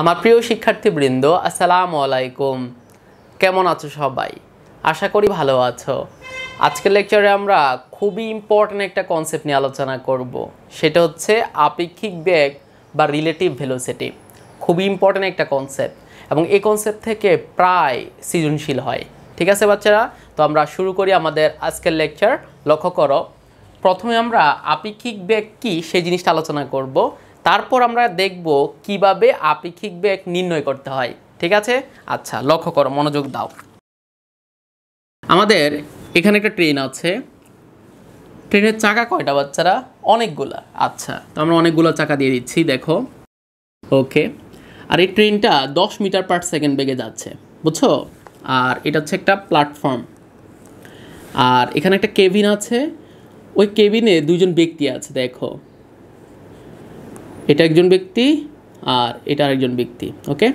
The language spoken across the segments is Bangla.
আমার প্রিয় শিক্ষার্থীবৃন্দ আসসালামু আলাইকুম কেমন আছো সবাই আশা করি ভালো আছো আজকের লেকচারে আমরা খুবই ইম্পর্ট্যান্ট একটা কনসেপ্ট নিয়ে আলোচনা করব সেটা হচ্ছে আপেক্ষিক ব্যাগ বা রিলেটিভ ভেলোসিটি খুবই ইম্পর্টেন্ট একটা কনসেপ্ট এবং এই কনসেপ্ট থেকে প্রায় সৃজনশীল হয় ঠিক আছে বাচ্চারা তো আমরা শুরু করি আমাদের আজকের লেকচার লক্ষ্য করো প্রথমে আমরা আপেক্ষিক ব্যাগ কী সেই জিনিসটা আলোচনা করব তারপর আমরা দেখব কিভাবে আপেক্ষিক বেগ নির্ণয় করতে হয় ঠিক আছে আচ্ছা লক্ষ্য করো মনোযোগ দাও আমাদের এখানে একটা ট্রেন আছে ট্রেনের চাকা কয়টা বাচ্চারা অনেকগুলা আচ্ছা তো আমরা অনেকগুলো চাকা দিয়ে দিচ্ছি দেখো ওকে আর এই ট্রেনটা দশ মিটার পার সেকেন্ড বেগে যাচ্ছে বুঝছো আর এটা হচ্ছে একটা প্ল্যাটফর্ম আর এখানে একটা কেবিন আছে ওই কেবিনে দুজন ব্যক্তি আছে দেখো এটা একজন ব্যক্তি আর এটা আরেকজন ব্যক্তি ওকে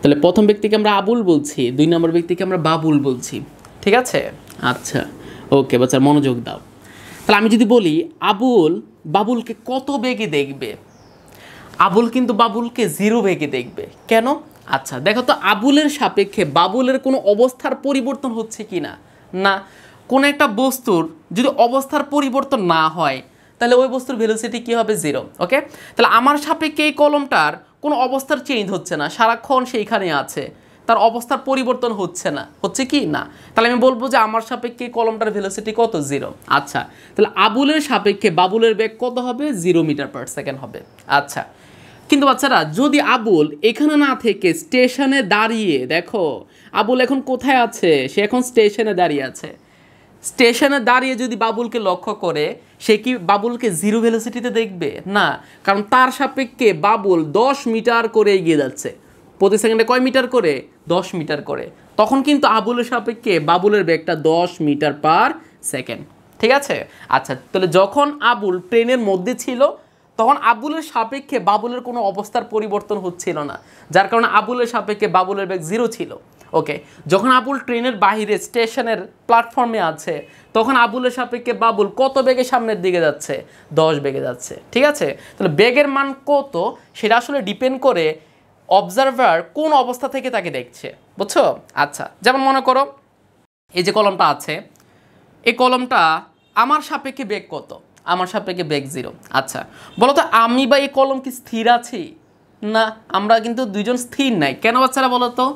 তাহলে প্রথম ব্যক্তিকে আমরা আবুল বলছি দুই নম্বর ব্যক্তিকে আমরা বাবুল বলছি ঠিক আছে আচ্ছা ওকে বাচ্চার মনোযোগ দাও তাহলে আমি যদি বলি আবুল বাবুলকে কত বেগে দেখবে আবুল কিন্তু বাবুলকে জিরো বেগে দেখবে কেন আচ্ছা দেখো তো আবুলের সাপেক্ষে বাবুলের কোনো অবস্থার পরিবর্তন হচ্ছে কি না না কোনো একটা বস্তুর যদি অবস্থার পরিবর্তন না হয় তাহলে ওই বস্তুর ভেলোসিটি কী হবে জিরো ওকে তাহলে আমার সাপেক্ষে এই কলমটার কোনো অবস্থার চেঞ্জ হচ্ছে না সারাক্ষণ সেইখানে আছে তার অবস্থার পরিবর্তন হচ্ছে না হচ্ছে কি না তাহলে আমি বলবো যে আমার সাপেক্ষে কলমটার ভেলোসিটি কত জিরো আচ্ছা তাহলে আবুলের সাপেক্ষে বাবুলের বেগ কত হবে জিরো মিটার পার সেকেন্ড হবে আচ্ছা কিন্তু বাচ্চারা যদি আবুল এখানে না থেকে স্টেশনে দাঁড়িয়ে দেখো আবুল এখন কোথায় আছে সে এখন স্টেশনে দাঁড়িয়ে আছে স্টেশনে দাঁড়িয়ে যদি বাবুলকে লক্ষ্য করে সে কি বাবুলকে জিরো ভেলোসিটিতে দেখবে না কারণ তার সাপেক্ষে বাবুল দশ মিটার করে এগিয়ে যাচ্ছে প্রতি সেকেন্ডে কয় মিটার করে দশ মিটার করে তখন কিন্তু আবুলের সাপেক্ষে বাবুলের বেগটা দশ মিটার পার সেকেন্ড ঠিক আছে আচ্ছা তাহলে যখন আবুল ট্রেনের মধ্যে ছিল তখন আবুলের সাপেক্ষে বাবুলের কোনো অবস্থার পরিবর্তন হচ্ছিল না যার কারণে আবুলের সাপেক্ষে বাবুলের বেগ জিরো ছিল ওকে যখন আবুল ট্রেনের বাহিরে স্টেশনের প্ল্যাটফর্মে আছে তখন আবুলের সাপেক্ষে বাবুল কত বেগে সামনের দিকে যাচ্ছে দশ বেগে যাচ্ছে ঠিক আছে তাহলে বেগের মান কত সেটা আসলে ডিপেন্ড করে অবজারভার কোন অবস্থা থেকে তাকে দেখছে বুঝছো আচ্ছা যেমন মনে করো এই যে কলমটা আছে এই কলমটা আমার সাপেক্ষে বেগ কত আমার সাপেক্ষে বেগ জিরো আচ্ছা বলো তো আমি বা এই কলম কি স্থির আছি না আমরা কিন্তু দুইজন স্থির নাই কেন বাচ্চারা বলো তো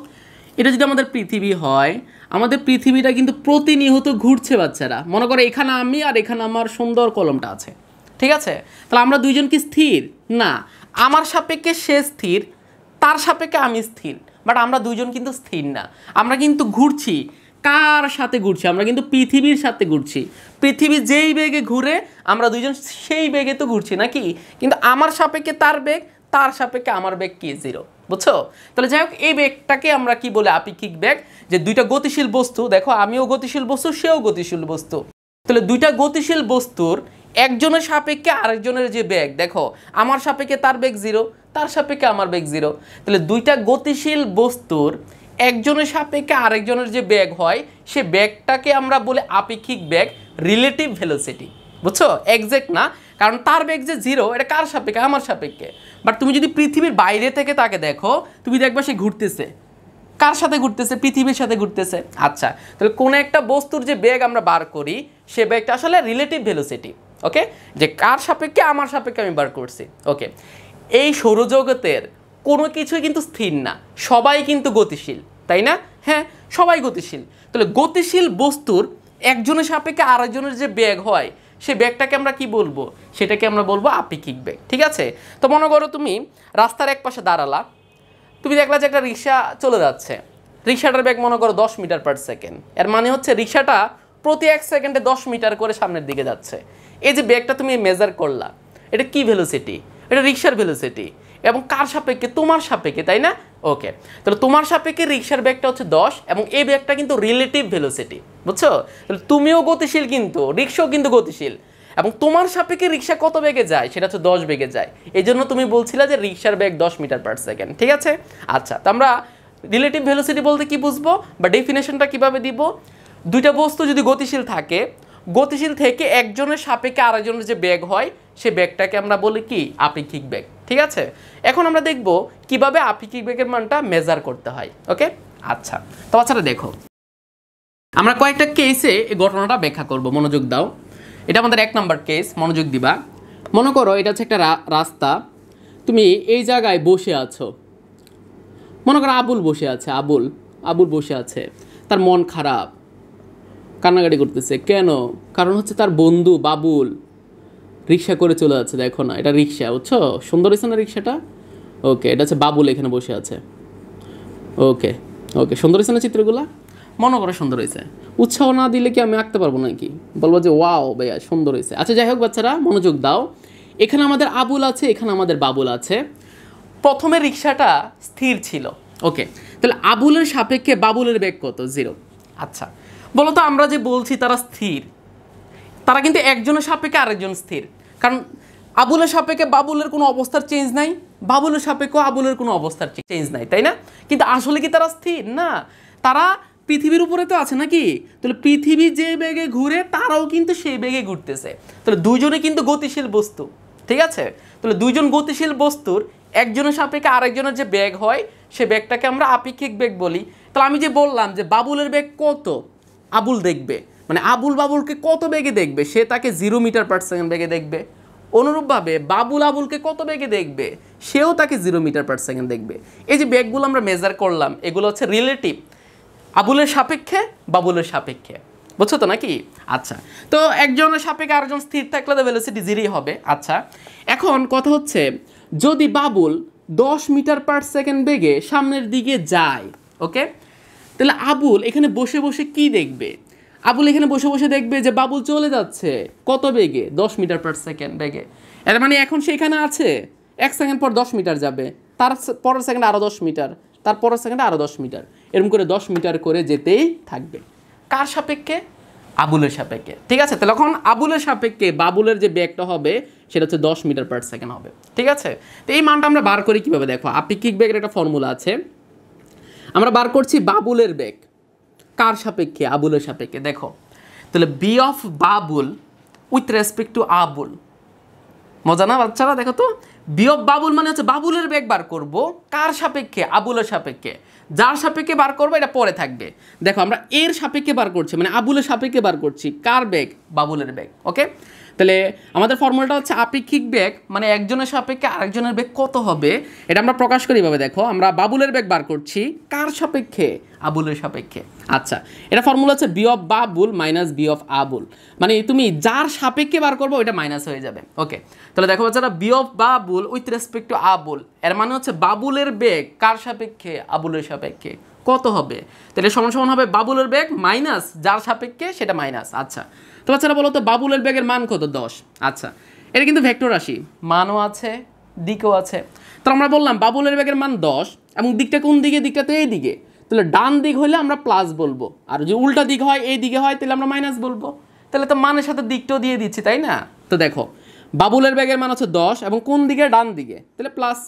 এটা যদি আমাদের পৃথিবী হয় আমাদের পৃথিবীটা কিন্তু প্রতিনিয়ত ঘুরছে বাচ্চারা মনে করে এখানে আমি আর এখানে আমার সুন্দর কলমটা আছে ঠিক আছে তাহলে আমরা দুইজন কি স্থির না আমার সাপেক্ষে সে স্থির তার সাপেক্ষে আমি স্থির বাট আমরা দুজন কিন্তু স্থির না আমরা কিন্তু ঘুরছি কার সাথে ঘুরছি আমরা কিন্তু পৃথিবীর সাথে ঘুরছি পৃথিবী যেই বেগে ঘুরে আমরা দুজন সেই বেগে তো ঘুরছি নাকি কিন্তু আমার সাপেক্ষে তার বেগ তার সাপেক্ষে আমার বেগ কি জিরো বুঝছো তাহলে যাই হোক এই ব্যাগটাকে আমরা কি বলে আপেক্ষিক ব্যাগ যে দুইটা গতিশীল বস্তু দেখো আমিও গতিশীল বস্তু সেও গতিশীল বস্তু তাহলে দুইটা গতিশীল বস্তুর একজনের সাপেক্ষে আরেকজনের যে ব্যাগ দেখো আমার সাপেক্ষে তার ব্যাগ জিরো তার সাপেক্ষে আমার ব্যাগ জিরো তাহলে দুইটা গতিশীল বস্তুর একজনের সাপেক্ষে আরেকজনের যে ব্যাগ হয় সে ব্যাগটাকে আমরা বলে আপেক্ষিক ব্যাগ রিলেটিভ ভেলোসিটি বুঝছো একজ্যাক্ট না কারণ তার বেগ যে জিরো এটা কার সাপেক্ষে আমার সাপেক্ষে বাট তুমি যদি পৃথিবীর বাইরে থেকে তাকে দেখো তুমি দেখবে সে ঘুরতেছে কার সাথে ঘুরতেছে পৃথিবীর সাথে ঘুরতেছে আচ্ছা তাহলে কোনো একটা বস্তুর যে বেগ আমরা বার করি সে বেগটা আসলে রিলেটিভ ভেলোসিটি ওকে যে কার সাপেক্ষে আমার সাপেক্ষে আমি বার করছি ওকে এই সৌরজগতের কোনো কিছুই কিন্তু স্থির না সবাই কিন্তু গতিশীল তাই না হ্যাঁ সবাই গতিশীল তাহলে গতিশীল বস্তুর একজনের সাপেক্ষে আরেকজনের যে বেগ হয় সেই ব্যাগটাকে আমরা কি বলবো সেটাকে আমরা বলবো আপেক্ষিক ব্যাগ ঠিক আছে তো মনে করো তুমি রাস্তার এক পাশে দাঁড়ালা তুমি দেখলা যে একটা রিক্সা চলে যাচ্ছে রিক্সাটার ব্যাগ মনে করো দশ মিটার পার সেকেন্ড এর মানে হচ্ছে রিক্সাটা প্রতি এক সেকেন্ডে দশ মিটার করে সামনের দিকে যাচ্ছে এই যে ব্যাগটা তুমি মেজার করলা এটা কি ভেলোসিটি এটা রিক্সার ভেলোসিটি এবং কার সাপেক্ষে তোমার সাপেক্ষে তাই না ওকে তাহলে তোমার সাপেক্ষে রিক্সার ব্যাগটা হচ্ছে দশ এবং এই ব্যাগটা কিন্তু রিলেটিভ ভেলোসিটি বুঝছো তাহলে তুমিও গতিশীল কিন্তু রিক্সাও কিন্তু গতিশীল এবং তোমার সাপেক্ষে রিক্সা কত বেগে যায় সেটা হচ্ছে দশ বেগে যায় এই জন্য তুমি বলছিলা যে রিক্সার ব্যাগ দশ মিটার পার সেকেন্ড ঠিক আছে আচ্ছা তো আমরা রিলেটিভ ভেলোসিটি বলতে কি বুঝবো বা ডেফিনেশনটা কীভাবে দিব দুইটা বস্তু যদি গতিশীল থাকে গতিশীল থেকে একজনের সাপেক্ষে আরেকজনের যে ব্যাগ হয় সে ব্যাগটাকে আমরা বলি কি আপেক্ষিক ব্যাগ ঠিক আছে এখন আমরা দেখব কিভাবে আপেক্ষিক বেগের মানটা মেজার করতে হয় ওকে আচ্ছা তো বাচ্চারা দেখো আমরা কয়েকটা কেসে এই ঘটনাটা ব্যাখ্যা করব মনোযোগ দাও এটা আমাদের এক নাম্বার কেস মনোযোগ দিবা মনে করো এটা হচ্ছে একটা রাস্তা তুমি এই জায়গায় বসে আছো মনে করো আবুল বসে আছে আবুল আবুল বসে আছে তার মন খারাপ কান্নাকাটি করতেছে কেন কারণ হচ্ছে তার বন্ধু বাবুল রিক্সা করে চলে যাচ্ছে দেখো না এটা রিক্সা বুঝছো সুন্দর হয়েছে না রিক্সাটা ওকে এটা হচ্ছে বাবুল এখানে বসে আছে ওকে ওকে সুন্দর হয়েছে না চিত্রগুলো মনে করা সুন্দর হয়েছে উৎসাহ না দিলে কি আমি আঁকতে পারবো নাকি বলবো যে ওয়াও ভাইয়া সুন্দর হয়েছে আচ্ছা যাই হোক বাচ্চারা মনোযোগ দাও এখানে আমাদের আবুল আছে এখানে আমাদের বাবুল আছে প্রথমে রিক্সাটা স্থির ছিল ওকে তাহলে আবুলের সাপেক্ষে বাবুলের বেগ কত জিরো আচ্ছা বলো তো আমরা যে বলছি তারা স্থির তারা কিন্তু একজনের সাপেক্ষে আরেকজন স্থির কারণ আবুলের সাপেক্ষে বাবুলের কোনো অবস্থার চেঞ্জ নাই বাবুলের সাপেক্ষে আবুলের কোনো অবস্থার চেঞ্জ নাই তাই না কিন্তু আসলে কি তারা স্থির না তারা পৃথিবীর উপরে তো আছে নাকি তাহলে পৃথিবী যে বেগে ঘুরে তারাও কিন্তু সেই বেগে ঘুরতেছে তাহলে দুজনে কিন্তু গতিশীল বস্তু ঠিক আছে তাহলে দুজন গতিশীল বস্তুর একজনের সাপেক্ষে আরেকজনের যে ব্যাগ হয় সে ব্যাগটাকে আমরা আপেক্ষিক ব্যাগ বলি তাহলে আমি যে বললাম যে বাবুলের ব্যাগ কত আবুল দেখবে মানে আবুল বাবুলকে কত বেগে দেখবে সে তাকে জিরো মিটার পার সেকেন্ড বেগে দেখবে অনুরূপভাবে বাবুল আবুলকে কত বেগে দেখবে সেও তাকে জিরো মিটার পার সেকেন্ড দেখবে এই যে বেগগুলো আমরা মেজার করলাম এগুলো হচ্ছে রিলেটিভ আবুলের সাপেক্ষে বাবুলের সাপেক্ষে বুঝছো তো নাকি আচ্ছা তো একজনের সাপেক্ষে আরেকজন স্থির থাকলে তো ভেলোসিটি জিরোই হবে আচ্ছা এখন কথা হচ্ছে যদি বাবুল দশ মিটার পার সেকেন্ড বেগে সামনের দিকে যায় ওকে তাহলে আবুল এখানে বসে বসে কি দেখবে আবুল এখানে বসে বসে দেখবে যে বাবুল চলে যাচ্ছে কত বেগে দশ মিটার পার সেকেন্ড বেগে এর মানে এখন সেখানে আছে এক সেকেন্ড পর দশ মিটার যাবে তার পরের সেকেন্ড আরও দশ মিটার তার পরের সেকেন্ডে আরও দশ মিটার এরকম করে দশ মিটার করে যেতেই থাকবে কার সাপেক্ষে আবুলের সাপেক্ষে ঠিক আছে তাহলে এখন আবুলের সাপেক্ষে বাবুলের যে ব্যাগটা হবে সেটা হচ্ছে দশ মিটার পার সেকেন্ড হবে ঠিক আছে তো এই মানটা আমরা বার করি কীভাবে দেখো আপেক্ষিক ব্যাগের একটা ফর্মুলা আছে আমরা বার করছি বাবুলের ব্যাগ কার সাপেক্ষে আবুলের সাপেক্ষে দেখো তাহলে v of Babul with respect to Abul মজা না বাচ্চারা দেখো তো বি অফ বাবুল মানে হচ্ছে বাবুলের বেগ বার করবো কার সাপেক্ষে আবুলের সাপেক্ষে যার সাপেক্ষে বার করবো এটা পরে থাকবে দেখো আমরা এর সাপেক্ষে বার করছি মানে আবুলের সাপেক্ষে বার করছি কার বেগ বাবুলের বেগ ওকে তাহলে আমাদের ফর্মুলাটা হচ্ছে আপেক্ষিক বেগ মানে একজনের সাপেক্ষে আরেকজনের বেগ কত হবে এটা আমরা প্রকাশ করি ভাবে দেখো আমরা বাবুলের বেগ বার করছি কার সাপেক্ষে আবুলের সাপেক্ষে আচ্ছা এটা ফর্মুলা হচ্ছে v of Babul minus v of Abul মানে তুমি যার সাপেক্ষে বার করবো ওইটা মাইনাস হয়ে যাবে ওকে তাহলে দেখো বাচ্চারা v of Babul with respect to Abul এর মানে হচ্ছে বাবুলের বেগ কার সাপেক্ষে আবুলের সাপেক্ষে কত হবে তাহলে সমান সমান হবে বাবুলের বেগ মাইনাস যার সাপেক্ষে সেটা মাইনাস আচ্ছা তো বাচ্চারা বলো তো বাবুলের ব্যাগের মান কত দশ আচ্ছা এটা কিন্তু ভেক্টর রাশি মানও আছে দিকও আছে তো আমরা বললাম বাবুলের ব্যাগের মান দশ এবং দিকটা কোন দিকে দিকটা তো এই দিকে তাহলে ডান দিক হলে আমরা প্লাস বলবো আর যদি উল্টা দিক হয় এই দিকে হয় তাহলে আমরা মাইনাস বলবো তাহলে তো মানের সাথে দিকটাও দিয়ে দিচ্ছি তাই না তো দেখো বাবুলের ব্যাগের মান হচ্ছে দশ এবং কোন দিকে ডান দিকে তাহলে প্লাস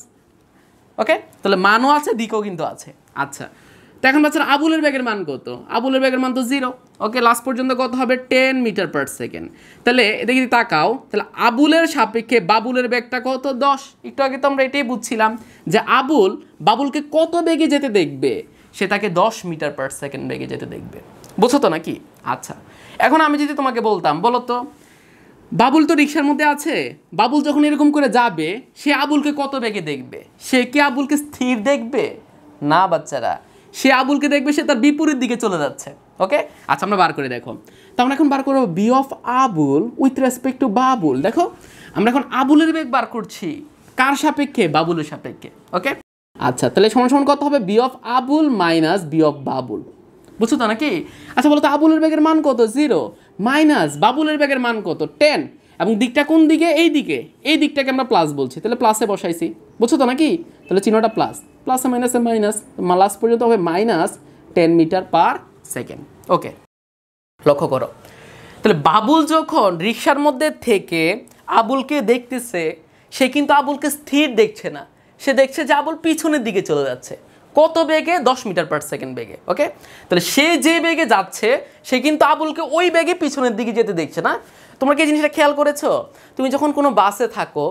ওকে তাহলে মানও আছে দিকও কিন্তু আছে আচ্ছা তো এখন বাচ্চারা আবুলের ব্যাগের মান কত আবুলের ব্যাগের মান তো জিরো ওকে লাস্ট পর্যন্ত কত হবে টেন মিটার পার সেকেন্ড তাহলে যদি তাকাও তাহলে আবুলের সাপেক্ষে বাবুলের বেগটা কত দশ একটু আগে তো আমরা এটাই বুঝছিলাম যে আবুল বাবুলকে কত বেগে যেতে দেখবে সে তাকে দশ মিটার পার সেকেন্ড বেগে যেতে দেখবে বোঝো তো নাকি আচ্ছা এখন আমি যদি তোমাকে বলতাম বলো তো বাবুল তো রিক্সার মধ্যে আছে বাবুল যখন এরকম করে যাবে সে আবুলকে কত বেগে দেখবে সে কি আবুলকে স্থির দেখবে না বাচ্চারা সে আবুলকে দেখবে সে তার বিপরীত দিকে চলে যাচ্ছে ওকে আচ্ছা আমরা বার করে দেখো তো আমরা এখন বার করবো v of Abul with respect to Babul দেখো আমরা এখন আবুলের বেগ বার করছি কার সাপেক্ষে বাবুলের সাপেক্ষে ওকে আচ্ছা তাহলে সমান সমান কত হবে v of Abul minus v of Babul বুঝছো তো নাকি আচ্ছা বলতো আবুলের বেগের মান কত জিরো মাইনাস বাবুলের বেগের মান কত টেন এবং দিকটা কোন দিকে এই দিকে এই দিকটাকে আমরা প্লাস বলছি তাহলে প্লাসে বসাইছি বুঝছো তো নাকি তাহলে চিহ্নটা প্লাস প্লাসে মাইনাসে মাইনাস লাস্ট পর্যন্ত হবে minus ten metre per second okay লক্ষ্য করো তাহলে বাবুল যখন রিক্সার মধ্যে থেকে আবুলকে দেখতেছে সে কিন্তু আবুলকে স্থির দেখছে না সে দেখছে যে আবুল পিছনের দিকে চলে যাচ্ছে কত বেগে দশ মিটার পার সেকেন্ড বেগে ওকে তাহলে সে যে বেগে যাচ্ছে সে কিন্তু আবুলকে ওই বেগে পিছনের দিকে যেতে দেখছে না তোমরা কি জিনিসটা খেয়াল করেছো তুমি যখন কোনো বাসে থাকো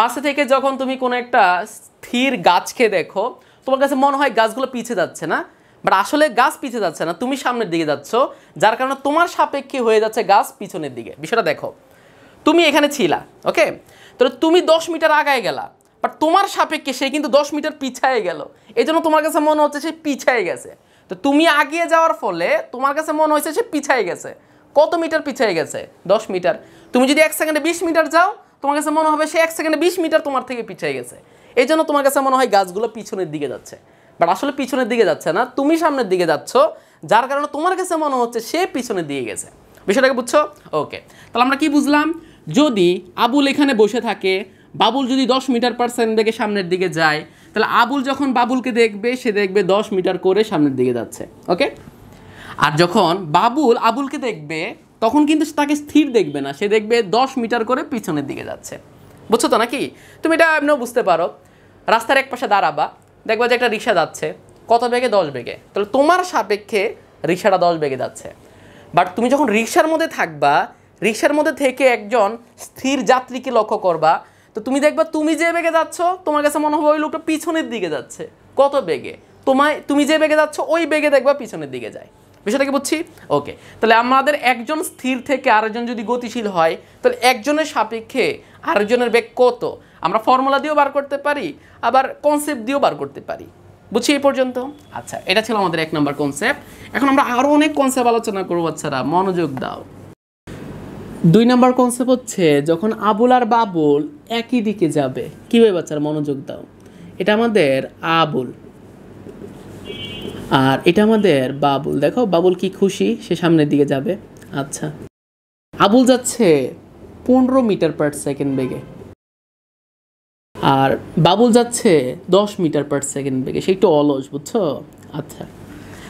বাসে থেকে যখন তুমি কোনো একটা স্থির গাছকে দেখো তোমার কাছে মনে হয় গাছগুলো পিছিয়ে যাচ্ছে না বাট আসলে গাছ পিছিয়ে যাচ্ছে না তুমি সামনের দিকে যাচ্ছ যার কারণে তোমার সাপেক্ষে হয়ে যাচ্ছে গাছ পিছনের দিকে বিষয়টা দেখো তুমি এখানে ছিলা ওকে তাহলে তুমি দশ মিটার আগায় গেলা বাট তোমার সাপেক্ষে সে কিন্তু দশ মিটার পিছায় গেল এই জন্য তোমার কাছে মনে হচ্ছে সে পিছায় গেছে তো তুমি আগিয়ে যাওয়ার ফলে তোমার কাছে মনে হয়েছে সে পিছায় গেছে কত মিটার পিছায় গেছে দশ মিটার তুমি যদি এক সেকেন্ডে বিশ মিটার যাও তোমার কাছে মনে হবে সে এক সেকেন্ডে বিশ মিটার তোমার থেকে পিছিয়ে গেছে এই জন্য তোমার কাছে মনে হয় গাছগুলো পিছনের দিকে যাচ্ছে বাট আসলে পিছনের দিকে যাচ্ছে না তুমি সামনের দিকে যাচ্ছ যার কারণে তোমার কাছে মনে হচ্ছে সে পিছনে দিয়ে গেছে বিষয়টাকে বুঝছো ওকে তাহলে আমরা কি বুঝলাম যদি আবুল এখানে বসে থাকে বাবুল যদি দশ মিটার পার সেকেন্ড সামনের দিকে যায় তাহলে আবুল যখন বাবুলকে দেখবে সে দেখবে দশ মিটার করে সামনের দিকে যাচ্ছে ওকে আর যখন বাবুল আবুলকে দেখবে তখন কিন্তু তাকে স্থির দেখবে না সে দেখবে দশ মিটার করে পিছনের দিকে যাচ্ছে বুঝছো তো নাকি তুমি এটা এমনিও বুঝতে পারো রাস্তার এক পাশে দাঁড়াবা দেখবা যে একটা রিক্সা যাচ্ছে কত বেগে দশ বেগে তাহলে তোমার সাপেক্ষে রিক্সাটা দশ বেগে যাচ্ছে বাট তুমি যখন রিক্সার মধ্যে থাকবা রিক্সার মধ্যে থেকে একজন স্থির যাত্রীকে লক্ষ্য করবা তো তুমি দেখবা তুমি যে বেগে যাচ্ছ তোমার কাছে মনে হবে ওই লোকটা পিছনের দিকে যাচ্ছে কত বেগে তোমায় তুমি যে বেগে যাচ্ছ ওই বেগে দেখবা পিছনের দিকে যায় বিষয়টাকে বুঝছি ওকে তাহলে আমাদের একজন স্থির থেকে আরেকজন যদি গতিশীল হয় তাহলে একজনের সাপেক্ষে আরেকজনের বেগ কত আমরা ফর্মুলা দিয়েও বার করতে পারি আবার কনসেপ্ট দিয়েও বার করতে পারি বুঝছি এই পর্যন্ত আচ্ছা এটা ছিল আমাদের এক নম্বর কনসেপ্ট এখন আমরা আরও অনেক কনসেপ্ট আলোচনা করবো বাচ্চারা মনোযোগ দাও দুই নম্বর কনসেপ্ট হচ্ছে যখন আবুল আর বাবুল একই দিকে যাবে কীভাবে বাচ্চারা মনোযোগ দাও এটা আমাদের আবুল আর এটা আমাদের বাবুল দেখো বাবুল কি খুশি সে সামনের দিকে যাবে আচ্ছা আবুল যাচ্ছে পনেরো মিটার পার সেকেন্ড বেগে আর বাবুল যাচ্ছে দশ মিটার পার সেকেন্ড বেগে সেই একটু অলস বুঝছো আচ্ছা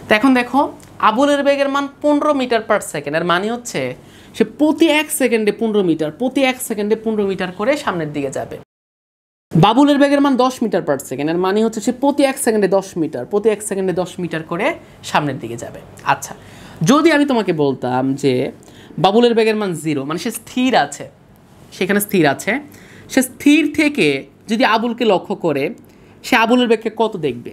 তো এখন দেখো আবুলের বেগের মান পনেরো মিটার পার সেকেন্ড আর মানে হচ্ছে সে প্রতি এক সেকেন্ডে পনেরো মিটার প্রতি এক সেকেন্ডে পনেরো মিটার করে সামনের দিকে যাবে বাবুলের বেগের মান দশ মিটার পার সেকেন্ড আর মানে হচ্ছে সে প্রতি এক সেকেন্ডে দশ মিটার প্রতি এক সেকেন্ডে দশ মিটার করে সামনের দিকে যাবে আচ্ছা যদি আমি তোমাকে বলতাম যে বাবুলের বেগের মান জিরো মানে সে স্থির আছে সেখানে স্থির আছে সে স্থির থেকে যদি আবুলকে লক্ষ্য করে সে আবুলের বেগকে কত দেখবে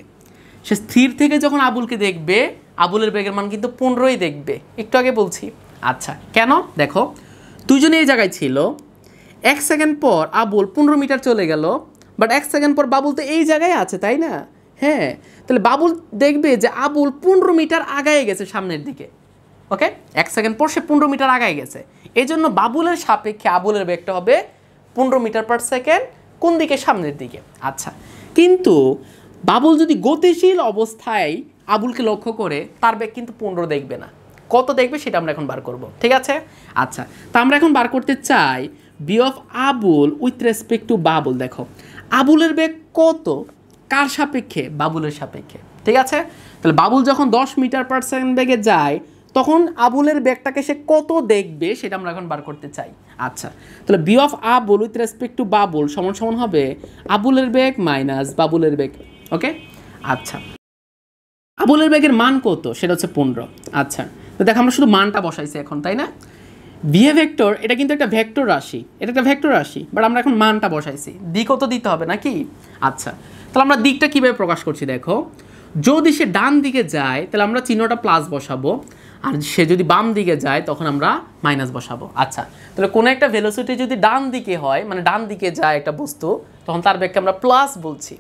সে স্থির থেকে যখন আবুলকে দেখবে আবুলের বেগের মান কিন্তু পনেরোই দেখবে একটু আগে বলছি আচ্ছা কেন দেখো দুজনে এই জায়গায় ছিল এক সেকেন্ড পর আবুল পনেরো মিটার চলে গেল বাট এক সেকেন্ড পর বাবুল তো এই জায়গায় আছে তাই না হ্যাঁ তাহলে বাবুল দেখবে যে আবুল পনেরো মিটার আগায় গেছে সামনের দিকে ওকে এক সেকেন্ড পর সে পনেরো মিটার আগায় গেছে এই জন্য বাবুলের সাপেক্ষে আবুলের বেগটা হবে পনেরো মিটার পার সেকেন্ড কোন দিকে সামনের দিকে আচ্ছা কিন্তু বাবুল যদি গতিশীল অবস্থায় আবুলকে লক্ষ্য করে তার বেগ কিন্তু পনেরো দেখবে না কত দেখবে সেটা আমরা এখন বার করব ঠিক আছে আচ্ছা তা আমরা এখন বার করতে চাই v of Abul with respect to Babul দেখো আবুলের বেগ কত কার সাপেক্ষে বাবুলের সাপেক্ষে ঠিক আছে তাহলে বাবুল যখন দশ মিটার পার সেকেন্ড বেগে যায় তখন আবুলের ব্যাগটাকে সে কত দেখবে সেটা আমরা এখন বার করতে চাই আচ্ছা তাহলে v of Abul with respect to Babul সমান সমান হবে আবুলের ব্যাগ মাইনাস বাবুলের ব্যাগ ওকে আচ্ছা আবুলের ব্যাগের মান কত সেটা হচ্ছে পনেরো আচ্ছা তো দেখো আমরা শুধু মানটা বসাইছি এখন তাই না বিএ ভেক্টর এটা কিন্তু একটা ভেক্টর রাশি এটা একটা ভেক্টর রাশি বাট আমরা এখন মানটা বসাইছি দিকও তো দিতে হবে নাকি আচ্ছা তাহলে আমরা দিকটা কীভাবে প্রকাশ করছি দেখো যদি সে ডান দিকে যায় তাহলে আমরা চিহ্নটা প্লাস বসাবো আর সে যদি বাম দিকে যায় তখন আমরা মাইনাস বসাবো আচ্ছা তাহলে কোনো একটা ভেলোসিটি যদি ডান দিকে হয় মানে ডান দিকে যায় একটা বস্তু তখন তার বেগকে আমরা প্লাস বলছি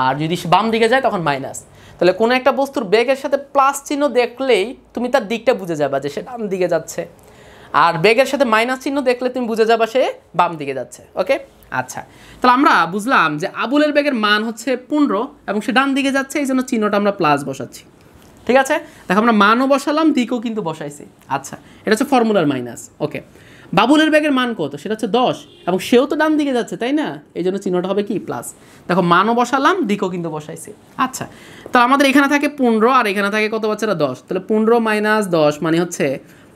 আর যদি সে বাম দিকে যায় তখন মাইনাস তাহলে কোনো একটা বস্তুর বেগের সাথে প্লাস চিহ্ন দেখলেই তুমি তার দিকটা বুঝে যাবা যে সে ডান দিকে যাচ্ছে আর বেগের সাথে মাইনাস চিহ্ন দেখলে তুমি বুঝে যাবা সে বাম দিকে যাচ্ছে ওকে আচ্ছা তাহলে আমরা বুঝলাম যে আবুলের বেগের মান হচ্ছে পনেরো এবং সে ডান দিকে যাচ্ছে এই জন্য চিহ্নটা আমরা প্লাস বসাচ্ছি ঠিক আছে দেখো আমরা মানও বসালাম দিকও কিন্তু বসাইছি আচ্ছা এটা হচ্ছে ফর্মুলার মাইনাস ওকে বাবুলের ব্যাগের মান কত সেটা হচ্ছে দশ এবং সেও তো ডান দিকে যাচ্ছে তাই না এই জন্য চিহ্নটা হবে কি প্লাস দেখো মানও বসালাম দিকও কিন্তু বসাইছে আচ্ছা তাহলে আমাদের এখানে থাকে পনেরো আর এখানে থাকে কত বাচ্চারা দশ তাহলে পনেরো মাইনাস দশ মানে হচ্ছে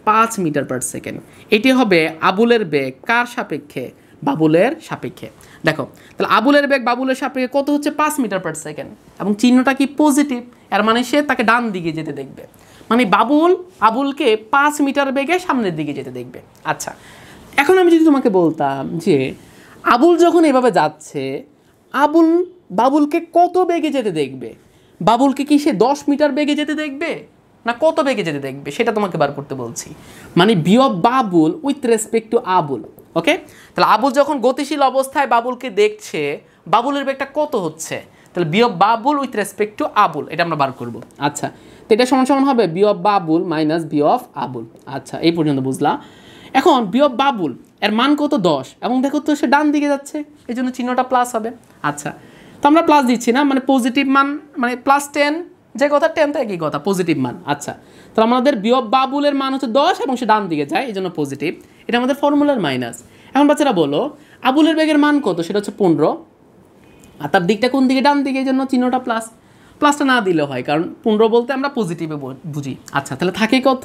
পাঁচ মিটার পার সেকেন্ড এটি হবে আবুলের বেগ কার সাপেক্ষে বাবুলের সাপেক্ষে দেখো তাহলে আবুলের বেগ বাবুলের সাপেক্ষে কত হচ্ছে পাঁচ মিটার পার সেকেন্ড এবং চিহ্নটা কি পজিটিভ এর মানে সে তাকে ডান দিকে যেতে দেখবে মানে বাবুল আবুলকে পাঁচ মিটার বেগে সামনের দিকে যেতে দেখবে আচ্ছা এখন আমি যদি তোমাকে বলতাম যে আবুল যখন এভাবে যাচ্ছে আবুল বাবুলকে কত বেগে যেতে দেখবে বাবুলকে কি সে দশ মিটার বেগে যেতে দেখবে না কত বেগে যেতে দেখবে সেটা তোমাকে বার করতে বলছি মানে v of Babul with respect to Abul okay তাহলে আবুল যখন গতিশীল অবস্থায় বাবুলকে দেখছে বাবুলের বেগটা কত হচ্ছে তাহলে v of Babul with respect to Abul এটা আমরা বার করব আচ্ছা তো এটা সমান সমান হবে v of Babul minus v of Abul আচ্ছা এই পর্যন্ত বুঝলা এখন বি অফ বাবুল এর মান কত দশ এবং দেখো তো সে ডান দিকে যাচ্ছে এই জন্য চিহ্নটা প্লাস হবে আচ্ছা তো আমরা প্লাস দিচ্ছি না মানে পজিটিভ মান মানে প্লাস টেন যে কথা টেন একই কথা পজিটিভ মান আচ্ছা তো আমাদের বিয়ব বাবুলের মান হচ্ছে দশ এবং সে ডান দিকে যায় এই জন্য পজিটিভ এটা আমাদের ফর্মুলার মাইনাস এখন বাচ্চারা বলো আবুলের বেগের মান কত সেটা হচ্ছে পনেরো আর তার দিকটা কোন দিকে ডান দিকে এই জন্য চিহ্নটা প্লাস প্লাসটা না দিলে হয় কারণ পনেরো বলতে আমরা পজিটিভে বুঝি আচ্ছা তাহলে থাকে কত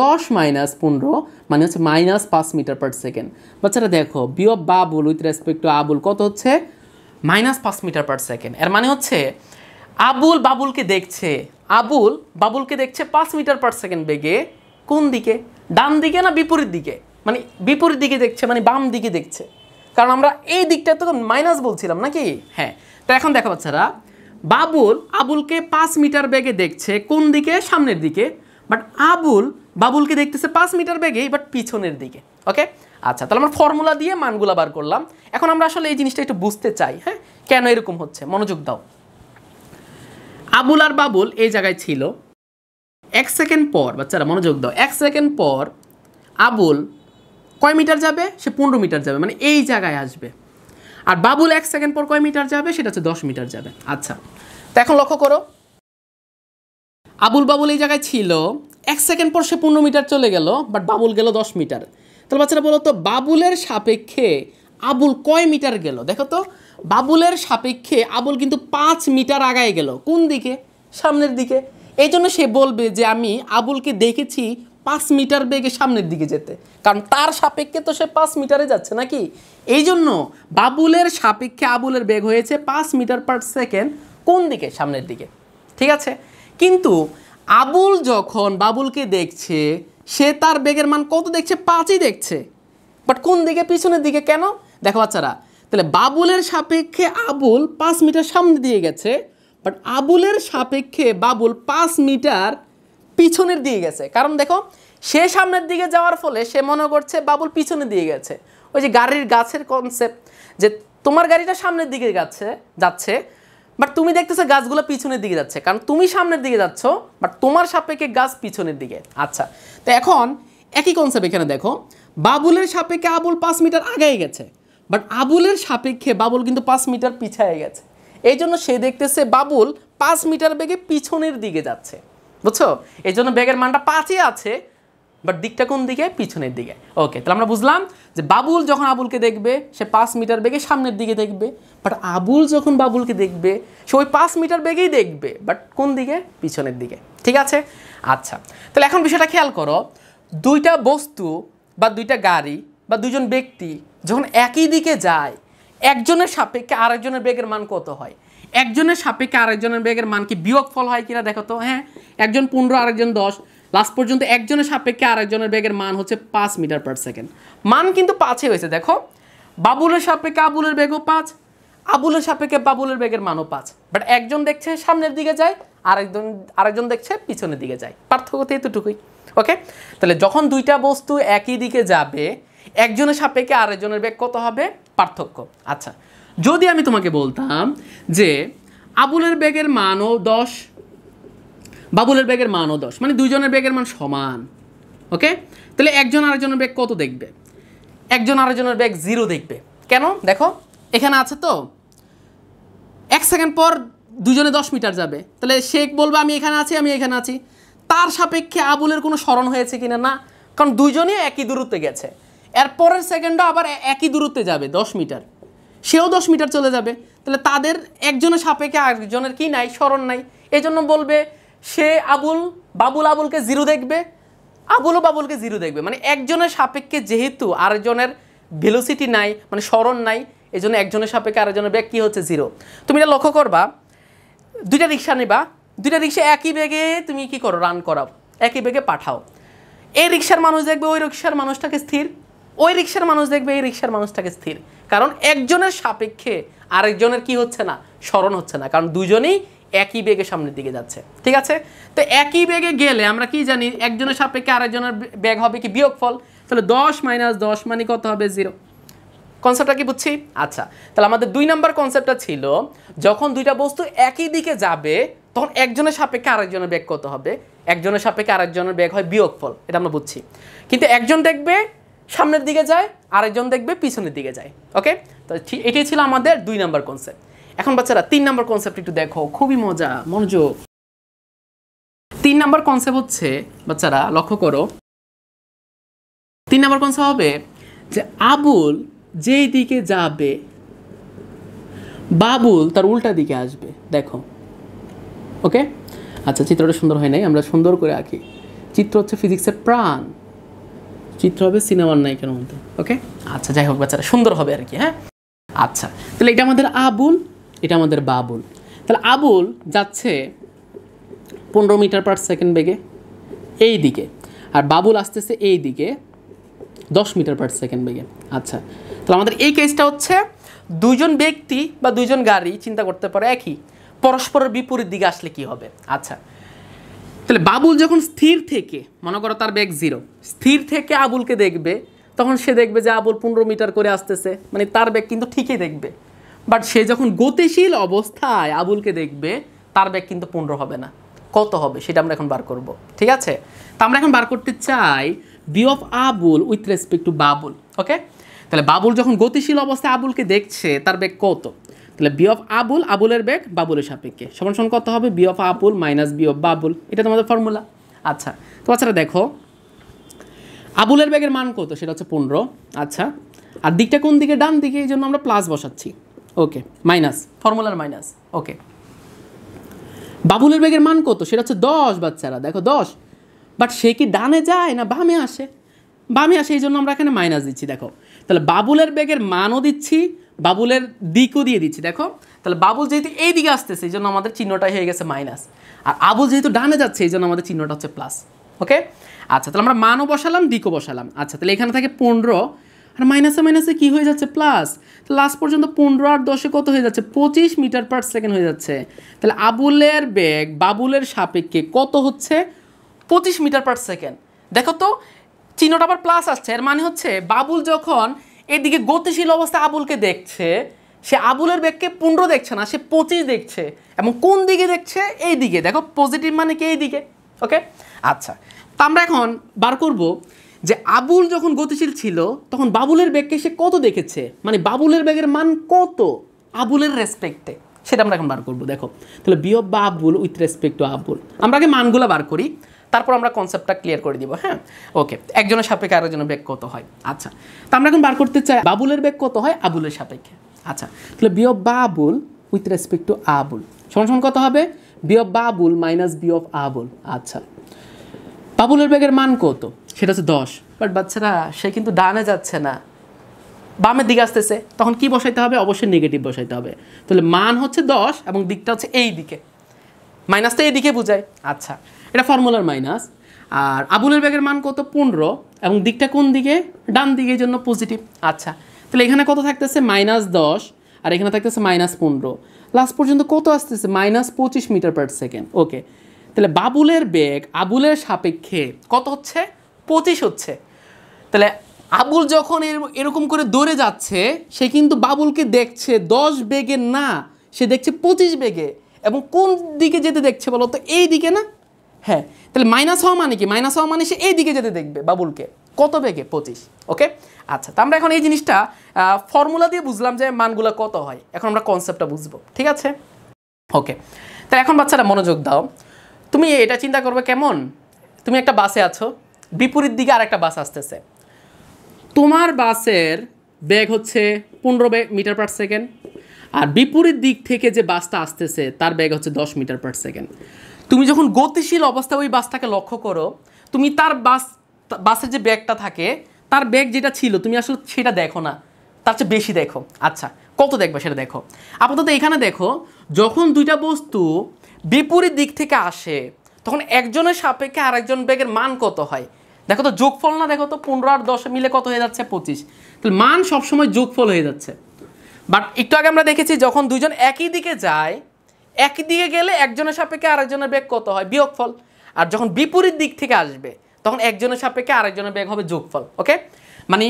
দশ মাইনাস পনেরো মানে হচ্ছে মাইনাস পাঁচ মিটার পার সেকেন্ড বাচ্চারা দেখো v of Babul with respect to Abul কত হচ্ছে মাইনাস পাঁচ মিটার পার সেকেন্ড এর মানে হচ্ছে আবুল বাবুলকে দেখছে আবুল বাবুলকে দেখছে পাঁচ মিটার পার সেকেন্ড বেগে কোন দিকে ডান দিকে না বিপরীত দিকে মানে বিপরীত দিকে দেখছে মানে বাম দিকে দেখছে কারণ আমরা এই দিকটা তো মাইনাস বলছিলাম নাকি হ্যাঁ তো এখন দেখো বাচ্চারা বাবুল আবুলকে পাঁচ মিটার বেগে দেখছে কোন দিকে সামনের দিকে বাট আবুল বাবুলকে দেখতেছে পাঁচ মিটার বেগে বাট পিছনের দিকে ওকে আচ্ছা তাহলে আমরা ফর্মুলা দিয়ে মানগুলা বার করলাম এখন আমরা আসলে এই জিনিসটা একটু বুঝতে চাই হ্যাঁ কেন এরকম হচ্ছে মনোযোগ দাও আবুল আর বাবুল এই জায়গায় ছিল এক সেকেন্ড পর বাচ্চারা মনোযোগ দাও এক সেকেন্ড পর আবুল কয় মিটার যাবে সে পনেরো মিটার যাবে মানে এই জায়গায় আসবে আর বাবুল এক সেকেন্ড পর কয় মিটার যাবে সেটা হচ্ছে দশ মিটার যাবে আচ্ছা তো এখন লক্ষ্য করো আবুল বাবুল এই জায়গায় ছিল এক সেকেন্ড পর সে পনেরো মিটার চলে গেল বাট বাবুল গেল দশ মিটার তাহলে বাচ্চারা বলো তো বাবুলের সাপেক্ষে আবুল কয় মিটার গেল দেখো তো বাবুলের সাপেক্ষে আবুল কিন্তু পাঁচ মিটার আগায় গেল কোন দিকে সামনের দিকে এই জন্য সে বলবে যে আমি আবুলকে দেখেছি পাঁচ মিটার বেগে সামনের দিকে যেতে কারণ তার সাপেক্ষে তো সে পাঁচ মিটারে যাচ্ছে নাকি এই জন্য বাবুলের সাপেক্ষে আবুলের বেগ হয়েছে পাঁচ মিটার পার সেকেন্ড কোন দিকে সামনের দিকে ঠিক আছে কিন্তু আবুল যখন বাবুলকে দেখছে সে তার বেগের মান কত দেখছে পাঁচই দেখছে বাট কোন দিকে পিছনের দিকে কেন দেখো বাচ্চারা তাহলে বাবুলের সাপেক্ষে আবুল পাঁচ মিটার সামনে দিয়ে গেছে বাট আবুলের সাপেক্ষে বাবুল পাঁচ মিটার পিছনের দিয়ে গেছে কারণ দেখো সে সামনের দিকে যাওয়ার ফলে সে মনে করছে বাবুল পিছনে দিয়ে গেছে ওই যে গাড়ির গাছের কনসেপ্ট যে তোমার গাড়িটা সামনের দিকে গেছে যাচ্ছে বাট তুমি দেখতেছো গাছগুলো পিছনের দিকে যাচ্ছে কারণ তুমি সামনের দিকে যাচ্ছ বাট তোমার সাপেক্ষে গাছ পিছনের দিকে আচ্ছা তো এখন একই কনসেপ্ট এখানে দেখো বাবুলের সাপেক্ষে আবুল পাঁচ মিটার আগেই গেছে বাট আবুলের সাপেক্ষে বাবুল কিন্তু পাঁচ মিটার পিছায় গেছে এই জন্য সে দেখতেছে বাবুল পাঁচ মিটার বেগে পিছনের দিকে যাচ্ছে বুঝছো এই জন্য বেগের মানটা পাঁচই আছে বাট দিকটা কোন দিকে পিছনের দিকে ওকে তাহলে আমরা বুঝলাম যে বাবুল যখন আবুলকে দেখবে সে পাঁচ মিটার বেগে সামনের দিকে দেখবে বাট আবুল যখন বাবুলকে দেখবে সে ওই পাঁচ মিটার বেগেই দেখবে বাট কোন দিকে পিছনের দিকে ঠিক আছে আচ্ছা তাহলে এখন বিষয়টা খেয়াল করো দুইটা বস্তু বা দুইটা গাড়ি বা দুজন ব্যক্তি যখন একই দিকে যায় একজনের সাপেক্ষে আরেকজনের বেগের মান কত হয় একজনের সাপেক্ষে আরেকজনের বেগের মান কি বিয়োগ ফল হয় কিনা দেখো তো হ্যাঁ একজন পনেরো আরেকজন দশ লাস্ট পর্যন্ত একজনের সাপেক্ষে আরেকজনের বেগের মান হচ্ছে পাঁচ মিটার পার সেকেন্ড মান কিন্তু পাঁচে হয়েছে দেখো বাবুলের সাপেক্ষে আবুলের বেগও পাঁচ আবুলের সাপেক্ষে বাবুলের বেগের মানও পাঁচ বাট একজন দেখছে সামনের দিকে যায় আরেকজন আরেকজন দেখছে পিছনের দিকে যায় পার্থক্য তো এতটুকুই ওকে তাহলে যখন দুইটা বস্তু একই দিকে যাবে একজনের সাপেক্ষে আরেকজনের বেগ কত হবে পার্থক্য আচ্ছা যদি আমি তোমাকে বলতাম যে আবুলের বেগের মানও দশ বাবুলের বেগের মানও দশ মানে দুইজনের বেগের মান সমান ওকে তাহলে একজন আরেকজনের বেগ কত দেখবে একজন আরেকজনের বেগ জিরো দেখবে কেন দেখো এখানে আছে তো এক সেকেন্ড পর দুজনে দশ মিটার যাবে তাহলে শেখ বলবে আমি এখানে আছি আমি এখানে আছি তার সাপেক্ষে আবুলের কোনো স্মরণ হয়েছে কিনা না কারণ দুজনেই একই দূরত্বে গেছে এর পরের সেকেন্ডও আবার একই দূরত্বে যাবে দশ মিটার সেও দশ মিটার চলে যাবে তাহলে তাদের একজনের সাপেক্ষে আরেকজনের কি নাই স্মরণ নাই এই জন্য বলবে সে আবুল বাবুল আবুলকে জিরো দেখবে আবুলও বাবুলকে জিরো দেখবে মানে একজনের সাপেক্ষে যেহেতু আরেকজনের ভেলোসিটি নাই মানে স্মরণ নাই এই জন্য একজনের সাপেক্ষে আরেকজনের ব্যাগ কী হচ্ছে জিরো তুমি এটা লক্ষ্য করবা দুইটা রিক্সা নেবা দুইটা রিক্সা একই বেগে তুমি কি করো রান করাও একই বেগে পাঠাও এই রিক্সার মানুষ দেখবে ওই রিক্সার মানুষটাকে স্থির ওই রিক্সার মানুষ দেখবে এই রিক্সার মানুষটাকে স্থির কারণ একজনের সাপেক্ষে আরেকজনের কি হচ্ছে না স্মরণ হচ্ছে না কারণ দুজনেই একই বেগে সামনের দিকে যাচ্ছে ঠিক আছে তো একই বেগে গেলে আমরা কি জানি একজনের সাপেক্ষে আরেকজনের বেগ হবে কি বিয়োগ ফল তাহলে দশ মাইনাস দশ মানে কত হবে জিরো কনসেপ্টটা কি বুঝছি আচ্ছা তাহলে আমাদের দুই নম্বর কনসেপ্টটা ছিল যখন দুইটা বস্তু একই দিকে যাবে তখন একজনের সাপেক্ষে আরেকজনের বেগ কত হবে একজনের সাপেক্ষে আরেকজনের বেগ হয় বিয়োগ ফল এটা আমরা বুঝছি কিন্তু একজন দেখবে সামনের দিকে যায় আরেকজন দেখবে পিছনের দিকে যায় ওকে তো এটাই ছিল আমাদের দুই নাম্বার কনসেপ্ট এখন বাচ্চারা তিন নাম্বার কনসেপ্ট একটু দেখো খুবই মজা মনোযোগ তিন নাম্বার কনসেপ্ট হচ্ছে বাচ্চারা লক্ষ্য করো তিন নাম্বার কনসেপ্ট হবে যে আবুল যেই দিকে যাবে বাবুল তার উল্টা দিকে আসবে দেখো ওকে আচ্ছা চিত্রটা সুন্দর হয় নাই আমরা সুন্দর করে আঁকি চিত্র হচ্ছে ফিজিক্সের প্রাণ চিত্র হবে সিনেমার নায়িকার মধ্যে ওকে আচ্ছা যাই হোক বাচ্চারা সুন্দর হবে আর কি হ্যাঁ আচ্ছা তাহলে এটা আমাদের আবুল এটা আমাদের বাবুল তাহলে আবুল যাচ্ছে পনেরো মিটার পার সেকেন্ড বেগে এই দিকে আর বাবুল আসতেছে এই দিকে দশ মিটার পার সেকেন্ড বেগে আচ্ছা তাহলে আমাদের এই কেসটা হচ্ছে দুইজন ব্যক্তি বা দুজন গাড়ি চিন্তা করতে পারে একই পরস্পরের বিপরীত দিকে আসলে কি হবে আচ্ছা তাহলে বাবুল যখন স্থির থেকে মনে করো তার বেগ জিরো স্থির থেকে আবুলকে দেখবে তখন সে দেখবে যে আবুল পনেরো মিটার করে আসতেছে মানে তার বেগ কিন্তু ঠিকই দেখবে বাট সে যখন গতিশীল অবস্থায় আবুলকে দেখবে তার বেগ কিন্তু পনেরো হবে না কত হবে সেটা আমরা এখন বার করব ঠিক আছে তা আমরা এখন বার করতে চাই v of Abul with respect to Babul okay Babul বাবুল যখন গতিশীল অবস্থায় আবুলকে দেখছে তার বেগ কত তাহলে বি অফ আবুল আবুলের ব্যাগ বাবুলের সাপেক্ষে সমান সমান কত হবে v of Abul minus v of Babul এটা তোমাদের ফর্মুলা আচ্ছা তো আচ্ছা দেখো আবুলের ব্যাগের মান কত সেটা হচ্ছে পনেরো আচ্ছা আর দিকটা কোন দিকে ডান দিকে এই জন্য আমরা প্লাস বসাচ্ছি ওকে মাইনাস ফর্মুলার মাইনাস ওকে বাবুলের ব্যাগের মান কত সেটা হচ্ছে দশ বাচ্চারা দেখো দশ বাট সে কি ডানে যায় না বামে আসে বামে আসে এই জন্য আমরা এখানে মাইনাস দিচ্ছি দেখো তাহলে বাবুলের ব্যাগের মানও দিচ্ছি বাবুলের দিকও দিয়ে দিচ্ছি দেখো তাহলে বাবুল যেহেতু এই দিকে আসতেছে এই জন্য আমাদের চিহ্নটাই হয়ে গেছে মাইনাস আর আবুল যেহেতু ডানে যাচ্ছে এই জন্য আমাদের চিহ্নটা হচ্ছে প্লাস ওকে আচ্ছা তাহলে আমরা মানও বসালাম দিকও বসালাম আচ্ছা তাহলে এখানে থাকে পনেরো আর মাইনাসে মাইনাসে কী হয়ে যাচ্ছে প্লাস লাস্ট পর্যন্ত পনেরো আর দশে কত হয়ে যাচ্ছে পঁচিশ মিটার পার সেকেন্ড হয়ে যাচ্ছে তাহলে আবুলের বেগ বাবুলের সাপেক্ষে কত হচ্ছে পঁচিশ মিটার পার সেকেন্ড দেখো তো চিহ্নটা আবার প্লাস আসছে এর মানে হচ্ছে বাবুল যখন এদিকে গতিশীল অবস্থা আবুলকে দেখছে সে আবুলের বেগকে পনেরো দেখছে না সে পঁচিশ দেখছে এবং কোন দিকে দেখছে এই দিকে দেখো পজিটিভ মানে কি এই দিকে ওকে আচ্ছা তা আমরা এখন বার করব যে আবুল যখন গতিশীল ছিল তখন বাবুলের বেগকে সে কত দেখেছে মানে বাবুলের বেগের মান কত আবুলের রেসপেক্টে সেটা আমরা এখন বার করবো দেখো তাহলে v of Babul with respect to Abul আমরা আগে মানগুলো বার করি তারপর আমরা কনসেপ্টটা ক্লিয়ার করে দিব হ্যাঁ ওকে একজনের সাপেক্ষে আরেকজনের বেগ কত হয় আচ্ছা তো আমরা এখন বার করতে চাই বাবুলের বেগ কত হয় আবুলের সাপেক্ষে আচ্ছা তাহলে v of Babul with respect to Abul সমান কত হবে v of Babul minus v of Abul আচ্ছা বাবুলের বেগের মান কত সেটা হচ্ছে দশ বাট বাচ্চারা সে কিন্তু ডানে যাচ্ছে না বামের দিকে আসতেছে তখন কি বসাইতে হবে অবশ্যই নেগেটিভ বসাইতে হবে তাহলে মান হচ্ছে দশ এবং দিকটা হচ্ছে এই দিকে মাইনাসটা এই দিকে বোঝায় আচ্ছা এটা ফর্মুলার মাইনাস আর আবুলের ব্যাগের মান কত পনেরো এবং দিকটা কোন দিকে ডান দিকে জন্য পজিটিভ আচ্ছা তাহলে এখানে কত থাকতেছে মাইনাস দশ আর এখানে থাকতেছে মাইনাস পনেরো লাস্ট পর্যন্ত কত আসতেছে মাইনাস পঁচিশ মিটার পার সেকেন্ড ওকে তাহলে বাবুলের বেগ আবুলের সাপেক্ষে কত হচ্ছে পঁচিশ হচ্ছে তাহলে আবুল যখন এরকম করে দৌড়ে যাচ্ছে সে কিন্তু বাবুলকে দেখছে দশ বেগে না সে দেখছে পঁচিশ বেগে এবং কোন দিকে যেতে দেখছে বলো তো এই দিকে না হ্যাঁ তাহলে মাইনাস হওয়া মানে কি মাইনাস হওয়া মানে সে এইদিকে যেতে দেখবে বাবুলকে কত বেগে পঁচিশ ওকে আচ্ছা তা আমরা এখন এই জিনিসটা ফর্মুলা দিয়ে বুঝলাম যে মানগুলো কত হয় এখন আমরা কনসেপ্টটা বুঝবো ঠিক আছে ওকে তাহলে এখন বাচ্চারা মনোযোগ দাও তুমি এটা চিন্তা করবে কেমন তুমি একটা বাসে আছো বিপরীত দিকে আর একটা বাস আসতেছে তোমার বাসের বেগ হচ্ছে পনেরো মিটার পার সেকেন্ড আর বিপরীত দিক থেকে যে বাসটা আসতেছে তার বেগ হচ্ছে দশ মিটার পার সেকেন্ড তুমি যখন গতিশীল অবস্থায় ওই বাসটাকে লক্ষ্য করো তুমি তার বাস বাসের যে ব্যাগটা থাকে তার ব্যাগ যেটা ছিল তুমি আসলে সেটা দেখো না তার চেয়ে বেশি দেখো আচ্ছা কত দেখবে সেটা দেখো আপাতত এখানে দেখো যখন দুইটা বস্তু বিপরীত দিক থেকে আসে তখন একজনের সাপেক্ষে আরেকজন ব্যাগের মান কত হয় দেখো তো যোগফল না দেখো তো পনেরো আর দশ মিলে কত হয়ে যাচ্ছে পঁচিশ তাহলে মান সবসময় যোগফল হয়ে যাচ্ছে বাট একটু আগে আমরা দেখেছি যখন দুজন একই দিকে যায় একদিকে গেলে একজনের সাপেক্ষে আরেকজনের বেগ কত হয় বিয়োগফল আর যখন বিপরীত দিক থেকে আসবে তখন একজনের সাপেক্ষে আরেকজনের বেগ হবে যোগফল ওকে মানে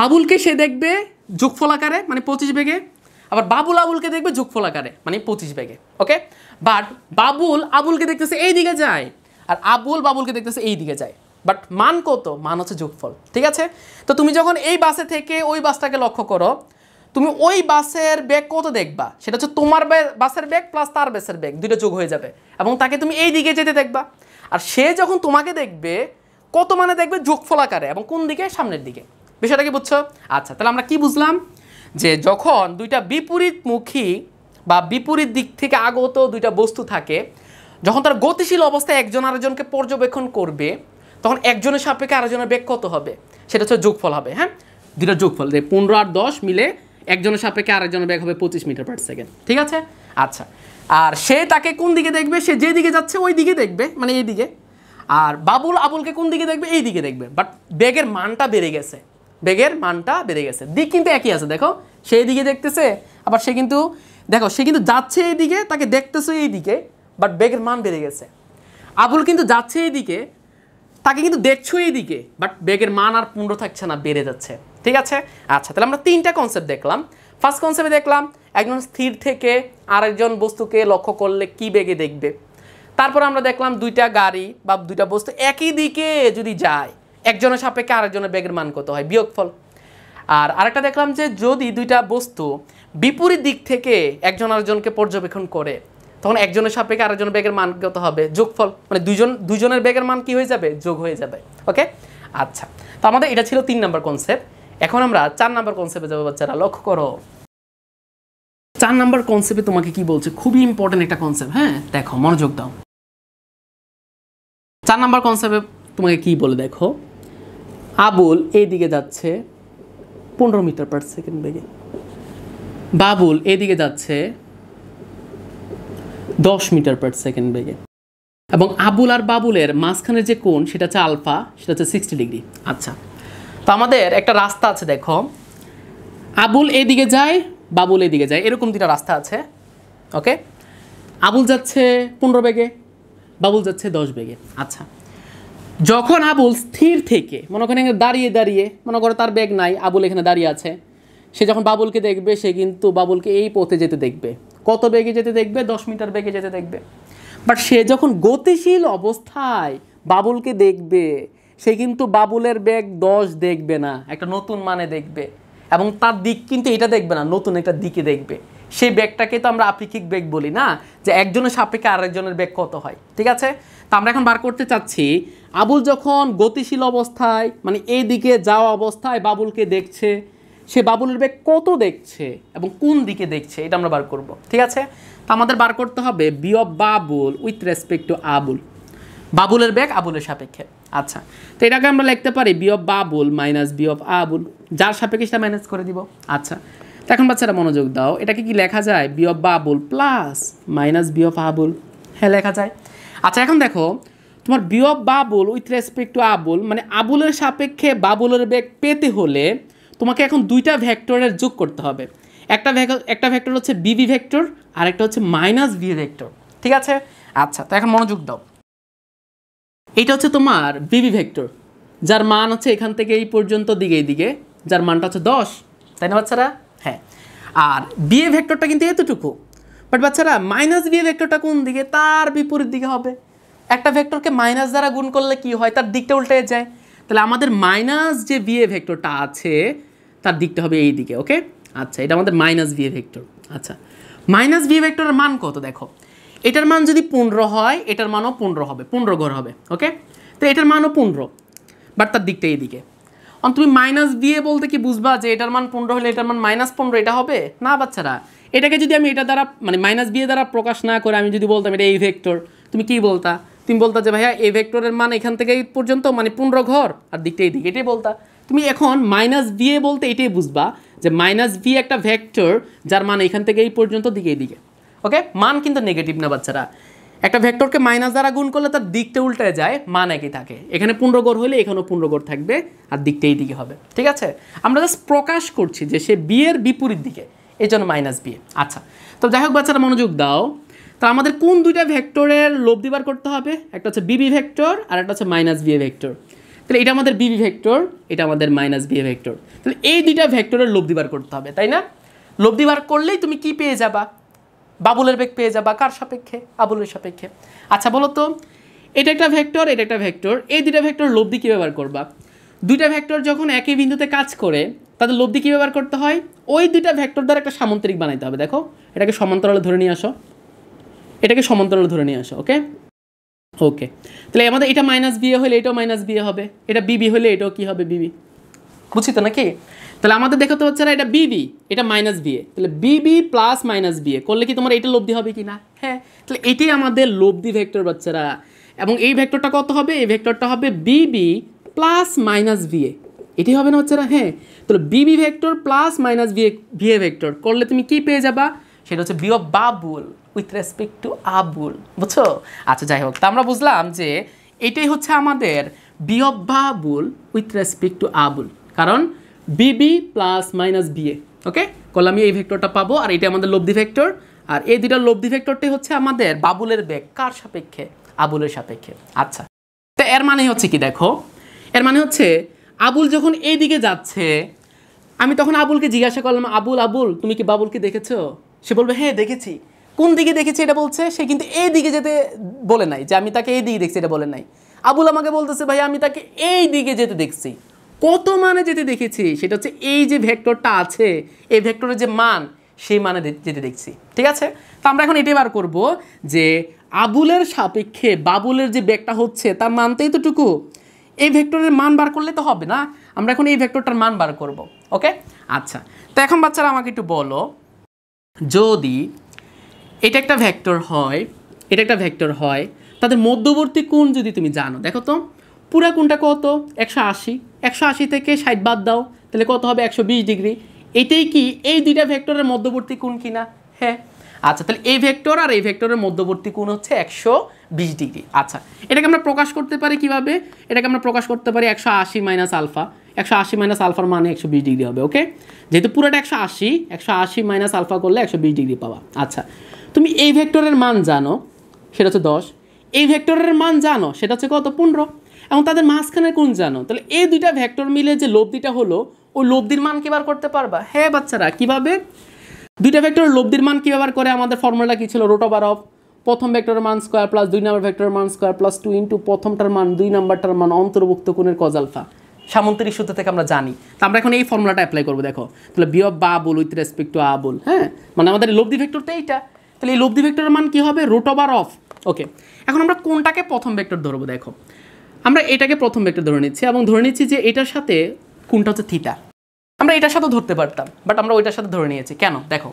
বাবুলকে সে দেখবে যোগফল আকারে মানে পঁচিশ বেগে আবার বাবুল আবুলকে দেখবে যোগফল আকারে মানে পঁচিশ বেগে ওকে বাট বাবুল আবুলকে দেখতেছে এই দিকে যায় আর আবুল বাবুলকে দেখতেছে এই দিকে যায় বাট মান কত মান হচ্ছে যোগফল ঠিক আছে তো তুমি যখন এই বাসে থেকে ওই বাসটাকে লক্ষ্য করো তুমি ওই বাসের ব্যাগ কত দেখবা সেটা হচ্ছে তোমার বাসের ব্যাগ প্লাস তার বাসের ব্যাগ দুইটা যোগ হয়ে যাবে এবং তাকে তুমি এই দিকে যেতে দেখবা আর সে যখন তোমাকে দেখবে কত মানে দেখবে যোগফল আকারে এবং কোন দিকে সামনের দিকে বিষয়টা কি বুঝছো আচ্ছা তাহলে আমরা কি বুঝলাম যে যখন দুইটা বিপরীতমুখী বা বিপরীত দিক থেকে আগত দুইটা বস্তু থাকে যখন তার গতিশীল অবস্থায় একজন আরেকজনকে পর্যবেক্ষণ করবে তখন একজনের সাপেক্ষে আরেকজনের বেগ কত হবে সেটা হচ্ছে যোগফল হবে হ্যাঁ দুইটা যোগফল পনেরো আর দশ মিলে একজনের সাপেক্ষে আরেকজনের বেগ হবে পঁচিশ মিটার পার সেকেন্ড ঠিক আছে আচ্ছা আর সে তাকে কোন দিকে দেখবে সে যে দিকে যাচ্ছে ওই দিকে দেখবে মানে এই দিকে আর বাবুল আবুলকে কোন দিকে দেখবে এই দিকে দেখবে বাট বেগের মানটা বেড়ে গেছে বেগের মানটা বেড়ে গেছে দিক কিন্তু একই আছে দেখো সেই দিকে দেখতেছে আবার সে কিন্তু দেখো সে কিন্তু যাচ্ছে এইদিকে তাকে দেখতেছে এইদিকে বাট বেগের মান বেড়ে গেছে আবুল কিন্তু যাচ্ছে এইদিকে তাকে কিন্তু দেখছো এইদিকে বাট বেগের মান আর পুণ্ড থাকছে না বেড়ে যাচ্ছে ঠিক আছে আচ্ছা তাহলে আমরা তিনটা কনসেপ্ট দেখলাম ফার্স্ট কনসেপ্টে দেখলাম একজন স্থির থেকে আরেকজন বস্তুকে লক্ষ্য করলে কি বেগে দেখবে তারপর আমরা দেখলাম দুইটা গাড়ি বা দুইটা বস্তু একই দিকে যদি যায় একজনের সাপেক্ষে আরেকজনের বেগের মান কত হয় বিয়োগফল আর আরেকটা দেখলাম যে যদি দুইটা বস্তু বিপরীত দিক থেকে একজন আরেকজনকে পর্যবেক্ষণ করে তখন একজনের সাপেক্ষে আরেকজনের বেগের মান কত হবে যোগফল মানে দুজন দুজনের বেগের মান কি হয়ে যাবে যোগ হয়ে যাবে ওকে আচ্ছা তো আমাদের এটা ছিল তিন নম্বর কনসেপ্ট এখন আমরা চার নম্বর কনসেপ্টে যাবো বাচ্চারা লক্ষ্য করো চার নম্বর কনসেপ্টে তোমাকে কি বলছে খুবই ইম্পর্টেন্ট একটা কনসেপ্ট হ্যাঁ দেখো মনোযোগ দাও চার নম্বর কনসেপ্টে তোমাকে কি বলে দেখো আবুল দিকে যাচ্ছে পনেরো মিটার পার সেকেন্ড বেগে বাবুল এদিকে যাচ্ছে দশ মিটার পার সেকেন্ড বেগে এবং আবুল আর বাবুলের মাঝখানের যে কোণ সেটা হচ্ছে আলফা সেটা হচ্ছে সিক্সটি ডিগ্রি আচ্ছা তো আমাদের একটা রাস্তা আছে দেখো আবুল এদিকে যায় বাবুল এদিকে যায় এরকম দুটা রাস্তা আছে ওকে আবুল যাচ্ছে পনেরো বেগে বাবুল যাচ্ছে দশ বেগে আচ্ছা যখন আবুল স্থির থেকে মনে করেন দাঁড়িয়ে দাঁড়িয়ে মনে করো তার ব্যাগ নাই আবুল এখানে দাঁড়িয়ে আছে সে যখন বাবুলকে দেখবে সে কিন্তু বাবুলকে এই পথে যেতে দেখবে কত বেগে যেতে দেখবে দশ মিটার বেগে যেতে দেখবে বাট সে যখন গতিশীল অবস্থায় বাবুলকে দেখবে সে কিন্তু বাবুলের বেগ দশ দেখবে না একটা নতুন মানে দেখবে এবং তার দিক কিন্তু এটা দেখবে না নতুন একটা দিকে দেখবে সেই ব্যাগটাকে তো আমরা আপেক্ষিক ব্যাগ বলি না যে একজনের সাপেক্ষে আরেকজনের ব্যাগ কত হয় ঠিক আছে তা আমরা এখন বার করতে চাচ্ছি আবুল যখন গতিশীল অবস্থায় মানে এই দিকে যাওয়া অবস্থায় বাবুলকে দেখছে সে বাবুলের বেগ কত দেখছে এবং কোন দিকে দেখছে এটা আমরা বার করব ঠিক আছে তো আমাদের বার করতে হবে v of Babul with respect to Abul বাবুলের বেগ আবুলের সাপেক্ষে আচ্ছা তো এটাকে আমরা লিখতে পারি v of Babul minus v of Abul যার সাপেক্ষে সেটা ম্যানেজ করে দিব আচ্ছা এখন বাচ্চারা মনোযোগ দাও এটাকে কি লেখা যায় v of Babul plus minus v of Abul হ্যাঁ লেখা যায় আচ্ছা এখন দেখো তোমার v of Babul with respect to Abul মানে আবুলের সাপেক্ষে বাবুলের বেগ পেতে হলে তোমাকে এখন দুইটা ভেক্টরের যোগ করতে হবে একটা একটা ভেক্টর হচ্ছে বিবি ভেক্টর আর একটা হচ্ছে মাইনাস বি ভেক্টর ঠিক আছে আচ্ছা তো এখন মনোযোগ দাও এটা হচ্ছে তোমার বিবি ভেক্টর যার মান হচ্ছে এখান থেকে এই পর্যন্ত দিকে দিকে যার মানটা হচ্ছে দশ তাই না বাচ্চারা হ্যাঁ আর বিএ ভেক্টরটা কিন্তু এতটুকু বাট বাচ্চারা মাইনাস বিএ ভেক্টরটা কোন দিকে তার বিপরীত দিকে হবে একটা ভেক্টরকে মাইনাস দ্বারা গুণ করলে কি হয় তার দিকটা উল্টে যায় তাহলে আমাদের মাইনাস যে বিএ ভেক্টরটা আছে তার দিকটা হবে এই দিকে ওকে আচ্ছা এটা আমাদের মাইনাস ভি ভেক্টর আচ্ছা মাইনাস ভি ভেক্টরের মান কত দেখো এটার মান যদি পনেরো হয় এটার মানও পনেরো হবে পনেরো ঘর হবে ওকে তো এটার মানও পনেরো বাট তার দিকটা এইদিকে অন তুমি মাইনাস দিয়ে বলতে কি বুঝবা যে এটার মান পনেরো হলে এটার মান মাইনাস পনেরো এটা হবে না বাচ্চারা এটাকে যদি আমি এটা দ্বারা মানে মাইনাস বিয়ে দ্বারা প্রকাশ না করে আমি যদি বলতাম এটা এই ভেক্টর তুমি কি বলতা তুমি বলতা যে ভাইয়া এই ভেক্টরের মান এখান থেকে পর্যন্ত মানে পনেরো ঘর আর দিকটা এইদিকে এটাই বলতা তুমি এখন মাইনাস বি এ বলতে এটাই বুঝবা যে মাইনাস বি একটা ভেক্টর যার মান এখান থেকে এই পর্যন্ত দিকে দিকে ওকে মান কিন্তু নেগেটিভ না বাচ্চারা একটা ভেক্টরকে মাইনাস দ্বারা গুণ করলে তার দিকটা উল্টে যায় মান একই থাকে এখানে পুনর্গড় হলে এখানেও পুনর্গড় থাকবে আর দিকটা এই দিকে হবে ঠিক আছে আমরা জাস্ট প্রকাশ করছি যে সে বিয়ের বিপরীত দিকে এই জন্য মাইনাস এ আচ্ছা তো যাই হোক বাচ্চারা মনোযোগ দাও তো আমাদের কোন দুইটা ভেক্টরের লোভ দিবার করতে হবে একটা হচ্ছে বিবি ভেক্টর আর একটা হচ্ছে মাইনাস বি এ ভেক্টর তাহলে এটা আমাদের বিবি ভেক্টর এটা আমাদের মাইনাস বি ভেক্টর তাহলে এই দুইটা ভেক্টরের বার করতে হবে তাই না বার করলেই তুমি কি পেয়ে যাবা বাবুলের বেগ পেয়ে যাবা কার সাপেক্ষে আবুলের সাপেক্ষে আচ্ছা বলো তো এটা একটা ভেক্টর এটা একটা ভেক্টর এই দুইটা ভেক্টর লব্ধি কী ব্যবহার করবা দুইটা ভেক্টর যখন একই বিন্দুতে কাজ করে তাদের লব্ধি কী ব্যবহার করতে হয় ওই দুইটা ভেক্টর দ্বারা একটা সামান্তরিক বানাইতে হবে দেখো এটাকে সমান্তরালে ধরে নিয়ে আসো এটাকে সমান্তরালে ধরে নিয়ে আসো ওকে ওকে তাহলে আমাদের এটা মাইনাস বিয়ে হলে এটাও মাইনাস বিয়ে হবে এটা বিবি হলে এটাও কি হবে বিবি বুঝছি তো নাকি তাহলে আমাদের দেখাতে হচ্ছে না এটা বিবি এটা মাইনাস বিয়ে তাহলে বিবি প্লাস মাইনাস বিয়ে করলে কি তোমার এটা লব্ধি হবে কি না হ্যাঁ তাহলে এটাই আমাদের লব্ধি ভেক্টর বাচ্চারা এবং এই ভেক্টরটা কত হবে এই ভেক্টরটা হবে বিবি প্লাস মাইনাস বিয়ে এটি হবে না হচ্ছে না হ্যাঁ তাহলে বিবি ভেক্টর প্লাস মাইনাস বিয়ে বিয়ে ভেক্টর করলে তুমি কি পেয়ে যাবা সেটা হচ্ছে v of Babul with respect to Abul বুঝছো আচ্ছা যাই হোক তা আমরা বুঝলাম যে এটাই হচ্ছে আমাদের v with respect to Abul কারণ বিবি প্লাস মাইনাস বিএ ওকে কলামে এই ভেক্টরটা পাবো আর এটা আমাদের লব্ধি ভেক্টর আর এই দুটা লব্ধি ভেক্টরটাই হচ্ছে আমাদের বাবুলের বেগ কার সাপেক্ষে আবুলের সাপেক্ষে আচ্ছা তো এর মানে হচ্ছে কি দেখো এর মানে হচ্ছে আবুল যখন এই দিকে যাচ্ছে আমি তখন আবুলকে জিজ্ঞাসা করলাম আবুল আবুল তুমি কি বাবুলকে দেখেছো সে বলবে হ্যাঁ দেখেছি কোন দিকে দেখেছি এটা বলছে সে কিন্তু এই দিকে যেতে বলে নাই যে আমি তাকে এই দিকে দেখছি এটা বলে নাই আবুল আমাকে বলতেছে ভাই আমি তাকে এই দিকে যেতে দেখছি কত মানে যেতে দেখেছি সেটা হচ্ছে এই যে ভেক্টরটা আছে এই ভেক্টরের যে মান সেই মানে যেতে দেখছি ঠিক আছে তো আমরা এখন এটাই বার করব যে আবুলের সাপেক্ষে বাবুলের যে ব্যাগটা হচ্ছে তার মানতেই তো টুকু এই ভেক্টরের মান বার করলে তো হবে না আমরা এখন এই ভেক্টরটার মান বার করব ওকে আচ্ছা তো এখন বাচ্চারা আমাকে একটু বলো যদি এটা একটা ভেক্টর হয় এটা একটা ভেক্টর হয় তাদের মধ্যবর্তী কোণ যদি তুমি জানো দেখো তো পুরা কোণটা কত একশো আশি একশো আশি থেকে ষাট বাদ দাও তাহলে কত হবে একশো বিশ ডিগ্রি এটাই কি এই দুইটা ভেক্টরের মধ্যবর্তী কোণ কিনা হ্যাঁ আচ্ছা তাহলে এই ভেক্টর আর এই ভেক্টরের মধ্যবর্তী কোণ হচ্ছে একশো বিশ ডিগ্রি আচ্ছা এটাকে আমরা প্রকাশ করতে পারি কিভাবে এটাকে আমরা প্রকাশ করতে পারি একশো আশি মাইনাস আলফা একশো আশি মাইনাস আলফার মানে একশো বিশ ডিগ্রি হবে ওকে যেহেতু পুরোটা একশো আশি একশো আশি মাইনাস আলফা করলে একশো বিশ ডিগ্রি পাওয়া আচ্ছা তুমি এই ভেক্টরের মান জানো সেটা হচ্ছে দশ এই ভেক্টরের মান জানো সেটা হচ্ছে কত পনেরো এবং তাদের মাঝখানে কোন জানো তাহলে এই দুইটা ভেক্টর মিলে যে লব্ধিটা হলো ওই লব্ধির মান কি বার করতে পারবা হ্যাঁ বাচ্চারা কিভাবে দুইটা ভেক্টরের লব্ধির মান কী ব্যবহার করে আমাদের ফর্মুলাটা কী ছিল রোট ওভার অফ প্রথম ভেক্টরের মান স্কোয়ার প্লাস দুই নম্বর ভেক্টরের মান স্কোয়ার প্লাস টু ইন্টু প্রথমটার মান দুই নম্বরটার মান অন্তর্ভুক্ত কোণের কজালফা সামন্তরিক সূত্র থেকে আমরা জানি তো আমরা এখন এই ফর্মুলাটা অ্যাপ্লাই করবো দেখো তাহলে v of Babul with respect to Abul হ্যাঁ মানে আমাদের লব্ধি ভেক্টর তো এইটা তাহলে এই লব্ধি ভেক্টরের মান কী হবে রুট ওভার অফ ওকে এখন আমরা কোনটাকে প্রথম ভেক্টর ধরবো দেখো আমরা এটাকে প্রথম ভেক্টর ধরে নিচ্ছি এবং ধরে নিচ্ছি যে এটার সাথে কোনটা হচ্ছে থিতা আমরা এটার সাথে ধরতে পারতাম বাট আমরা ওইটার সাথে ধরে নিয়েছি কেন দেখো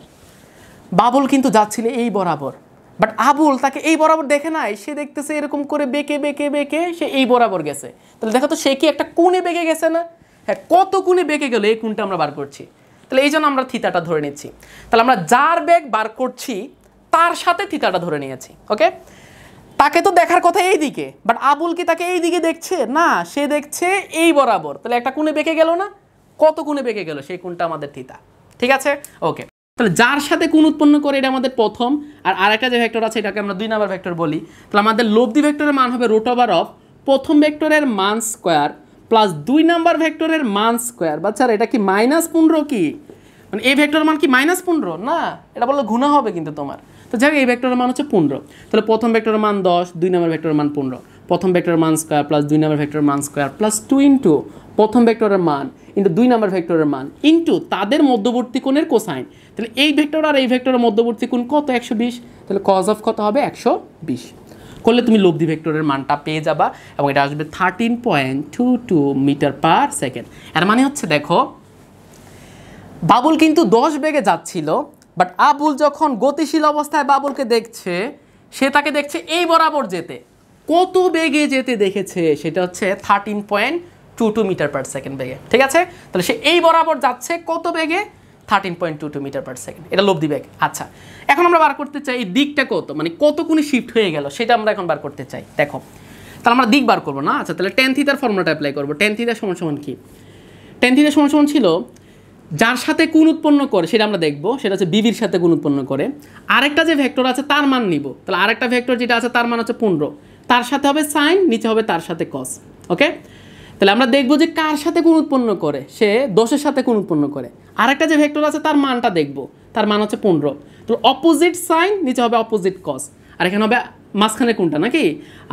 বাবুল কিন্তু যাচ্ছিল এই বরাবর বাট আবুল তাকে এই বরাবর দেখে নাই সে দেখতেছে এরকম করে বেঁকে বেঁকে বেঁকে সে এই বরাবর গেছে তাহলে দেখো তো সে কি একটা কোণে বেঁকে গেছে না হ্যাঁ কত কোণে বেঁকে গেলো এই কোণটা আমরা বার করছি তাহলে এই জন্য আমরা থিতাটা ধরে নিচ্ছি তাহলে আমরা যার বেগ বার করছি তার সাথে থিতাটা ধরে নিয়েছি ওকে তাকে তো দেখার কথা এই দিকে বাট আবুল কি তাকে এই দিকে দেখছে না সে দেখছে এই বরাবর তাহলে একটা কোণে বেঁকে গেল না কত কোণে বেঁকে গেল সেই কোনটা আমাদের থিতা ঠিক আছে ওকে তাহলে যার সাথে কোন উৎপন্ন করে এটা আমাদের প্রথম আর আরেকটা যে ভেক্টর আছে এটাকে আমরা দুই নাম্বার ভেক্টর বলি তাহলে আমাদের লব্ধি ভেক্টরের মান হবে রোট ওভার অফ প্রথম ভেক্টরের মান স্কোয়ার প্লাস দুই নাম্বার ভেক্টরের মান স্কোয়ার বাচ্চার এটা কি মাইনাস পনেরো কি মানে এই ভেক্টরের মান কি মাইনাস পনেরো না এটা বললে ঘুণা হবে কিন্তু তোমার তো যাই এই ভেক্টরের মান হচ্ছে পনেরো তাহলে প্রথম ভেক্টরের মান দশ দুই নম্বর ভেক্টরের মান পনেরো প্রথম ভেক্টরের মান স্কোয়ার প্লাস দুই নম্বর ভেক্টরের মান স্কোয়ার প্লাস টু ইন্টু প্রথম ভেক্টরের মান ইন্টু দুই নম্বর ভেক্টরের মান ইন্টু তাদের মধ্যবর্তী কোণের কোসাইন তাহলে এই ভেক্টর আর এই ভেক্টরের মধ্যবর্তী কোণ কত একশো বিশ তাহলে কজ অফ কত হবে একশো বিশ করলে তুমি লব্ধি ভেক্টরের মানটা পেয়ে যাবা এবং এটা আসবে thirteen point two two metre per second এর মানে হচ্ছে দেখো বাবুল কিন্তু দশ বেগে যাচ্ছিল বাট আবুল যখন গতিশীল অবস্থায় বাবুলকে দেখছে সে তাকে দেখছে এই বরাবর যেতে কত বেগে যেতে দেখেছে সেটা হচ্ছে thirteen point two two metre per second বেগে ঠিক আছে তাহলে সে এই বরাবর যাচ্ছে কত বেগে thirteen point two two metre per second এটা লব্ধি বেগ আচ্ছা এখন আমরা বার করতে চাই এই দিকটা কত মানে কতক্ষণে শিফট হয়ে গেল সেটা আমরা এখন বার করতে চাই দেখো তাহলে আমরা দিক বার করবো না আচ্ছা তাহলে টেন থিতার ফর্মুলাটা অ্যাপ্লাই করবো টেন থিতার সমান সমান কি টেন থিতার সমান সমান ছিল যার সাথে কোন উৎপন্ন করে সেটা আমরা দেখব সেটা হচ্ছে বিবির সাথে কোন উৎপন্ন করে আরেকটা যে ভেক্টর আছে তার মান নিব তাহলে আরেকটা ভেক্টর যেটা আছে তার মান হচ্ছে পনেরো তার সাথে হবে সাইন নিচে হবে তার সাথে কস ওকে তাহলে আমরা দেখব যে কার সাথে কোন উৎপন্ন করে সে দশের সাথে কোন উৎপন্ন করে আরেকটা যে ভেক্টর আছে তার মানটা দেখব তার মান হচ্ছে পনেরো তো অপোজিট সাইন নিচে হবে অপোজিট কস আর এখানে হবে মাঝখানে কোনটা নাকি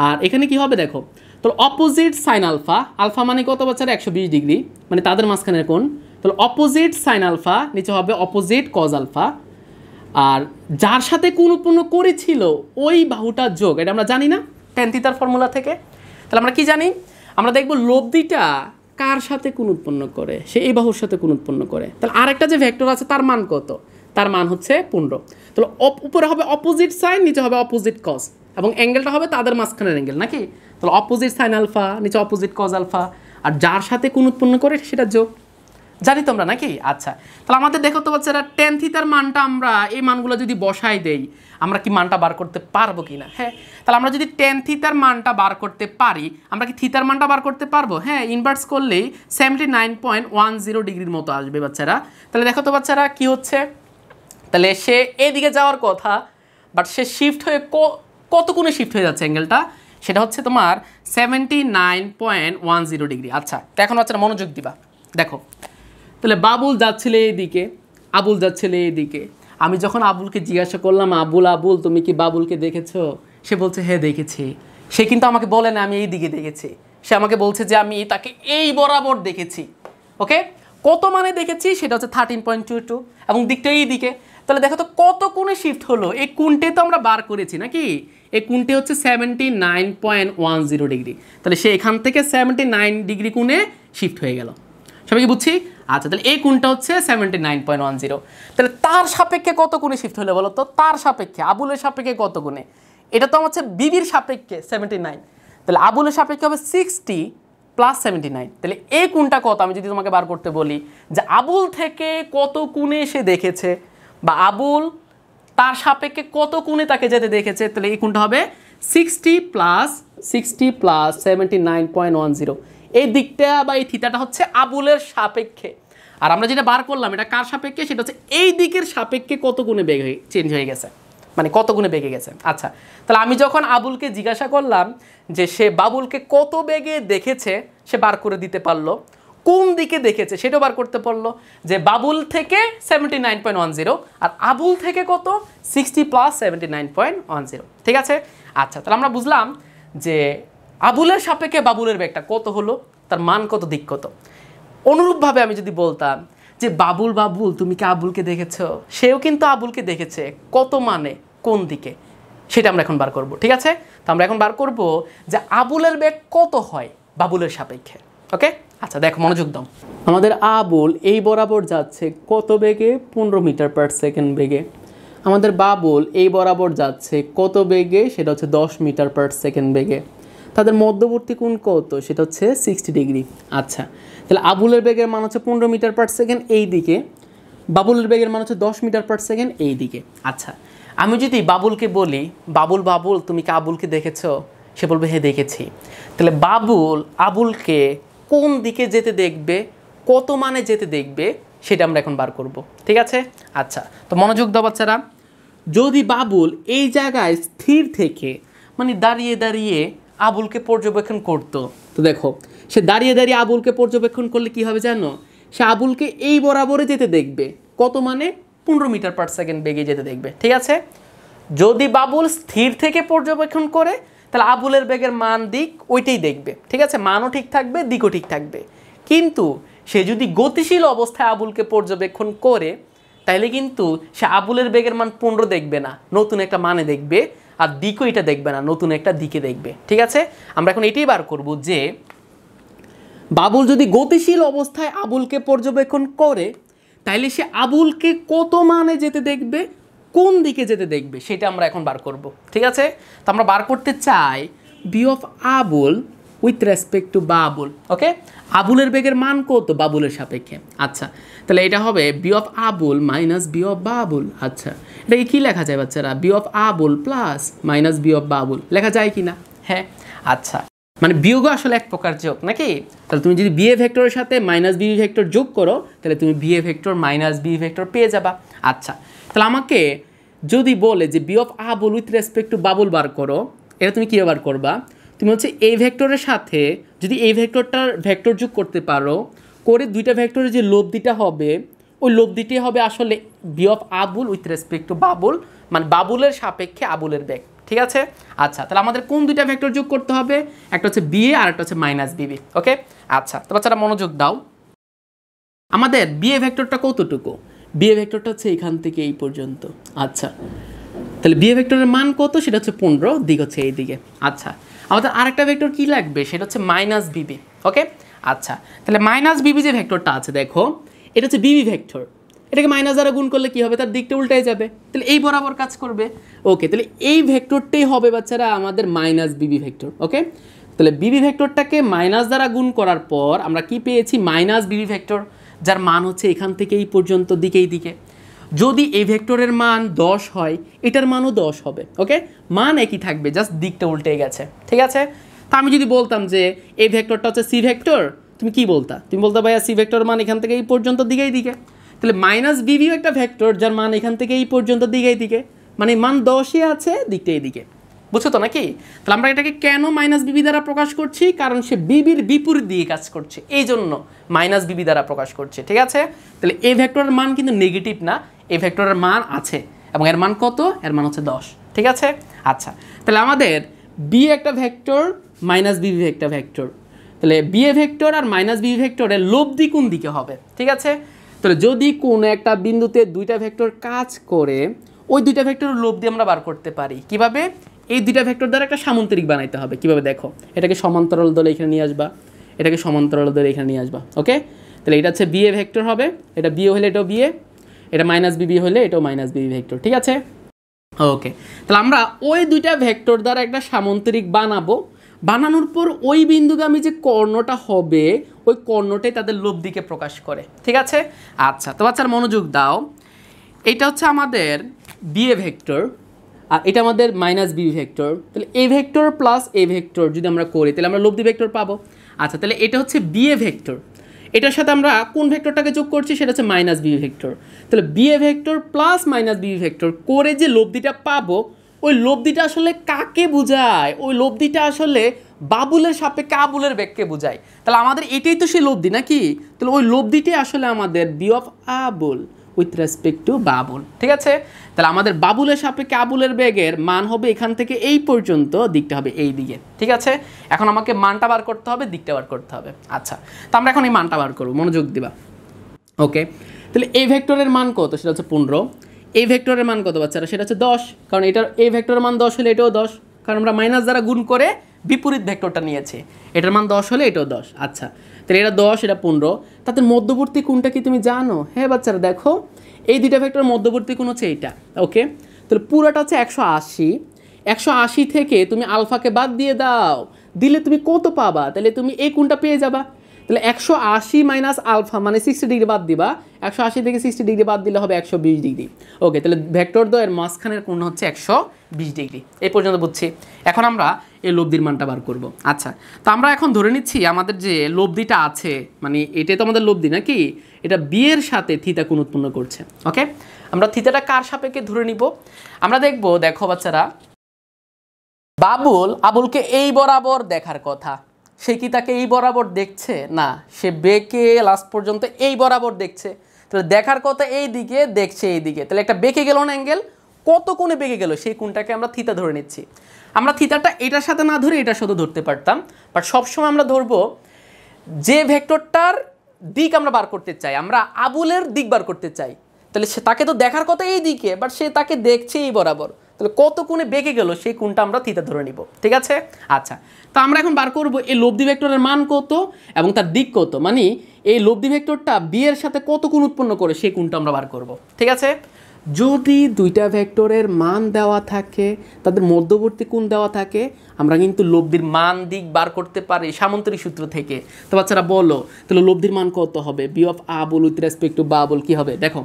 আর এখানে কি হবে দেখো তো অপোজিট সাইন আলফা আলফা মানে কত বছর একশো ডিগ্রি মানে তাদের মাঝখানের কোন তাহলে অপোজিট সাইন আলফা নিচে হবে অপোজিট কজ আলফা আর যার সাথে কোন উৎপন্ন করেছিল ওই বাহুটা যোগ এটা আমরা জানি না টেন্থিতার ফর্মুলা থেকে তাহলে আমরা কি জানি আমরা দেখব লব্ধিটা কার সাথে কোন উৎপন্ন করে সে এই বাহুর সাথে কোন উৎপন্ন করে তাহলে আরেকটা যে ভেক্টর আছে তার মান কত তার মান হচ্ছে পনেরো তাহলে উপরে হবে অপোজিট সাইন নিচে হবে অপোজিট কজ এবং অ্যাঙ্গেলটা হবে তাদের মাঝখানের অ্যাঙ্গেল নাকি তাহলে অপোজিট সাইন আলফা নিচে অপোজিট কজ আলফা আর যার সাথে কোন উৎপন্ন করে সেটা যোগ জানি তোমরা নাকি আচ্ছা তাহলে আমাদের দেখো তো বাচ্চারা টেন থিতার মানটা আমরা এই মানগুলো যদি বসাই দেই আমরা কি মানটা বার করতে পারবো কি না হ্যাঁ তাহলে আমরা যদি টেন থিতার মানটা বার করতে পারি আমরা কি থিতার মানটা বার করতে পারবো হ্যাঁ ইনভার্স করলেই seventy nine point one zero ডিগ্রির মতো আসবে বাচ্চারা তাহলে দেখো তো বাচ্চারা কি হচ্ছে তাহলে সে এদিকে যাওয়ার কথা বাট সে শিফট হয়ে কত কোণে শিফট হয়ে যাচ্ছে অ্যাঙ্গেলটা সেটা হচ্ছে তোমার seventy nine point one zero degree আচ্ছা এখন বাচ্চারা মনোযোগ দিবা দেখো তাহলে বাবুল যাচ্ছিলে এইদিকে আবুল যাচ্ছিলে এইদিকে আমি যখন আবুলকে জিজ্ঞাসা করলাম আবুল আবুল তুমি কি বাবুলকে দেখেছো সে বলছে হ্যাঁ দেখেছি সে কিন্তু আমাকে বলে না আমি এই দিকে দেখেছি সে আমাকে বলছে যে আমি তাকে এই বরাবর দেখেছি ওকে কত মানে দেখেছি সেটা হচ্ছে থার্টিন পয়েন্ট টু টু এবং দিকটা এই দিকে তাহলে দেখো তো কত কোণে শিফট হলো এই কোণটি তো আমরা বার করেছি নাকি এই কোণটি হচ্ছে seventy nine point one zero degree তাহলে সে এখান থেকে সেভেন্টি নাইন ডিগ্রি কোণে শিফট হয়ে গেল সবাই কি বুঝছি আচ্ছা তাহলে এই কোনটা হচ্ছে সেভেন্টি তাহলে তার সাপেক্ষে কত কোণে শিফট হলে বলো তো তার সাপেক্ষে আবুলের সাপেক্ষে কত কোণে এটা তো হচ্ছে বিবির সাপেক্ষে সেভেন্টি তাহলে আবুলের সাপেক্ষে হবে সিক্সটি প্লাস সেভেন্টি তাহলে এই কোনটা কত আমি যদি তোমাকে বার করতে বলি যে আবুল থেকে কত কোণে সে দেখেছে বা আবুল তার সাপেক্ষে কত কোণে তাকে যেতে দেখেছে তাহলে এই কোনটা হবে sixty plus sixty plus seventy nine point one zero এই দিকটা বা এই থিতাটা হচ্ছে আবুলের সাপেক্ষে আর আমরা যেটা বার করলাম এটা কার সাপেক্ষে সেটা হচ্ছে এই দিকের সাপেক্ষে কত গুণে বেগ হয়ে চেঞ্জ হয়ে গেছে মানে কত গুণে বেগে গেছে আচ্ছা তাহলে আমি যখন আবুলকে জিজ্ঞাসা করলাম যে সে বাবুলকে কত বেগে দেখেছে সে বার করে দিতে পারলো কোন দিকে দেখেছে সেটাও বার করতে পারলো যে বাবুল থেকে seventy nine point one zero আর আবুল থেকে কত sixty plus seventy nine point one zero ঠিক আছে আচ্ছা তাহলে আমরা বুঝলাম যে আবুলের সাপেক্ষে বাবুলের বেগটা কত হলো তার মান কত দিক কত অনুরূপভাবে আমি যদি বলতাম যে বাবুল বাবুল তুমি কি আবুলকে দেখেছ সেও কিন্তু আবুলকে দেখেছে কত মানে কোন দিকে সেটা আমরা এখন বার করব ঠিক আছে তো আমরা এখন বার করব যে আবুলের বেগ কত হয় বাবুলের সাপেক্ষে ওকে আচ্ছা দেখো মনোযোগ দাও আমাদের আবুল এই বরাবর যাচ্ছে কত বেগে পনেরো মিটার পার সেকেন্ড বেগে আমাদের বাবুল এই বরাবর যাচ্ছে কত বেগে সেটা হচ্ছে দশ মিটার পার সেকেন্ড বেগে তাদের মধ্যবর্তী কোণ কত সেটা হচ্ছে সিক্সটি ডিগ্রি আচ্ছা তাহলে আবুলের বেগের মান হচ্ছে পনেরো মিটার পার সেকেন্ড এই দিকে বাবুলের বেগের মান হচ্ছে দশ মিটার পার সেকেন্ড এই দিকে আচ্ছা আমি যদি বাবুলকে বলি বাবুল বাবুল তুমি কি আবুলকে দেখেছ সে বলবে হে হ্যাঁ, দেখেছি তাহলে বাবুল আবুলকে কোন দিকে যেতে দেখবে কত মানে যেতে দেখবে সেটা আমরা এখন বার করব ঠিক আছে আচ্ছা তো মনোযোগ দাও বাচ্চারা যদি বাবুল এই জায়গায় স্থির থেকে মানে দাঁড়িয়ে দাঁড়িয়ে আবুলকে পর্যবেক্ষণ করত তো দেখো সে দাঁড়িয়ে দাঁড়িয়ে আবুলকে পর্যবেক্ষণ করলে কি হবে জানো সে আবুলকে এই বরাবরে যেতে দেখবে কত মানে পনেরো মিটার পার সেকেন্ড বেগে যেতে দেখবে ঠিক আছে যদি বাবুল স্থির থেকে পর্যবেক্ষণ করে তাহলে আবুলের বেগের মান দিক ওইটাই দেখবে ঠিক আছে মানও ঠিক থাকবে দিকও ঠিক থাকবে কিন্তু সে যদি গতিশীল অবস্থায় আবুলকে পর্যবেক্ষণ করে তাহলে কিন্তু সে আবুলের বেগের মান পনেরো দেখবে না নতুন একটা মানে দেখবে আর দিকও এটা দেখবে না নতুন একটা দিকে দেখবে ঠিক আছে আমরা এখন এটাই বার করব যে বাবুল যদি গতিশীল অবস্থায় আবুলকে পর্যবেক্ষণ করে তাইলে সে আবুলকে কত মানে যেতে দেখবে কোন দিকে যেতে দেখবে সেটা আমরা এখন বার করব ঠিক আছে তো আমরা বার করতে চাই v of Abul with respect to Babul okay আবুলের বেগের মান কত বাবুলের সাপেক্ষে আচ্ছা তাহলে এটা হবে v of Abul minus v of Babul আচ্ছা এটা কি লেখা যায় বাচ্চারা v of Abul plus minus v of Babul লেখা যায় কি না হ্যাঁ আচ্ছা মানে বিয়োগও আসলে এক প্রকার যোগ নাকি তাহলে তুমি যদি বিএ ভেক্টরের সাথে মাইনাস বি ভেক্টর যোগ করো তাহলে তুমি v a vector minus v vector পেয়ে যাবা আচ্ছা তাহলে আমাকে যদি বলে যে v of Abul with respect to Babul বার করো এটা তুমি কী বার করবা তুমি হচ্ছে এই ভেক্টরের সাথে যদি এই ভেক্টরটার ভেক্টর যোগ করতে পারো করে দুইটা ভেক্টরের যে লব্ধিটা হবে ওই লব্ধিটি হবে আসলে v of Abul with respect to Babul মানে বাবুলের সাপেক্ষে আবুলের ব্যাগ ঠিক আছে আচ্ছা তাহলে আমাদের কোন দুইটা ভেক্টর যোগ করতে হবে একটা হচ্ছে বিএ আর একটা হচ্ছে মাইনাস বিবি ওকে আচ্ছা তো বাচ্চারা মনোযোগ দাও আমাদের বিএ ভেক্টরটা কতটুকু বিএ ভেক্টরটা হচ্ছে এখান থেকে এই পর্যন্ত আচ্ছা তাহলে বিএ ভেক্টরের মান কত সেটা হচ্ছে পনেরো দিক হচ্ছে এই দিকে আচ্ছা আমাদের আরেকটা ভেক্টর কি লাগবে সেটা হচ্ছে মাইনাস বিবি ওকে আচ্ছা তাহলে মাইনাস বিবি যে ভেক্টরটা আছে দেখো এটা হচ্ছে বিবি ভেক্টর এটাকে মাইনাস দ্বারা গুণ করলে কি হবে তার দিকটা উল্টাই যাবে তাহলে এই বরাবর কাজ করবে ওকে তাহলে এই ভেক্টরটাই হবে বাচ্চারা আমাদের মাইনাস বিবি ভেক্টর ওকে তাহলে বিবি ভেক্টরটাকে মাইনাস দ্বারা গুণ করার পর আমরা কি পেয়েছি মাইনাস বিবি ভেক্টর যার মান হচ্ছে এখান থেকে এই পর্যন্ত দিকেই দিকে যদি এই ভেক্টরের মান দশ হয় এটার মানও দশ হবে ওকে মান একই থাকবে জাস্ট দিকটা উল্টে গেছে ঠিক আছে তা আমি যদি বলতাম যে এই ভেক্টরটা হচ্ছে সি ভেক্টর তুমি কি বলতা তুমি বলতা ভাইয়া সি ভেক্টর মান এখান থেকে এই পর্যন্ত দিকেই দিকে তাহলে মাইনাস বিভিও একটা ভেক্টর যার মান এখান থেকে এই পর্যন্ত দিকেই দিকে মানে মান দশই আছে দিকটা দিকে বুঝছো তো নাকি তাহলে আমরা এটাকে কেন মাইনাস বিবি দ্বারা প্রকাশ করছি কারণ সে বিবির বিপরীত দিয়ে কাজ করছে এই জন্য মাইনাস বিবি দ্বারা প্রকাশ করছে ঠিক আছে তাহলে এই ভেক্টরের মান কিন্তু নেগেটিভ না এই ভেক্টরের মান আছে এবং এর মান কত এর মান হচ্ছে দশ ঠিক আছে আচ্ছা তাহলে আমাদের বি একটা ভেক্টর মাইনাস বিবি একটা ভেক্টর তাহলে বি এ ভেক্টর আর মাইনাস বি ভেক্টরের লব্ধি কোন দিকে হবে ঠিক আছে তাহলে যদি কোনো একটা বিন্দুতে দুইটা ভেক্টর কাজ করে ওই দুইটা ভেক্টরের লব্ধি আমরা বার করতে পারি কিভাবে এই দুইটা ভেক্টর দ্বারা একটা সামান্তরিক বানাইতে হবে কীভাবে দেখো এটাকে সমান্তরাল দলে এখানে নিয়ে আসবা এটাকে সমান্তরাল দলে এখানে নিয়ে আসবা ওকে তাহলে এটা হচ্ছে বিএ ভেক্টর হবে এটা বিএ হলে এটাও বিএ এটা মাইনাস বিবি হলে এটাও মাইনাস বিবি ভেক্টর ঠিক আছে ওকে তাহলে আমরা ওই দুইটা ভেক্টর দ্বারা একটা সামান্তরিক বানাবো বানানোর পর ওই বিন্দুগামী যে কর্ণটা হবে ওই কর্ণটাই তাদের লোভ দিকে প্রকাশ করে ঠিক আছে আচ্ছা তো বাচ্চার মনোযোগ দাও এটা হচ্ছে আমাদের বিএ ভেক্টর আর এটা আমাদের মাইনাস বি ভেক্টর তাহলে এ ভেক্টর প্লাস এ ভেক্টর যদি আমরা করি তাহলে আমরা লব্ধি ভেক্টর পাবো আচ্ছা তাহলে এটা হচ্ছে বি এ ভেক্টর এটার সাথে আমরা কোন ভেক্টরটাকে যোগ করছি সেটা হচ্ছে মাইনাস বি ভেক্টর তাহলে v a vector plus minus v vector করে যে লব্ধিটা পাবো ওই লব্ধিটা আসলে কাকে বোঝায় ওই লব্ধিটা আসলে বাবুলের সাপে কাবুলের বেগকে বোঝায় তাহলে আমাদের এটাই তো সেই লব্ধি নাকি তাহলে ওই লব্ধিটাই আসলে আমাদের v of Abul with respect to Babul ঠিক আছে তাহলে আমাদের বাবুলের সাপেক্ষে আবুলের বেগের মান হবে এখান থেকে এই পর্যন্ত দিকটা হবে এই দিকে ঠিক আছে এখন আমাকে মানটা বার করতে হবে দিকটা বার করতে হবে আচ্ছা তো আমরা এখন এই মানটা বার করবো মনোযোগ দিবা ওকে তাহলে এই ভেক্টরের মান কত সেটা হচ্ছে পনেরো এই ভেক্টরের মান কত বাচ্চারা সেটা হচ্ছে দশ কারণ এটার এই ভেক্টরের মান দশ হলে এটাও দশ কারণ আমরা মাইনাস দ্বারা গুণ করে বিপরীত ভেক্টরটা নিয়েছে এটার মান দশ হলে এটাও দশ আচ্ছা তাহলে এটা দশ এটা পনেরো তাদের মধ্যবর্তী কোনটা কি তুমি জানো হ্যাঁ বাচ্চারা দেখো এই দুইটা ফ্যাক্টর মধ্যবর্তী কোন হচ্ছে এইটা ওকে তাহলে পুরাটা হচ্ছে একশো আশি একশো আশি থেকে তুমি আলফাকে বাদ দিয়ে দাও দিলে তুমি কত পাবা তাহলে তুমি এই কোনটা পেয়ে যাবা তাহলে একশো আশি মাইনাস আলফা মানে সিক্সটি ডিগ্রি বাদ দিবা একশো আশি থেকে সিক্সটি ডিগ্রি বাদ দিলে হবে একশো বিশ ডিগ্রি ওকে তাহলে ভেক্টর দয়ের মাঝখানের কোণ হচ্ছে একশো বিশ ডিগ্রি এই পর্যন্ত বুঝছি এখন আমরা এই লব্ধির মানটা বার করব আচ্ছা তো আমরা এখন ধরে নিচ্ছি আমাদের যে লব্ধিটা আছে মানে এটাই তো আমাদের লব্ধি নাকি এটা বিয়ের সাথে থিতা কোণ উৎপন্ন করছে ওকে আমরা থিতাটা কার সাপেক্ষে ধরে নিব আমরা দেখব দেখো বাচ্চারা বাবুল আবুলকে এই বরাবর দেখার কথা সে কি তাকে এই বরাবর দেখছে না সে বেঁকে লাস্ট পর্যন্ত এই বরাবর দেখছে তাহলে দেখার কথা এই দিকে দেখছে এই দিকে তাহলে একটা বেঁকে গেল না অ্যাঙ্গেল কত কোণে বেঁকে গেল সেই কোণটাকে আমরা থিতা ধরে নিচ্ছি আমরা থিতাটা এটার সাথে না ধরে এটার সাথে ধরতে পারতাম বাট সবসময় আমরা ধরবো যে ভেক্টরটার দিক আমরা বার করতে চাই আমরা আবুলের দিক বার করতে চাই তাহলে সে তাকে তো দেখার কথা এই দিকে বাট সে তাকে দেখছে এই বরাবর তাহলে কত কোণে বেঁকে গেল সেই কোণটা আমরা থিতা ধরে নিব ঠিক আছে আচ্ছা তো আমরা এখন বার করব এই লব্ধি ভেক্টরের মান কত এবং তার দিক কত মানে এই লব্ধি ভেক্টরটা বি এর সাথে কত কোণ উৎপন্ন করে সেই কোণটা আমরা বার করব ঠিক আছে যদি দুইটা ভেক্টরের মান দেওয়া থাকে তাদের মধ্যবর্তী কোণ দেওয়া থাকে আমরা কিন্তু লব্ধির মান দিক বার করতে পারি সামন্তরিক সূত্র থেকে তো বাচ্চারা বলো তাহলে লব্ধির মান কত হবে v of Abul with respect to Babul কী হবে দেখো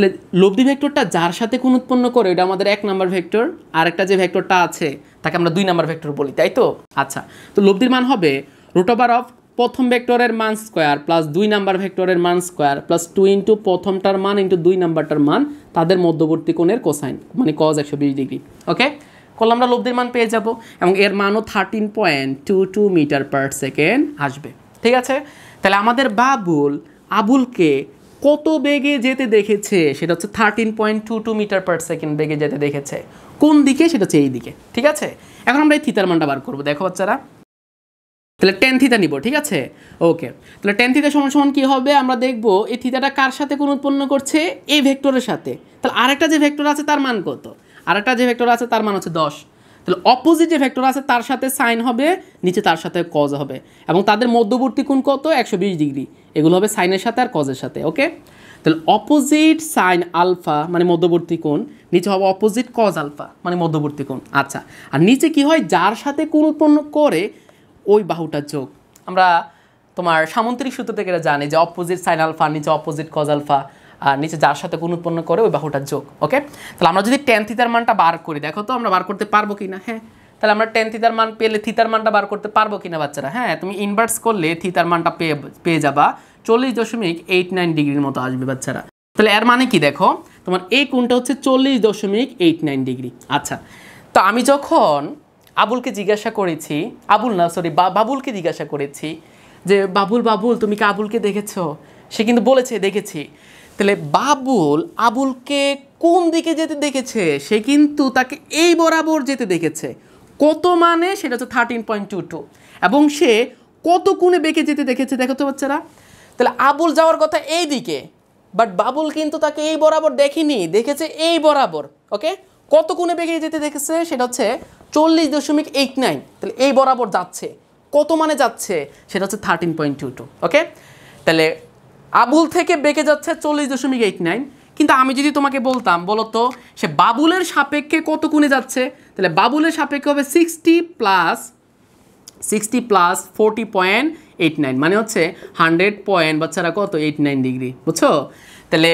তাহলে লব্ধি ভেক্টরটা যার সাথে কোন উৎপন্ন করে ওটা আমাদের এক নাম্বার ভেক্টর আর একটা যে ভেক্টরটা আছে তাকে আমরা দুই নাম্বার ভেক্টর বলি তাই তো আচ্ছা তো লব্ধির মান হবে রুট ওভার অফ প্রথম ভেক্টরের মান স্কোয়ার প্লাস দুই নাম্বার ভেক্টরের মান স্কোয়ার প্লাস টু ইন্টু প্রথমটার মান ইন্টু দুই নাম্বারটার মান তাদের মধ্যবর্তী কোণের কোসাইন মানে কজ একশো বিশ ডিগ্রি ওকে করলে আমরা লব্ধির মান পেয়ে যাব এবং এর মানও thirteen point two two metre per second আসবে ঠিক আছে তাহলে আমাদের বাবুল আবুলকে কত বেগে যেতে দেখেছে সেটা হচ্ছে thirteen point two two metre per second বেগে যেতে দেখেছে কোন দিকে সেটা হচ্ছে এই দিকে ঠিক আছে এখন আমরা এই থিতার মানটা বার করবো দেখো বাচ্চারা তাহলে টেন থিতা নিব ঠিক আছে ওকে তাহলে টেন থিতা সমান সমান কী হবে আমরা দেখবো এই থিতাটা কার সাথে কোন উৎপন্ন করছে এই ভেক্টরের সাথে তাহলে আরেকটা যে ভেক্টর আছে তার মান কত আরেকটা যে ভেক্টর আছে তার মান হচ্ছে দশ তাহলে অপোজিট যে ভেক্টর আছে তার সাথে সাইন হবে নিচে তার সাথে কজ হবে এবং তাদের মধ্যবর্তী কোণ কত একশো ডিগ্রি এগুলো হবে সাইনের সাথে আর কজের সাথে ওকে তাহলে অপোজিট সাইন আলফা মানে মধ্যবর্তী কোণ নিচে হবে অপোজিট কজ আলফা মানে মধ্যবর্তী কোণ আচ্ছা আর নিচে কি হয় যার সাথে কোণ উৎপন্ন করে ওই বাহুটার যোগ আমরা তোমার সামন্তরিক সূত্র থেকে এটা জানি যে অপোজিট সাইন আলফা নিচে অপোজিট কজ আলফা আর নিচে যার সাথে গুণ উৎপন্ন করে ওই বাহুটার যোগ ওকে তাহলে আমরা যদি টেন থিতার মানটা বার করি দেখো তো আমরা বার করতে পারবো কি না হ্যাঁ তাহলে আমরা টেন থিতার মান পেলে থিতার মানটা বার করতে পারবো কিনা বাচ্চারা হ্যাঁ তুমি ইনভার্স করলে থিতার মানটা পেয়ে পেয়ে যাবা চল্লিশ দশমিক এইট নাইন ডিগ্রির মতো আসবে বাচ্চারা তাহলে এর মানে কি দেখো তোমার এই কোণটা হচ্ছে চল্লিশ দশমিক এইট নাইন ডিগ্রি আচ্ছা তো আমি যখন আবুলকে জিজ্ঞাসা করেছি আবুল না সরি বাবুলকে জিজ্ঞাসা করেছি যে বাবুল বাবুল তুমি কি আবুলকে দেখেছো সে কিন্তু বলেছে দেখেছি তাহলে বাবুল আবুলকে কোন দিকে যেতে দেখেছে সে কিন্তু তাকে এই বরাবর যেতে দেখেছে কত মানে সেটা হচ্ছে থার্টিন পয়েন্ট টু টু এবং সে কত কোণে বেঁকে যেতে দেখেছে দেখো তো বাচ্চারা তাহলে আবুল যাওয়ার কথা এই দিকে বাট বাবুল কিন্তু তাকে এই বরাবর দেখেনি দেখেছে এই বরাবর ওকে কত কোণে বেঁকে যেতে দেখেছে সেটা হচ্ছে চল্লিশ দশমিক এইট নাইন তাহলে এই বরাবর যাচ্ছে কত মানে যাচ্ছে সেটা হচ্ছে thirteen point two two okay তাহলে আবুল থেকে বেঁকে যাচ্ছে চল্লিশ দশমিক এইট নাইন কিন্তু আমি যদি তোমাকে বলতাম বলতো সে বাবুলের সাপেক্ষে কত কোণে যাচ্ছে তাহলে বাবুলের সাপেক্ষে হবে sixty plus sixty plus forty point eight nine মানে হচ্ছে হান্ড্রেড পয়েন্ট বাচ্চারা কত এইট নাইন ডিগ্রি বুঝছো তাহলে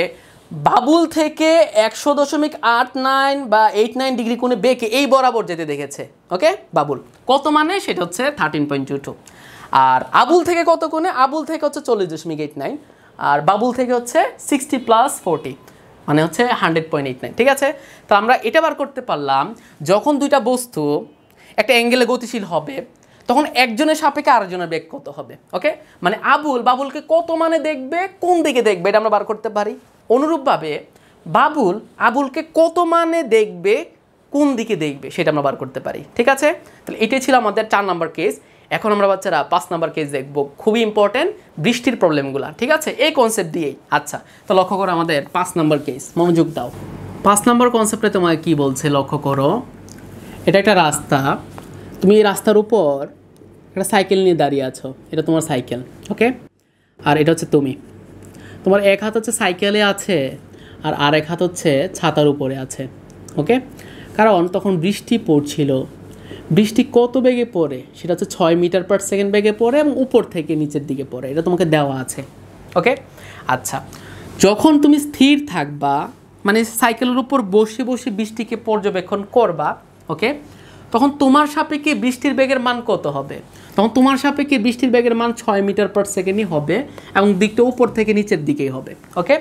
বাবুল থেকে একশো দশমিক আট নাইন বা এইট নাইন ডিগ্রি কোণে বেঁকে এই বরাবর যেতে দেখেছে ওকে বাবুল কত মানে সেটা হচ্ছে থার্টিন পয়েন্ট টু টু আর আবুল থেকে কত কোণে আবুল থেকে হচ্ছে চল্লিশ দশমিক এইট নাইন আর বাবুল থেকে হচ্ছে সিক্সটি প্লাস ফোরটি মানে হচ্ছে হান্ড্রেড পয়েন্ট এইট নাইন ঠিক আছে তো আমরা এটা বার করতে পারলাম যখন দুইটা বস্তু একটা অ্যাঙ্গেলে গতিশীল হবে তখন একজনের সাপেক্ষে আরেকজনের বেগ কত হবে ওকে মানে আবুল বাবুলকে কত মানে দেখবে কোন দিকে দেখবে এটা আমরা বার করতে পারি অনুরূপভাবে বাবুল আবুলকে কত মানে দেখবে কোন দিকে দেখবে সেটা আমরা বার করতে পারি ঠিক আছে তাহলে এটাই ছিল আমাদের চার নম্বর কেস এখন আমরা বাচ্চারা পাঁচ নাম্বার কেস দেখব খুবই ইম্পর্টেন্ট বৃষ্টির প্রবলেমগুলো ঠিক আছে এই কনসেপ্ট দিয়েই আচ্ছা তো লক্ষ্য করো আমাদের পাঁচ নাম্বার কেস মনোযোগ দাও পাঁচ নাম্বার কনসেপ্টে তোমায় কি বলছে লক্ষ্য করো এটা একটা রাস্তা তুমি এই রাস্তার উপর একটা সাইকেল নিয়ে দাঁড়িয়ে আছো এটা তোমার সাইকেল ওকে আর এটা হচ্ছে তুমি তোমার এক হাত হচ্ছে সাইকেলে আছে আর আরেক হাত হচ্ছে ছাতার উপরে আছে ওকে কারণ তখন বৃষ্টি পড়ছিল বৃষ্টি কত বেগে পড়ে সেটা হচ্ছে ছয় মিটার পার সেকেন্ড বেগে পড়ে এবং উপর থেকে নিচের দিকে পড়ে এটা তোমাকে দেওয়া আছে ওকে আচ্ছা যখন তুমি স্থির থাকবা মানে সাইকেলের উপর বসে বসে বৃষ্টিকে পর্যবেক্ষণ করবা ওকে তখন তোমার সাপেক্ষে বৃষ্টির বেগের মান কত হবে তখন তোমার সাপেক্ষে বৃষ্টির বেগের মান ছয় মিটার পার সেকেন্ডই হবে এবং দিকটা উপর থেকে নিচের দিকেই হবে ওকে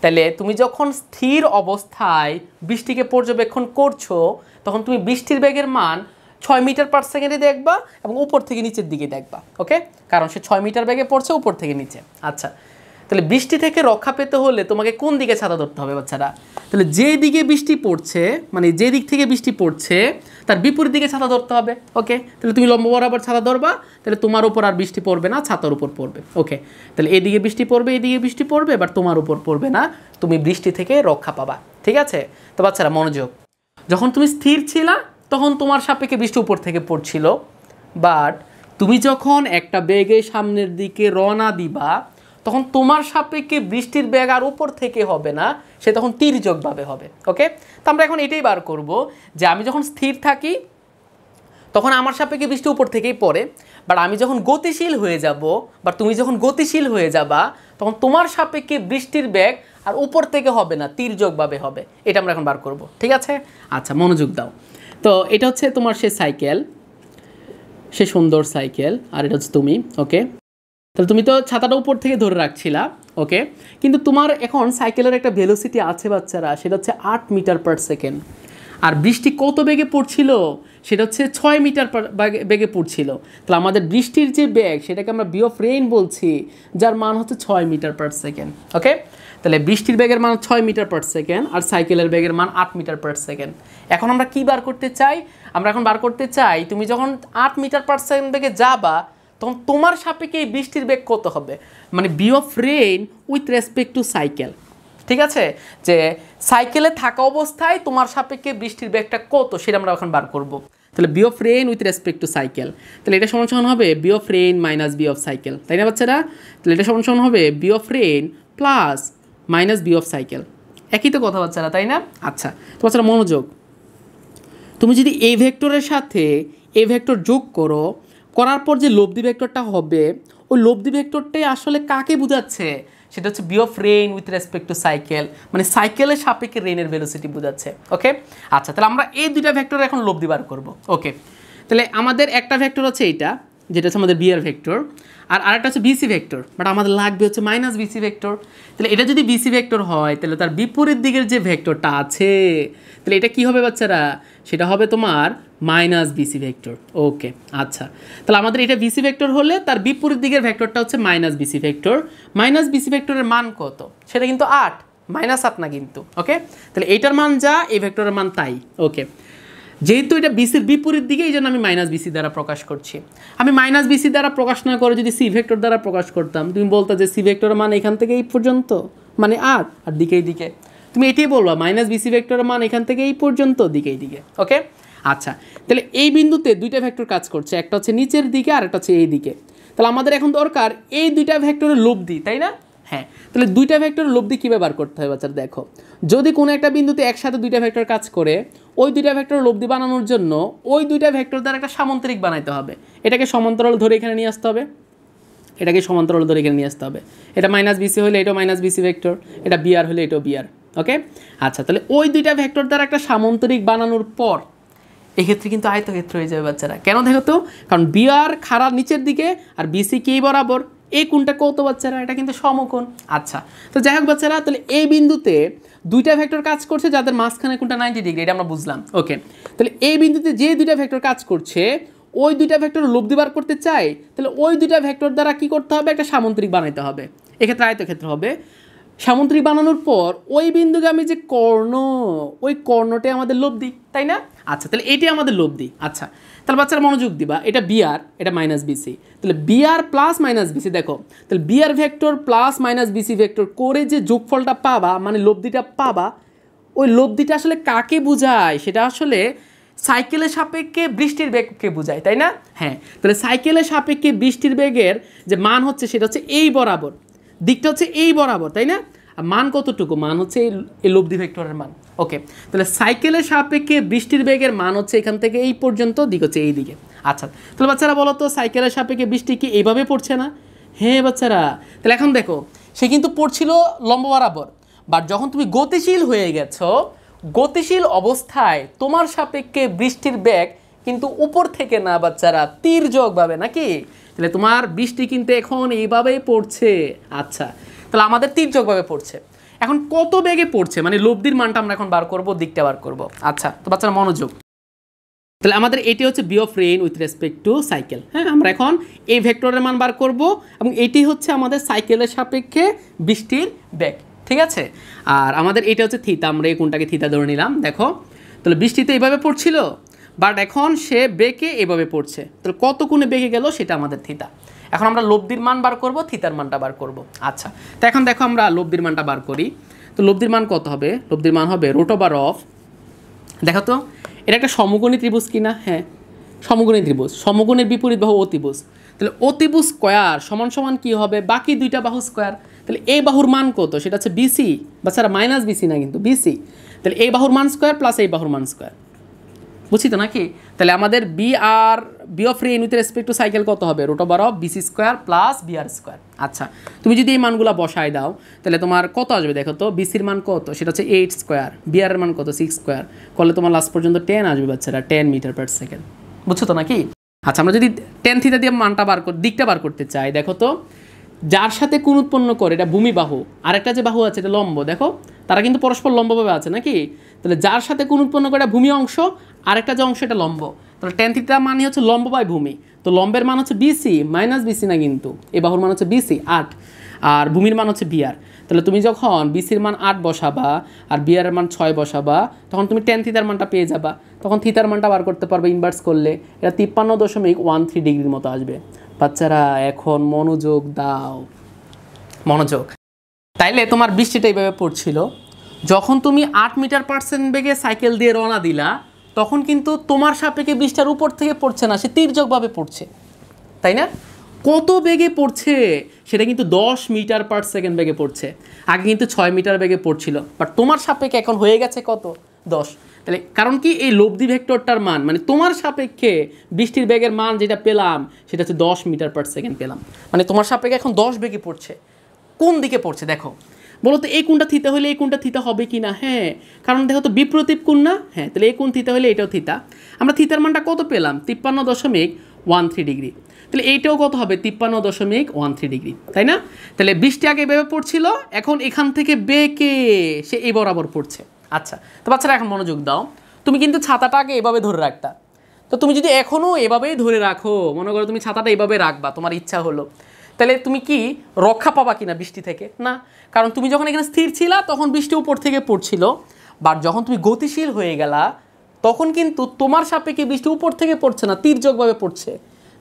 তাহলে তুমি যখন স্থির অবস্থায় বৃষ্টিকে পর্যবেক্ষণ করছো তখন তুমি বৃষ্টির বেগের মান ছয় মিটার পার সেকেন্ডে দেখবা এবং উপর থেকে নিচের দিকে দেখবা ওকে কারণ সে ছয় মিটার ব্যাগে পড়ছে উপর থেকে নিচে আচ্ছা তাহলে বৃষ্টি থেকে রক্ষা পেতে হলে তোমাকে কোন দিকে ছাতা ধরতে হবে বাচ্চারা তাহলে যে দিকে বৃষ্টি পড়ছে মানে যে দিক থেকে বৃষ্টি পড়ছে তার বিপরীত দিকে ছাতা ধরতে হবে ওকে তাহলে তুমি লম্ব বরাবর ছাতা ধরবা তাহলে তোমার উপর আর বৃষ্টি পড়বে না ছাতার উপর পড়বে ওকে তাহলে এদিকে বৃষ্টি পড়বে এদিকে বৃষ্টি পড়বে বা তোমার উপর পড়বে না তুমি বৃষ্টি থেকে রক্ষা পাবা ঠিক আছে তো বাচ্চারা মনোযোগ যখন তুমি স্থির ছিলা তখন তোমার সাপেক্ষে বৃষ্টি উপর থেকে পড়ছিল বাট তুমি যখন একটা বেগে সামনের দিকে রওনা দিবা তখন তোমার সাপেক্ষে বৃষ্টির ব্যাগ আর উপর থেকে হবে না সে তখন তীর্যকভাবে হবে ওকে তো আমরা এখন এটাই বার করব যে আমি যখন স্থির থাকি তখন আমার সাপেক্ষে বৃষ্টি উপর থেকেই পড়ে বাট আমি যখন গতিশীল হয়ে যাব বা তুমি যখন গতিশীল হয়ে যাবা তখন তোমার সাপেক্ষে বৃষ্টির ব্যাগ আর উপর থেকে হবে না তীর্যকভাবে হবে এটা আমরা এখন বার করব ঠিক আছে আচ্ছা মনোযোগ দাও তো এটা হচ্ছে তোমার সে সাইকেল সে সুন্দর সাইকেল আর এটা হচ্ছে তুমি ওকে তাহলে তুমি তো ছাতাটা উপর থেকে ধরে রাখছিলা ওকে কিন্তু তোমার এখন সাইকেলের একটা ভেলোসিটি আছে বাচ্চারা সেটা হচ্ছে আট মিটার পার সেকেন্ড আর বৃষ্টি কত বেগে পড়ছিল সেটা হচ্ছে ছয় মিটার পার বেগে পড়ছিল তাহলে আমাদের বৃষ্টির যে বেগ সেটাকে আমরা বি অফ রেইন বলছি যার মান হচ্ছে ছয় মিটার পার সেকেন্ড ওকে তাহলে বৃষ্টির বেগের মান ছয় মিটার পার সেকেন্ড আর সাইকেলের বেগের মান আট মিটার পার সেকেন্ড এখন আমরা কি বার করতে চাই আমরা এখন বার করতে চাই তুমি যখন আট মিটার পার সেকেন্ড বেগে যাবা তখন তোমার সাপেক্ষে এই বৃষ্টির বেগ কত হবে মানে v of rain with respect to cycle ঠিক আছে যে সাইকেলে থাকা অবস্থায় তোমার সাপেক্ষে বৃষ্টির বেগটা কত সেটা আমরা এখন বার করব তাহলে v of rain with respect to cycle তাহলে এটা সমান সমান হবে v of rain minus v of cycle তাই না বাচ্চারা তাহলে এটা সমান সমান হবে v of rain plus minus v of cycle একই তো কথা বাচ্চারা তাই না আচ্ছা তো বাচ্চারা মনোযোগ তুমি যদি এই ভেক্টরের সাথে এই ভেক্টর যোগ করো করার পর যে লব্ধি ভেক্টরটা হবে ওই লব্ধি ভেক্টরটাই আসলে কাকে বোঝাচ্ছে সেটা হচ্ছে v of rain with respect to cycle মানে সাইকেলের সাপেক্ষে রেইনের ভেলোসিটি বোঝাচ্ছে ওকে আচ্ছা তাহলে আমরা এই দুইটা ভেক্টর এখন লব্ধি বার করবো ওকে তাহলে আমাদের একটা ভেক্টর হচ্ছে এইটা যেটা হচ্ছে আমাদের আর ভেক্টর আর আরেকটা হচ্ছে বিসি ভেক্টর বাট আমাদের লাগবে হচ্ছে মাইনাস বিসি ভেক্টর তাহলে এটা যদি বিসি ভেক্টর হয় তাহলে তার বিপরীত দিকের যে ভেক্টরটা আছে তাহলে এটা কি হবে বাচ্চারা সেটা হবে তোমার মাইনাস বিসি ভেক্টর ওকে আচ্ছা তাহলে আমাদের এটা বিসি ভেক্টর হলে তার বিপরীত দিকের ভেক্টরটা হচ্ছে minus BC vector minus BC ভেক্টরের মান কত সেটা কিন্তু আট মাইনাস আট না কিন্তু ওকে তাহলে এইটার মান যা এই ভেক্টরের মান তাই ওকে যেহেতু এটা বিসির বিপরীত দিকে এই জন্য আমি মাইনাস বিসি দ্বারা প্রকাশ করছি আমি মাইনাস বিসি দ্বারা প্রকাশ না করে যদি সি ভেক্টর দ্বারা প্রকাশ করতাম তুমি বলতো যে সি ভেক্টর মান এখান থেকে এই পর্যন্ত মানে আর আর এই দিকে তুমি এটাই বলবা মাইনাস বিসি ভেক্টরের মান এখান থেকে এই পর্যন্ত এই দিকে ওকে আচ্ছা তাহলে এই বিন্দুতে দুইটা ভেক্টর কাজ করছে একটা হচ্ছে নিচের দিকে আর একটা হচ্ছে এই দিকে তাহলে আমাদের এখন দরকার এই দুইটা ভেক্টরের লব্ধি তাই না হ্যাঁ তাহলে দুইটা ভেক্টর লব্ধি কীভাবে বার করতে হবে বাচ্চারা দেখো যদি কোনো একটা বিন্দুতে একসাথে দুইটা ভেক্টর কাজ করে ওই দুইটা ভেক্টর লব্ধি বানানোর জন্য ওই দুইটা ভেক্টর দ্বারা একটা সামান্তরিক বানাইতে হবে এটাকে সমান্তরাল ধরে এখানে নিয়ে আসতে হবে এটাকে সমান্তরাল ধরে এখানে নিয়ে আসতে হবে এটা মাইনাস বিসি হলে এটাও মাইনাস বিসি ভেক্টর এটা বিআর হলে এটাও বিআর ওকে আচ্ছা তাহলে ওই দুইটা ভেক্টর দ্বারা একটা সামান্তরিক বানানোর পর এক্ষেত্রে কিন্তু আয়তক্ষেত্র হয়ে যাবে বাচ্চারা কেন দেখো তো কারণ বিআর খাড়া নিচের দিকে আর বিসি কি বরাবর এই কোনটা কত বাচ্চারা এটা কিন্তু সমকোণ আচ্ছা তো যাই হোক বাচ্চারা তাহলে এই বিন্দুতে দুইটা ভেক্টর কাজ করছে যাদের মাঝখানে কোনটা নাইনটি ডিগ্রি এটা আমরা বুঝলাম ওকে তাহলে এই বিন্দুতে যে দুইটা ভেক্টর কাজ করছে ওই দুইটা ভেক্টর লব্ধি বার করতে চাই তাহলে ওই দুইটা ভেক্টর দ্বারা কি করতে হবে একটা সামন্ত্রিক বানাইতে হবে এক্ষেত্রে ক্ষেত্র হবে সামুদ্রিক বানানোর পর ওই বিন্দুকে আমি যে কর্ণ ওই কর্ণটাই আমাদের লোভ দিই তাই না আচ্ছা তাহলে এটাই আমাদের লোভ দিই আচ্ছা তাহলে বাচ্চারা মনোযোগ দিবা এটা বিআর এটা মাইনাস বিসি তাহলে বিআর প্লাস মাইনাস বিসি দেখো তাহলে v r vector plus minus BC vector করে যে যোগফলটা পাবা মানে লব্ধিটা পাবা ওই লব্ধিটা আসলে কাকে বোঝায় সেটা আসলে সাইকেলের সাপেক্ষে বৃষ্টির বেগকে বোঝায় তাই না হ্যাঁ তাহলে সাইকেলের সাপেক্ষে বৃষ্টির বেগের যে মান হচ্ছে সেটা হচ্ছে এই বরাবর দিকটা হচ্ছে এই বরাবর তাই না মান কতটুকু মান হচ্ছে এই লব্ধি ভেক্টরের মান ওকে তাহলে সাইকেলের সাপেক্ষে বৃষ্টির বেগের মান হচ্ছে এখান থেকে এই পর্যন্ত দিক হচ্ছে এই দিকে আচ্ছা তাহলে বাচ্চারা বলো তো সাইকেলের সাপেক্ষে বৃষ্টি কি এইভাবে পড়ছে না হ্যাঁ বাচ্চারা তাহলে এখন দেখো সে কিন্তু পড়ছিল লম্ব বরাবর বাট যখন তুমি গতিশীল হয়ে গেছো গতিশীল অবস্থায় তোমার সাপেক্ষে বৃষ্টির বেগ কিন্তু উপর থেকে না বাচ্চারা তীর তীর্যকভাবে নাকি তাহলে তোমার বৃষ্টি কিন্তু এখন এইভাবেই পড়ছে আচ্ছা তাহলে আমাদের তির্যকভাবে পড়ছে এখন কত বেগে পড়ছে মানে লব্ধির মানটা আমরা এখন বার করব দিকটা বার করব আচ্ছা তো বাচ্চারা মনোযোগ তাহলে আমাদের এটি হচ্ছে v of rain with respect to cycle হ্যাঁ আমরা এখন এই ভেক্টরের মান বার করব এবং এটি হচ্ছে আমাদের সাইকেলের সাপেক্ষে বৃষ্টির ব্যাগ ঠিক আছে আর আমাদের এটা হচ্ছে থিতা আমরা এই কোনটাকে থিতা ধরে নিলাম দেখো তাহলে বৃষ্টিতে এইভাবে পড়ছিল বাট এখন সে বেঁকে এভাবে পড়ছে তাহলে কত কোণে বেঁকে গেল সেটা আমাদের থিতা এখন আমরা লব্ধির মান বার করব থিতার মানটা বার করব আচ্ছা তো এখন দেখো আমরা লব্ধির মানটা বার করি তো লব্ধির মান কত হবে লব্ধির মান হবে রোট বার অফ দেখো তো এটা একটা সমগণী ত্রিভুজ কিনা হ্যাঁ সমগণী ত্রিভুজ সমগণের বিপরীত বাহু অতিভুজ তাহলে অতিভুজ স্কোয়ার সমান সমান কী হবে বাকি দুইটা বাহু স্কোয়ার তাহলে এই বাহুর মান কত সেটা হচ্ছে বিসি বা ছাড়া মাইনাস বিসি না কিন্তু বিসি তাহলে এই বাহুর মান স্কোয়ার প্লাস এই বাহুর মান স্কোয়ার বুঝি তো নাকি তাহলে আমাদের v r v of rain with respect to cycle কত হবে রোট ওভার অফ বিসি square plus v r square আচ্ছা তুমি যদি এই মানগুলো বসায় দাও তাহলে তোমার কত আসবে দেখো তো বিসির মান কত সেটা হচ্ছে এইট স্কোয়ার এর মান কত সিক্স স্কোয়ার করলে তোমার লাস্ট পর্যন্ত টেন আসবে বাচ্চারা টেন মিটার পার সেকেন্ড বুঝছো তো নাকি আচ্ছা আমরা যদি টেন থিটা দিয়ে মানটা বার দিকটা বার করতে চাই দেখো তো যার সাথে কোন উৎপন্ন করে এটা ভূমি বাহু আরেকটা যে বাহু আছে এটা লম্ব দেখো তারা কিন্তু পরস্পর লম্বভাবে আছে নাকি তাহলে যার সাথে কোন উৎপন্ন করে ভূমি অংশ আরেকটা যে অংশ এটা লম্ব তাহলে টেন থিটা মানে হচ্ছে লম্ব বাই ভূমি তো লম্বের মান হচ্ছে বিসি মাইনাস বিসি না কিন্তু এ বাহুর মান হচ্ছে বিসি আট আর ভূমির মান হচ্ছে বিআর তাহলে তুমি যখন বিসির মান আট বসাবা আর বিআরের মান ছয় বসাবা তখন তুমি টেন থিতার মানটা পেয়ে যাবা তখন থিতার মানটা বার করতে পারবে ইনভার্স করলে এটা তিপ্পান্ন দশমিক ওয়ান থ্রি ডিগ্রির মতো আসবে বাচ্চারা এখন মনোযোগ দাও মনোযোগ তাইলে তোমার বৃষ্টিটা এইভাবে পড়ছিল যখন তুমি আট মিটার পার্সেন্ট বেগে সাইকেল দিয়ে রওনা দিলা তখন কিন্তু তোমার সাপেকে বৃষ্টার উপর থেকে পড়ছে না সে তীর্যকভাবে পড়ছে তাই না কত বেগে পড়ছে সেটা কিন্তু দশ মিটার পার সেকেন্ড বেগে পড়ছে আগে কিন্তু ছয় মিটার বেগে পড়ছিল বাট তোমার সাপেক্ষে এখন হয়ে গেছে কত দশ তাহলে কারণ কি এই লব্ধি ভেক্টরটার মান মানে তোমার সাপেক্ষে বৃষ্টির বেগের মান যেটা পেলাম সেটা হচ্ছে দশ মিটার পার সেকেন্ড পেলাম মানে তোমার সাপেক্ষে এখন দশ বেগে পড়ছে কোন দিকে পড়ছে দেখো বলতো এই কোনটা থিতা হলে এই কোনটা থিতা হবে কি না হ্যাঁ কারণ দেখো তো বিপ্রতীপ কোন না হ্যাঁ তাহলে এই কোন থিতা হলে এটাও থিতা আমরা থিতার মানটা কত পেলাম তিপ্পান্ন দশমিক ওয়ান থ্রি ডিগ্রি তাহলে এইটাও কত হবে তিপ্পান্ন দশমিক ওয়ান থ্রি ডিগ্রি তাই না তাহলে বৃষ্টি আগে বেবে পড়ছিল এখন এখান থেকে বেকে সে এ বরাবর পড়ছে আচ্ছা তো বাচ্চারা এখন মনোযোগ দাও তুমি কিন্তু ছাতাটা আগে এভাবে ধরে রাখতা তো তুমি যদি এখনও এভাবেই ধরে রাখো মনে করো তুমি ছাতাটা এভাবে রাখবা তোমার ইচ্ছা হলো তাহলে তুমি কি রক্ষা পাবা কিনা বৃষ্টি থেকে না কারণ তুমি যখন এখানে স্থির ছিলা তখন বৃষ্টি উপর থেকে পড়ছিল বাট যখন তুমি গতিশীল হয়ে গেলা তখন কিন্তু তোমার সাপেক্ষে বৃষ্টি উপর থেকে পড়ছে না তীর্যকভাবে পড়ছে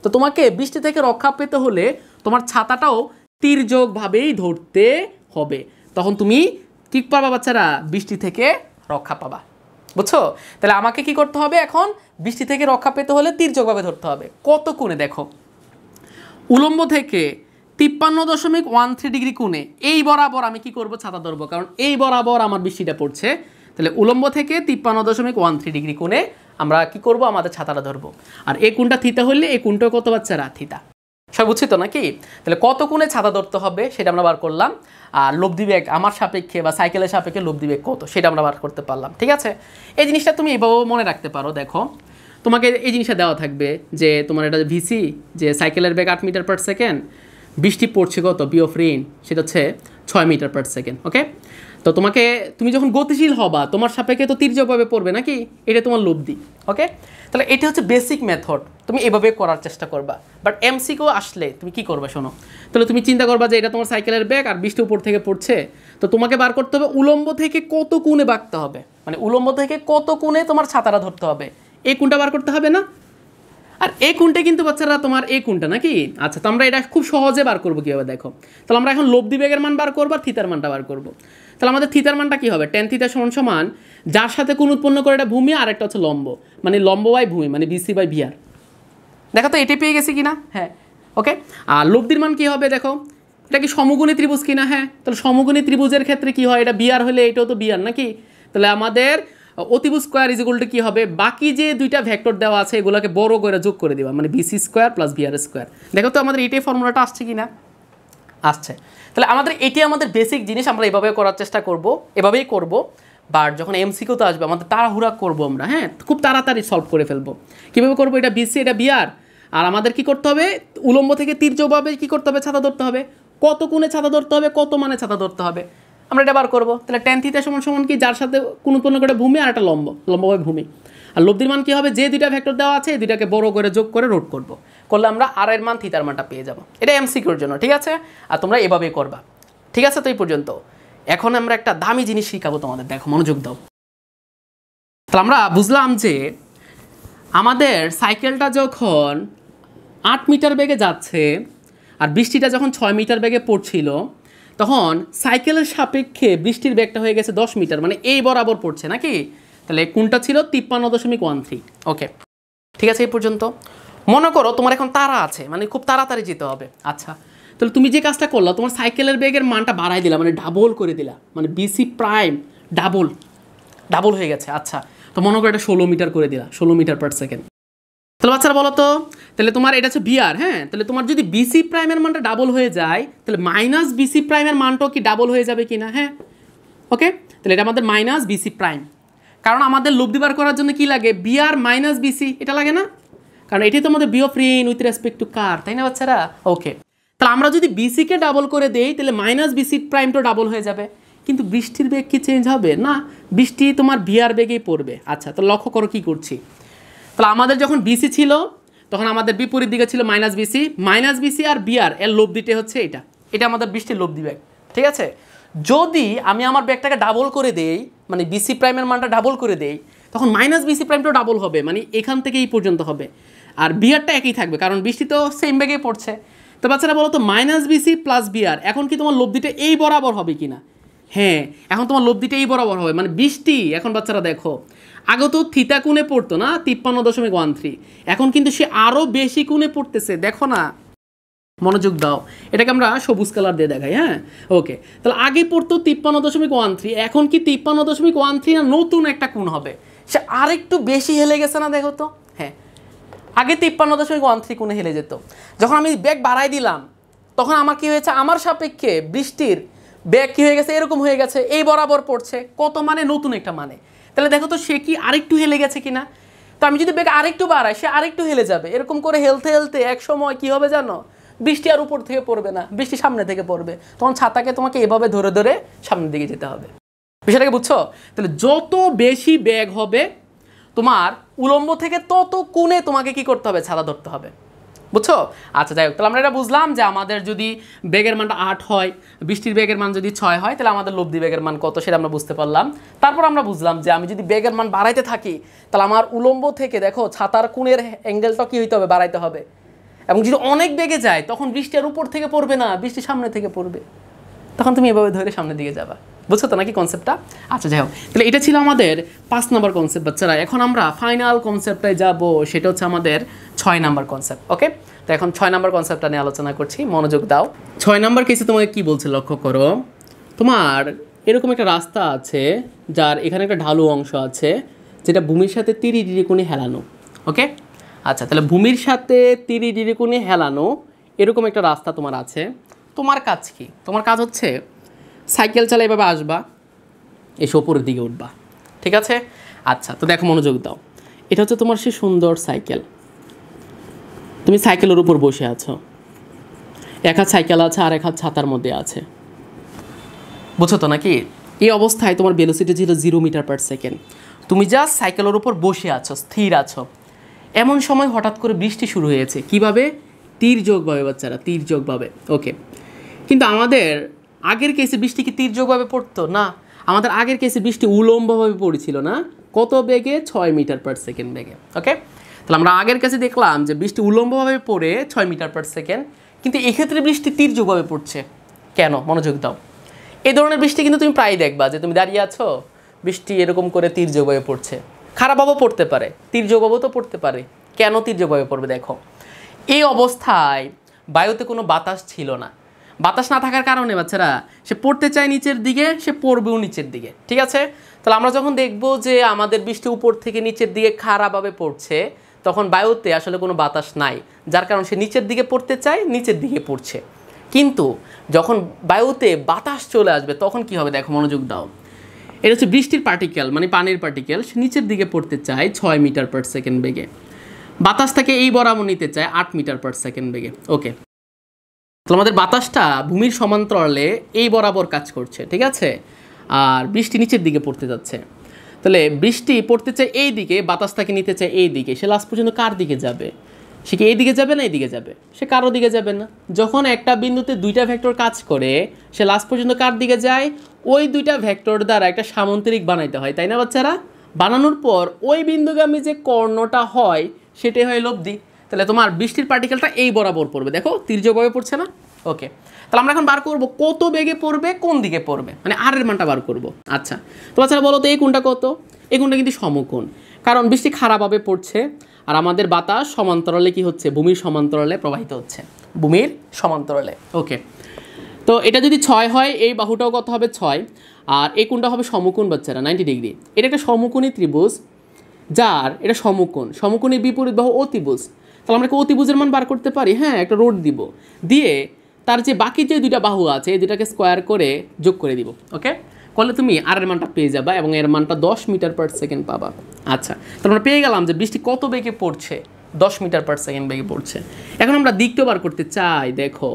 তো তোমাকে বৃষ্টি থেকে রক্ষা পেতে হলে তোমার ছাতাটাও তীর্যকভাবেই ধরতে হবে তখন তুমি কি পাবা বাচ্চারা বৃষ্টি থেকে রক্ষা পাবা বুঝছো তাহলে আমাকে কি করতে হবে এখন বৃষ্টি থেকে রক্ষা পেতে হলে তীর্যকভাবে ধরতে হবে কত কোণে দেখো উলম্ব থেকে তিপ্পান্ন দশমিক ওয়ান থ্রি ডিগ্রি কোণে এই বরাবর আমি কি করব ছাতা ধরবো কারণ এই বরাবর আমার বৃষ্টিটা পড়ছে তাহলে উলম্ব থেকে তিপ্পান্ন দশমিক ওয়ান থ্রি ডিগ্রি কোণে আমরা কি করব আমাদের ছাতাটা ধরবো আর এই কোনটা থিতা হলে এই কোনটা কত বাচ্চা রা থিতা সব বুঝছি তো নাকি তাহলে কত কোণে ছাতা ধরতে হবে সেটা আমরা বার করলাম আর লব্ধি বেগ আমার সাপেক্ষে বা সাইকেলের সাপেক্ষে লব্ধি বেগ কত সেটা আমরা বার করতে পারলাম ঠিক আছে এই জিনিসটা তুমি এভাবেও মনে রাখতে পারো দেখো তোমাকে এই জিনিসটা দেওয়া থাকবে যে তোমার এটা ভিসি যে সাইকেলের ব্যাগ আট মিটার পার সেকেন্ড বৃষ্টি পড়ছে কত বি অফ রেইন সেটা হচ্ছে ছয় মিটার পার সেকেন্ড ওকে তো তোমাকে তুমি যখন গতিশীল হবা তোমার সাপেক্ষে তো তীর্যকভাবে পড়বে নাকি এটা তোমার লব্ধি ওকে তাহলে এটা হচ্ছে বেসিক মেথড তুমি এভাবে করার চেষ্টা করবা বাট এমসিকেও আসলে তুমি কি করবে শোনো তাহলে তুমি চিন্তা করবা যে এটা তোমার সাইকেলের ব্যাগ আর বৃষ্টি উপর থেকে পড়ছে তো তোমাকে বার করতে হবে উলম্ব থেকে কত কোণে বাঁকতে হবে মানে উলম্ব থেকে কত কোণে তোমার ছাতাটা ধরতে হবে এই কোণটা বার করতে হবে না আর এই কোনটা কিন্তু বাচ্চারা তোমার এই কোনটা নাকি আচ্ছা তো আমরা এটা খুব সহজে বার করবো কীভাবে দেখো তাহলে আমরা এখন লব্ধি বেগের মান বার করবো আর থিতার মানটা বার করবো তাহলে আমাদের থিতার মানটা কী হবে টেন থিতা সমান সমান যার সাথে কোন উৎপন্ন করে এটা ভূমি আর একটা হচ্ছে লম্ব মানে লম্ব বাই ভূমি মানে বিসি বাই ভিআর দেখো তো এটি পেয়ে গেছি কিনা হ্যাঁ ওকে আর লব্ধির মান কী হবে দেখো এটা কি সমগুণী ত্রিভুজ কিনা হ্যাঁ তাহলে সমগুণী ত্রিভুজের ক্ষেত্রে কি হয় এটা বিয়ার হলে এটাও তো বিয়ার নাকি তাহলে আমাদের অতিভুজ স্কোয়ার ইজ ইকুয়াল টু কী হবে বাকি যে দুইটা ভেক্টর দেওয়া আছে এগুলোকে বড় করে যোগ করে দেওয়া মানে বিসি স্কোয়ার প্লাস বিআর স্কোয়ার দেখো তো আমাদের এটাই ফর্মুলাটা আসছে কি না আসছে তাহলে আমাদের এটি আমাদের বেসিক জিনিস আমরা এভাবে করার চেষ্টা করব এভাবেই করব বাট যখন এমসিকিউ তো আসবে আমাদের তাড়াহুড়া করবো আমরা হ্যাঁ খুব তাড়াতাড়ি সলভ করে ফেলবো কীভাবে করবো এটা বিসি এটা বিআর আর আমাদের কি করতে হবে উলম্ব থেকে তীর্যভাবে কি করতে হবে ছাতা ধরতে হবে কত কোণে ছাতা ধরতে হবে কত মানে ছাতা ধরতে হবে আমরা এটা বার করবো তাহলে টেন থিটা সমান সমান কি যার সাথে কোন উৎপন্ন করে ভূমি আর একটা লম্ব লম্বভাবে ভূমি আর লব্ধির মান কী হবে যে দুইটা ভ্যাক্টর দেওয়া আছে এই দুইটাকে বড় করে যোগ করে রোড করব করলে আমরা আর এর মান থিতার মানটা পেয়ে যাবো এটা এমসিকিউর জন্য ঠিক আছে আর তোমরা এভাবেই করবা ঠিক আছে তো এই পর্যন্ত এখন আমরা একটা দামি জিনিস শিখাবো তোমাদের দেখো মনোযোগ দাও তাহলে আমরা বুঝলাম যে আমাদের সাইকেলটা যখন আট মিটার বেগে যাচ্ছে আর বৃষ্টিটা যখন ছয় মিটার বেগে পড়ছিল তখন সাইকেলের সাপেক্ষে বৃষ্টির বেগটা হয়ে গেছে দশ মিটার মানে এই বরাবর পড়ছে নাকি তাহলে কোনটা ছিল তিপ্পান্ন দশমিক ওয়ান থ্রি ওকে ঠিক আছে এই পর্যন্ত মনে করো তোমার এখন তারা আছে মানে খুব তাড়াতাড়ি যেতে হবে আচ্ছা তাহলে তুমি যে কাজটা করলো তোমার সাইকেলের বেগের মানটা বাড়াই দিলা মানে ডাবল করে দিলা মানে বিসি প্রাইম ডাবল ডাবল হয়ে গেছে আচ্ছা তো মনে করো এটা ষোলো মিটার করে দিলা ষোলো মিটার পার সেকেন্ড তাহলে বাচ্চারা বলো তো তাহলে তোমার এটা হচ্ছে বিআর হ্যাঁ তাহলে তোমার যদি বিসি প্রাইমের মানটা ডাবল হয়ে যায় তাহলে মাইনাস বিসি প্রাইমের মানটাও কি ডাবল হয়ে যাবে কি না হ্যাঁ ওকে তাহলে এটা আমাদের মাইনাস বিসি প্রাইম কারণ আমাদের লুপ দিবার করার জন্য কি লাগে বিআর মাইনাস বিসি এটা লাগে না কারণ এটি তো আমাদের v of rain with respect to car তাই না বাচ্চারা ওকে তাহলে আমরা যদি বিসিকে ডাবল করে দেই তাহলে মাইনাস বিসি প্রাইমটাও ডাবল হয়ে যাবে কিন্তু বৃষ্টির বেগ কি চেঞ্জ হবে না বৃষ্টি তোমার বিআর বেগেই পড়বে আচ্ছা তো লক্ষ্য করো কি করছি তাহলে আমাদের যখন বিসি ছিল তখন আমাদের বিপরীত দিকে ছিল মাইনাস বিসি মাইনাস বিসি আর বিআর এর লোভ দিতে হচ্ছে এটা এটা আমাদের বৃষ্টির লোভ দিবে ঠিক আছে যদি আমি আমার ব্যাগটাকে ডাবল করে দেই মানে বিসি প্রাইমের মানটা ডাবল করে দেই তখন মাইনাস বিসি প্রাইমটাও ডাবল হবে মানে এখান থেকে এই পর্যন্ত হবে আর বিআরটা একই থাকবে কারণ বৃষ্টি তো সেম ব্যাগে পড়ছে তো বাচ্চারা বলো তো মাইনাস বিসি প্লাস বিআর এখন কি তোমার দিতে এই বরাবর হবে কি না হ্যাঁ এখন তোমার দিতে এই বরাবর হবে মানে বৃষ্টি এখন বাচ্চারা দেখো তো থিতা কোণে পড়তো না তিপ্পান্ন দশমিক ওয়ান থ্রি এখন কিন্তু সে আরও বেশি কোণে পড়তেছে দেখো না মনোযোগ দাও এটাকে আমরা সবুজ কালার দিয়ে দেখাই হ্যাঁ ওকে তাহলে আগে পড়তো তিপ্পান্ন দশমিক ওয়ান থ্রি এখন কি তিপ্পান্ন দশমিক ওয়ান থ্রি না নতুন একটা কোণ হবে সে আরেকটু বেশি হেলে গেছে না দেখো তো হ্যাঁ আগে তিপ্পান্ন দশমিক ওয়ান থ্রি কোণে হেলে যেত যখন আমি ব্যাগ বাড়াই দিলাম তখন আমার কি হয়েছে আমার সাপেক্ষে বৃষ্টির ব্যাগ কী হয়ে গেছে এরকম হয়ে গেছে এই বরাবর পড়ছে কত মানে নতুন একটা মানে তাহলে দেখো তো সে কি আরেকটু হেলে গেছে কিনা তো আমি যদি বেগ আরেকটু বাড়াই সে আরেকটু হেলে যাবে এরকম করে হেলতে হেলতে এক সময় কি হবে জানো বৃষ্টি আর উপর থেকে পড়বে না বৃষ্টি সামনে থেকে পড়বে তখন ছাতাকে তোমাকে এভাবে ধরে ধরে সামনের দিকে যেতে হবে বিষয়টাকে বুঝছো তাহলে যত বেশি ব্যাগ হবে তোমার উলম্ব থেকে তত কোণে তোমাকে কি করতে হবে ছাতা ধরতে হবে বুঝছো আচ্ছা যাই হোক তাহলে আমরা এটা বুঝলাম যে আমাদের যদি বেগের মানটা আট হয় বৃষ্টির বেগের মান যদি ছয় হয় তাহলে আমাদের লব্ধি বেগের মান কত সেটা আমরা বুঝতে পারলাম তারপর আমরা বুঝলাম যে আমি যদি বেগের মান বাড়াইতে থাকি তাহলে আমার উলম্ব থেকে দেখো ছাতার কোণের অ্যাঙ্গেলটা কী হইতে হবে বাড়াইতে হবে এবং যদি অনেক বেগে যায় তখন বৃষ্টি আর উপর থেকে পড়বে না বৃষ্টি সামনে থেকে পড়বে তখন তুমি এভাবে ধরে সামনের দিকে যাবা বুঝছো তো নাকি কনসেপ্টটা আচ্ছা যাই হোক তাহলে এটা ছিল আমাদের পাঁচ নম্বর কনসেপ্ট বাচ্চারা এখন আমরা ফাইনাল কনসেপ্টটায় যাব সেটা হচ্ছে আমাদের ছয় নম্বর কনসেপ্ট ওকে তো এখন ছয় নম্বর কনসেপ্টটা নিয়ে আলোচনা করছি মনোযোগ দাও ছয় নম্বর কেসে তোমাকে কি বলছে লক্ষ্য করো তোমার এরকম একটা রাস্তা আছে যার এখানে একটা ঢালু অংশ আছে যেটা ভূমির সাথে তিরি ডিরি কোণে হেলানো ওকে আচ্ছা তাহলে ভূমির সাথে তিরি ডিরি কোণে হেলানো এরকম একটা রাস্তা তোমার আছে তোমার কাজ কি তোমার কাজ হচ্ছে সাইকেল চালা এভাবে আসবা এসে ওপরের দিকে উঠবা ঠিক আছে আচ্ছা তো দেখো মনোযোগ দাও এটা হচ্ছে তোমার সেই সুন্দর সাইকেল তুমি সাইকেলের উপর বসে আছো এক হাত সাইকেল আছে আর এক হাত ছাতার মধ্যে আছে বুঝছো তো নাকি এই অবস্থায় তোমার বেলোসিটি ছিল জিরো মিটার পার সেকেন্ড তুমি যা সাইকেলের উপর বসে আছো স্থির আছো এমন সময় হঠাৎ করে বৃষ্টি শুরু হয়েছে কিভাবে তীর্যোগভাবে বাচ্চারা তীর্যোগভাবে ওকে কিন্তু আমাদের আগের কেসে বৃষ্টি কি তীর্যকভাবে পড়তো না আমাদের আগের কেসে বৃষ্টি উলম্বভাবে পড়েছিল না কত বেগে ছয় মিটার পার সেকেন্ড বেগে ওকে তাহলে আমরা আগের কাছে দেখলাম যে বৃষ্টি উলম্বভাবে পড়ে ছয় মিটার পার সেকেন্ড কিন্তু এক্ষেত্রে বৃষ্টি তীর্যকভাবে পড়ছে কেন মনোযোগ দাও এই ধরনের বৃষ্টি কিন্তু তুমি প্রায় দেখবা যে তুমি দাঁড়িয়ে আছো বৃষ্টি এরকম করে তীর্যকভাবে পড়ছে খারাপভাবেও পড়তে পারে তীর্যকভাবেও তো পড়তে পারে কেন তীর্যকভাবে পড়বে দেখো এই অবস্থায় বায়ুতে কোনো বাতাস ছিল না বাতাস না থাকার কারণে বাচ্চারা সে পড়তে চায় নিচের দিকে সে পড়বেও নিচের দিকে ঠিক আছে তাহলে আমরা যখন দেখব যে আমাদের বৃষ্টি উপর থেকে নিচের দিকে খারাপভাবে পড়ছে তখন বায়ুতে আসলে কোনো বাতাস নাই যার কারণে সে নিচের দিকে পড়তে চায় নিচের দিকে পড়ছে কিন্তু যখন বায়ুতে বাতাস চলে আসবে তখন কি হবে দেখো মনোযোগ দাও এটা হচ্ছে বৃষ্টির পার্টিকেল মানে পানির পার্টিকেল সে নিচের দিকে পড়তে চায় ছয় মিটার পার সেকেন্ড বেগে বাতাস তাকে এই বরাবর নিতে চায় আট মিটার পার সেকেন্ড বেগে ওকে তাহলে আমাদের বাতাসটা ভূমির সমান্তরালে এই বরাবর কাজ করছে ঠিক আছে আর বৃষ্টি নিচের দিকে পড়তে যাচ্ছে তাহলে বৃষ্টি পড়তে চায় এই দিকে বাতাসটাকে নিতে চায় এই দিকে সে লাস্ট পর্যন্ত কার দিকে যাবে সে কি এই দিকে যাবে না এই দিকে যাবে সে কারো দিকে যাবে না যখন একটা বিন্দুতে দুইটা ভেক্টর কাজ করে সে লাস্ট পর্যন্ত কার দিকে যায় ওই দুইটা ভেক্টর দ্বারা একটা সামন্তরিক বানাইতে হয় তাই না বাচ্চারা বানানোর পর ওই বিন্দুগামী যে কর্ণটা হয় সেটাই হয় লব্ধি তাহলে তোমার বৃষ্টির পার্টিকেলটা এই বরাবর পড়বে দেখো তীর্যভাবে পড়ছে না ওকে তাহলে আমরা এখন বার করব কত বেগে পড়বে কোন দিকে পড়বে মানে আর এর মানটা বার করব আচ্ছা তোমার ছাড়া বলো তো এই কোনটা কত এই কোনটা কিন্তু সমকোণ কারণ বৃষ্টি খারাপভাবে পড়ছে আর আমাদের বাতাস সমান্তরালে কি হচ্ছে ভূমির সমান্তরালে প্রবাহিত হচ্ছে ভূমির সমান্তরালে ওকে তো এটা যদি ছয় হয় এই বাহুটাও কত হবে ছয় আর এই কোনটা হবে সমকোণ বাচ্চারা নাইনটি ডিগ্রি এটা একটা সমকোণী ত্রিভুজ যার এটা সমকোণ সমকোণী বিপরীত বাহু অতিভুজ তাহলে আমরা অতিভুজের মান বার করতে পারি হ্যাঁ একটা রোড দিব দিয়ে তার যে বাকি যে দুইটা বাহু আছে এই দুটাকে স্কোয়ার করে যোগ করে দিব ওকে করলে তুমি আর এর মানটা পেয়ে যাবা এবং এর মানটা দশ মিটার পার সেকেন্ড পাবা আচ্ছা তাহলে আমরা পেয়ে গেলাম যে বৃষ্টি কত বেগে পড়ছে দশ মিটার পার সেকেন্ড বেগে পড়ছে এখন আমরা দিকটা বার করতে চাই দেখো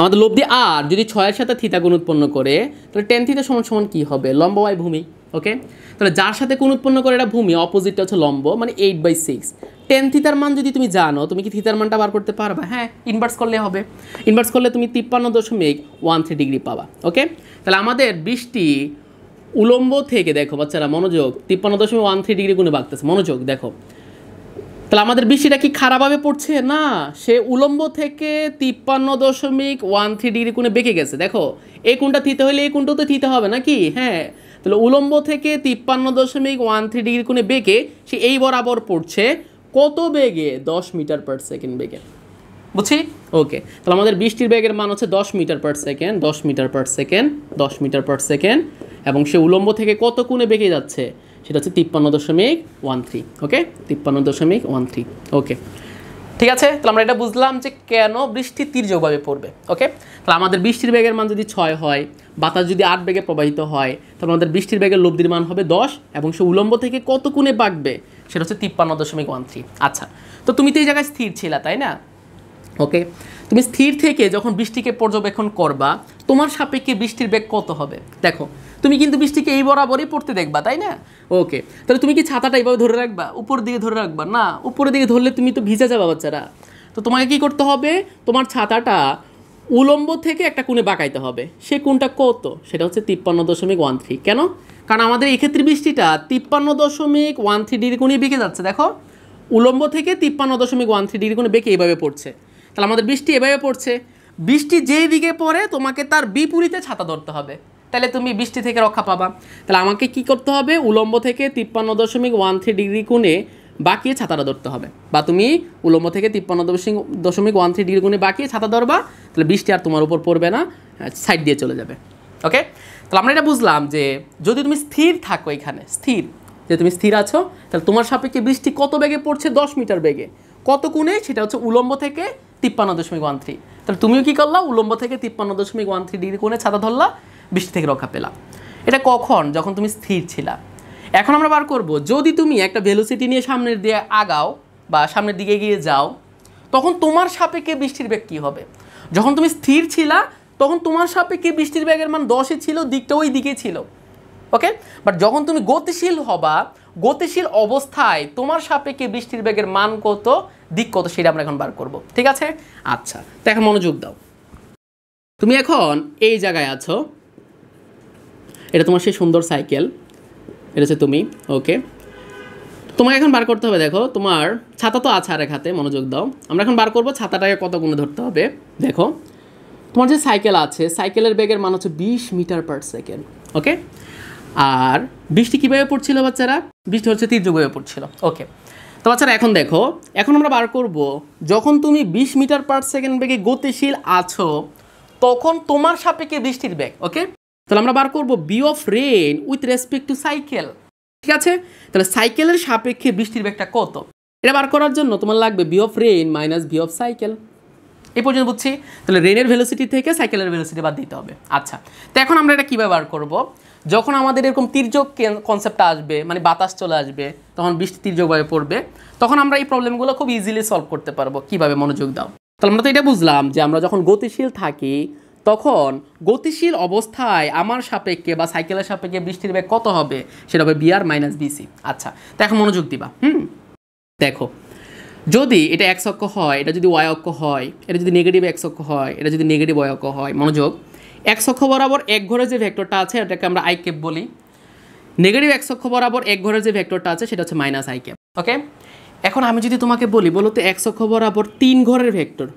আমাদের লব্ধি আর যদি ছয়ের সাথে থিতাগুণ উৎপন্ন করে তাহলে টেন থিতা সমান সমান কী হবে লম্বা বাই ভূমি ওকে তাহলে যার সাথে কোন উৎপন্ন করে এটা ভূমি অপোজিটটা হচ্ছে লম্ব মানে এইট বাই সিক্স টেন থিতার মান যদি তুমি জানো তুমি কি থিতার মানটা বার করতে পারবা হ্যাঁ ইনভার্স করলে হবে ইনভার্স করলে তুমি তিপ্পান্ন দশমিক ওয়ান থ্রি ডিগ্রি পাবা ওকে তাহলে আমাদের বৃষ্টি উলম্ব থেকে দেখো বাচ্চারা মনোযোগ তিপ্পান্ন দশমিক ওয়ান থ্রি ডিগ্রি গুণে বাগতেছে মনোযোগ দেখো তাহলে আমাদের বৃষ্টিটা কি খারাপভাবে পড়ছে না সে উলম্ব থেকে তিপ্পান্ন দশমিক ওয়ান থ্রি ডিগ্রি কোণে বেঁকে গেছে দেখো এই কোনটা থিতে হলে এই কোনটাও তো থিতে হবে নাকি হ্যাঁ তাহলে উলম্ব থেকে তিপ্পান্ন দশমিক ওয়ান থ্রি ডিগ্রি কোণে বেগে সে এই বরাবর পড়ছে কত বেগে দশ মিটার পার সেকেন্ড বেগে বুঝছি ওকে তাহলে আমাদের বৃষ্টির বেগের মান হচ্ছে দশ মিটার পার সেকেন্ড দশ মিটার পার সেকেন্ড দশ মিটার পার সেকেন্ড এবং সে উলম্ব থেকে কত কোণে বেগে যাচ্ছে সেটা হচ্ছে তিপ্পান্ন দশমিক ওয়ান থ্রি ওকে তিপ্পান্ন দশমিক ওয়ান থ্রি ওকে ঠিক আছে তাহলে আমরা এটা বুঝলাম যে কেন বৃষ্টি তীর্যভাবে পড়বে ওকে তাহলে আমাদের বৃষ্টির বেগের মান যদি ছয় হয় বাতাস যদি আট বেগে প্রবাহিত হয় তাহলে আমাদের বৃষ্টির বেগের লব্ধির মান হবে দশ এবং সে উলম্ব থেকে কত কোণে বাঁকবে সেটা হচ্ছে তিপ্পান্ন দশমিক ওয়ান থ্রি আচ্ছা তো তুমি তো এই জায়গায় স্থির ছিলা তাই না ওকে তুমি স্থির থেকে যখন বৃষ্টিকে পর্যবেক্ষণ করবা তোমার সাপেক্ষে বৃষ্টির বেগ কত হবে দেখো তুমি কিন্তু বৃষ্টিকে এই বরাবরই পড়তে দেখবা তাই না ওকে তাহলে তুমি কি ছাতাটা এইভাবে ধরে রাখবা উপর দিকে ধরে রাখবা না উপরের দিকে ধরলে তুমি তো ভিজে যাবা বাচ্চারা তো তোমাকে কি করতে হবে তোমার ছাতাটা উলম্ব থেকে একটা কোণে বাঁকাইতে হবে সে কোণটা কত সেটা হচ্ছে তিপ্পান্ন দশমিক ওয়ান থ্রি কেন কারণ আমাদের এক্ষেত্রে বৃষ্টিটা তিপ্পান্ন দশমিক ওয়ান থ্রি ডিগ্রি কোণে বেঁকে যাচ্ছে দেখো উলম্ব থেকে তিপ্পান্ন দশমিক ওয়ান থ্রি ডিগ্রি কোণে বেঁকে এভাবে পড়ছে তাহলে আমাদের বৃষ্টি এভাবে পড়ছে বৃষ্টি যেই দিকে পড়ে তোমাকে তার বিপরীতে ছাতা ধরতে হবে তাহলে তুমি বৃষ্টি থেকে রক্ষা পাবা তাহলে আমাকে কি করতে হবে উলম্ব থেকে তিপ্পান্ন দশমিক ওয়ান থ্রি ডিগ্রি কোণে বাকিয়ে ছাতাটা ধরতে হবে বা তুমি উলম্ব থেকে তিপ্পান্ন দশমিক দশমিক ওয়ান থ্রি ডিগ্রি কোণে বাকিয়ে ছাতা ধরবা তাহলে বৃষ্টি আর তোমার উপর পড়বে না সাইড দিয়ে চলে যাবে ওকে তাহলে আমরা এটা বুঝলাম যে যদি তুমি স্থির থাকো এখানে স্থির যে তুমি স্থির আছো তাহলে তোমার সাপেক্ষে বৃষ্টি কত বেগে পড়ছে দশ মিটার বেগে কত কোণে সেটা হচ্ছে উলম্ব থেকে তিপ্পান্ন দশমিক ওয়ান থ্রি তাহলে তুমিও কী করলা উলম্ব থেকে তিপ্পান্ন দশমিক ওয়ান থ্রি ডিগ্রি কোণে ছাতা ধরলা বৃষ্টি থেকে রক্ষা পেলাম এটা কখন যখন তুমি স্থির ছিলা এখন আমরা বার করব যদি তুমি একটা ভেলোসিটি নিয়ে সামনের দিয়ে আগাও বা সামনের দিকে গিয়ে যাও তখন তোমার সাপেক্ষে বৃষ্টির বেগ কী হবে যখন তুমি স্থির ছিলা তখন তোমার সাপেক্ষে বৃষ্টির ব্যাগের মান দশে ছিল দিকটা ওই দিকে ছিল ওকে বাট যখন তুমি গতিশীল হবা গতিশীল অবস্থায় তোমার সাপেক্ষে বৃষ্টির ব্যাগের মান কত দিক কত সেটা আমরা এখন বার করব ঠিক আছে আচ্ছা তো এখন মনোযোগ দাও তুমি এখন এই জায়গায় আছো এটা তোমার সেই সুন্দর সাইকেল এটা হচ্ছে তুমি ওকে তোমাকে এখন বার করতে হবে দেখো তোমার ছাতা তো আছে আর এক হাতে মনোযোগ দাও আমরা এখন বার করবো ছাতাটাকে কত গুণে ধরতে হবে দেখো তোমার যে সাইকেল আছে সাইকেলের বেগের মান হচ্ছে বিশ মিটার পার সেকেন্ড ওকে আর বৃষ্টি কীভাবে পড়ছিল বাচ্চারা বৃষ্টি হচ্ছে তীর্যভাবে পড়ছিল ওকে তো বাচ্চারা এখন দেখো এখন আমরা বার করব যখন তুমি বিশ মিটার পার সেকেন্ড বেগে গতিশীল আছো তখন তোমার সাপেক্ষে বৃষ্টির বেগ ওকে তাহলে আমরা বার করবো v of rain with respect to cycle ঠিক আছে তাহলে সাইকেলের সাপেক্ষে বৃষ্টির বেগটা কত এটা বার করার জন্য তোমার লাগবে v of rain minus v of cycle এ পর্যন্ত বুঝছি তাহলে রেনের ভেলোসিটি থেকে সাইকেলের ভেলোসিটি বাদ দিতে হবে আচ্ছা তো এখন আমরা এটা কীভাবে বার করব যখন আমাদের এরকম তির্যক কনসেপ্টটা আসবে মানে বাতাস চলে আসবে তখন বৃষ্টি তীর্যকভাবে পড়বে তখন আমরা এই প্রবলেমগুলো খুব ইজিলি সলভ করতে পারবো কীভাবে মনোযোগ দাও তাহলে আমরা তো এটা বুঝলাম যে আমরা যখন গতিশীল থাকি তখন গতিশীল অবস্থায় আমার সাপেক্ষে বা সাইকেলের সাপেক্ষে বৃষ্টির বেগ কত হবে সেটা হবে বিআর মাইনাস বিসি আচ্ছা তো এখন মনোযোগ দিবা হুম দেখো যদি এটা এক অক্ষ হয় এটা যদি ওয়াই অক্ষ হয় এটা যদি নেগেটিভ এক অক্ষ হয় এটা যদি নেগেটিভ ওয়াই অক্ষ হয় মনোযোগ এক অক্ষ বরাবর এক ঘরে যে ভেক্টরটা আছে এটাকে আমরা আই ক্যাপ বলি নেগেটিভ এক অক্ষ বরাবর এক ঘরের যে ভেক্টরটা আছে সেটা হচ্ছে মাইনাস আই ক্যাপ ওকে এখন আমি যদি তোমাকে বলি বলো তো এক অক্ষ বরাবর তিন ঘরের ভেক্টর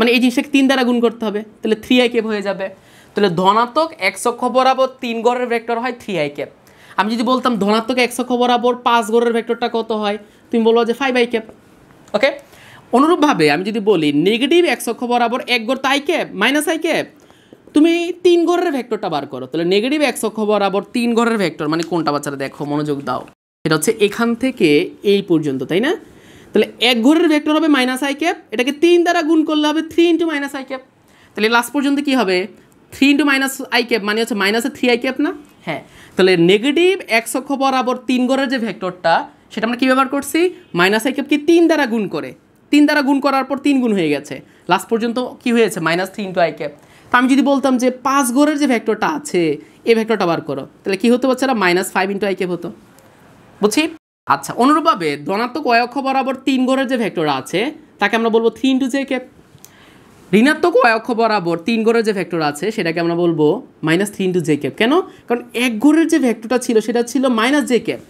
মানে এই জিনিসটাকে তিন দ্বারা গুণ করতে হবে তাহলে থ্রি আই ক্যাপ হয়ে যাবে তাহলে ধনাত্মক একশো অক্ষ বরাবর তিন গড়ের ভেক্টর হয় থ্রি আই ক্যাপ আমি যদি বলতাম ধনাত্মক একশো অক্ষ বরাবর পাঁচ গড়ের ভেক্টরটা কত হয় তুমি বলবো যে ফাইভ আই ক্যাপ ওকে অনুরূপভাবে আমি যদি বলি নেগেটিভ একশো অক্ষ বরাবর এক গড় তো i cap minus i cap তুমি তিন গড়ের ভেক্টরটা বার করো তাহলে নেগেটিভ একশো অক্ষ বরাবর তিন গড়ের ভেক্টর মানে কোনটা বাচ্চারা দেখো মনোযোগ দাও এটা হচ্ছে এখান থেকে এই পর্যন্ত তাই না তাহলে এক ঘরের ভেক্টর হবে মাইনাস আই ক্যাপ এটাকে তিন দ্বারা গুণ করলে হবে three into minus i cap তাহলে লাস্ট পর্যন্ত কী হবে three into minus i cap মানে হচ্ছে মাইনাসে থ্রি আই ক্যাপ না হ্যাঁ তাহলে নেগেটিভ একশো অক্ষ বরাবর তিন ঘরের যে ভেক্টরটা সেটা আমরা কী ব্যবহার করছি মাইনাস আই ক্যাপকে তিন দ্বারা গুণ করে তিন দ্বারা গুণ করার পর তিন গুণ হয়ে গেছে লাস্ট পর্যন্ত কী হয়েছে minus three into i cap তো আমি যদি বলতাম যে পাঁচ ঘরের যে ভেক্টরটা আছে এই ভেক্টরটা বার করো তাহলে কী হতো বাচ্চারা minus five into i cap হতো বুঝছি আচ্ছা অনুরূপভাবে ধনাত্মক অয়ক্ষ বরাবর তিন গড়ের যে ভেক্টর আছে তাকে আমরা বলবো থ্রি ইন্টু জে ক্যাপ ঋণাত্মক অয়ক্ষ বরাবর তিন গড়ের যে ভেক্টর আছে সেটাকে আমরা বলবো minus three into j cap কেন কারণ এক গড়ের যে ভেক্টরটা ছিল সেটা ছিল মাইনাস জে ক্যাপ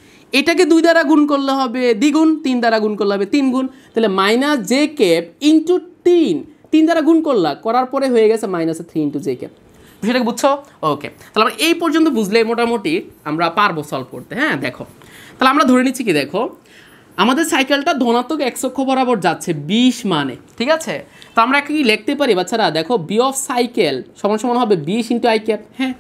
এটাকে দুই দ্বারা গুণ করলে হবে দ্বিগুণ তিন দ্বারা গুণ করলে হবে তিন গুণ তাহলে মাইনাস জে ক্যাপ ইন্টু তিন তিন দ্বারা গুণ করলা করার পরে হয়ে গেছে minus three into j cap সেটাকে বুঝছো ওকে তাহলে আমরা এই পর্যন্ত বুঝলে মোটামুটি আমরা পারবো সলভ করতে হ্যাঁ দেখো তাহলে আমরা ধরে নিচ্ছি কি দেখো আমাদের সাইকেলটা ধনাত্মক একচক্ষ বরাবর যাচ্ছে বিশ মানে ঠিক আছে তো আমরা একটা কি লিখতে পারি বাচ্চারা দেখো বি অফ সাইকেল সমান সমান হবে বিশ ইন্টু আই ক্যাপ হ্যাঁ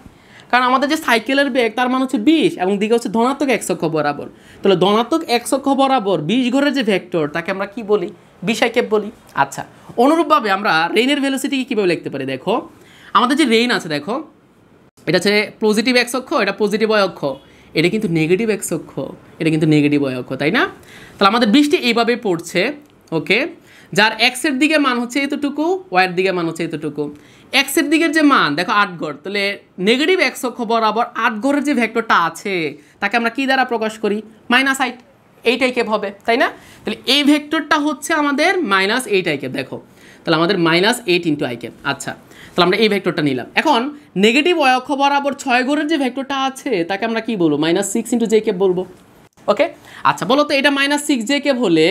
কারণ আমাদের যে সাইকেলের বেগ তার মান হচ্ছে বিশ এবং দিকে হচ্ছে ধনাত্মক একচক্ষ বরাবর তাহলে ধনাত্মক একচক্ষ বরাবর বিশ ঘরের যে ভেক্টর তাকে আমরা কি বলি বিশ আই ক্যাপ বলি আচ্ছা অনুরূপভাবে আমরা রেইনের ভেলোসিটিকে কীভাবে লিখতে পারি দেখো আমাদের যে রেইন আছে দেখো এটা হচ্ছে পজিটিভ একচক্ষ এটা পজিটিভ অক্ষ এটা কিন্তু নেগেটিভ এক্স অক্ষ এটা কিন্তু নেগেটিভ ওয়াই অক্ষ তাই না তাহলে আমাদের বৃষ্টি এইভাবে পড়ছে ওকে যার এক্সের দিকে মান হচ্ছে এতটুকু ওয়াইয়ের দিকে মান হচ্ছে এতটুকু এক্সের দিকের যে মান দেখো আট তাহলে নেগেটিভ এক্স অক্ষ বরাবর আট যে ভেক্টরটা আছে তাকে আমরা কী দ্বারা প্রকাশ করি মাইনাস আইট এই টাইকেপ হবে তাই না তাহলে এই ভেক্টরটা হচ্ছে আমাদের মাইনাস এই টাইকেপ দেখো তাহলে আমাদের মাইনাস এইট ইন্টু আইকেপ আচ্ছা তাহলে আমরা এই ভেক্টরটা নিলাম এখন নেগেটিভ অক্ষ বরাবর ছয় গোড়ের যে ভেক্টরটা আছে তাকে আমরা কি বলবো minus six into j cap বলবো ওকে আচ্ছা বলো তো এটা মাইনাস সিক্স জে কেপ হলে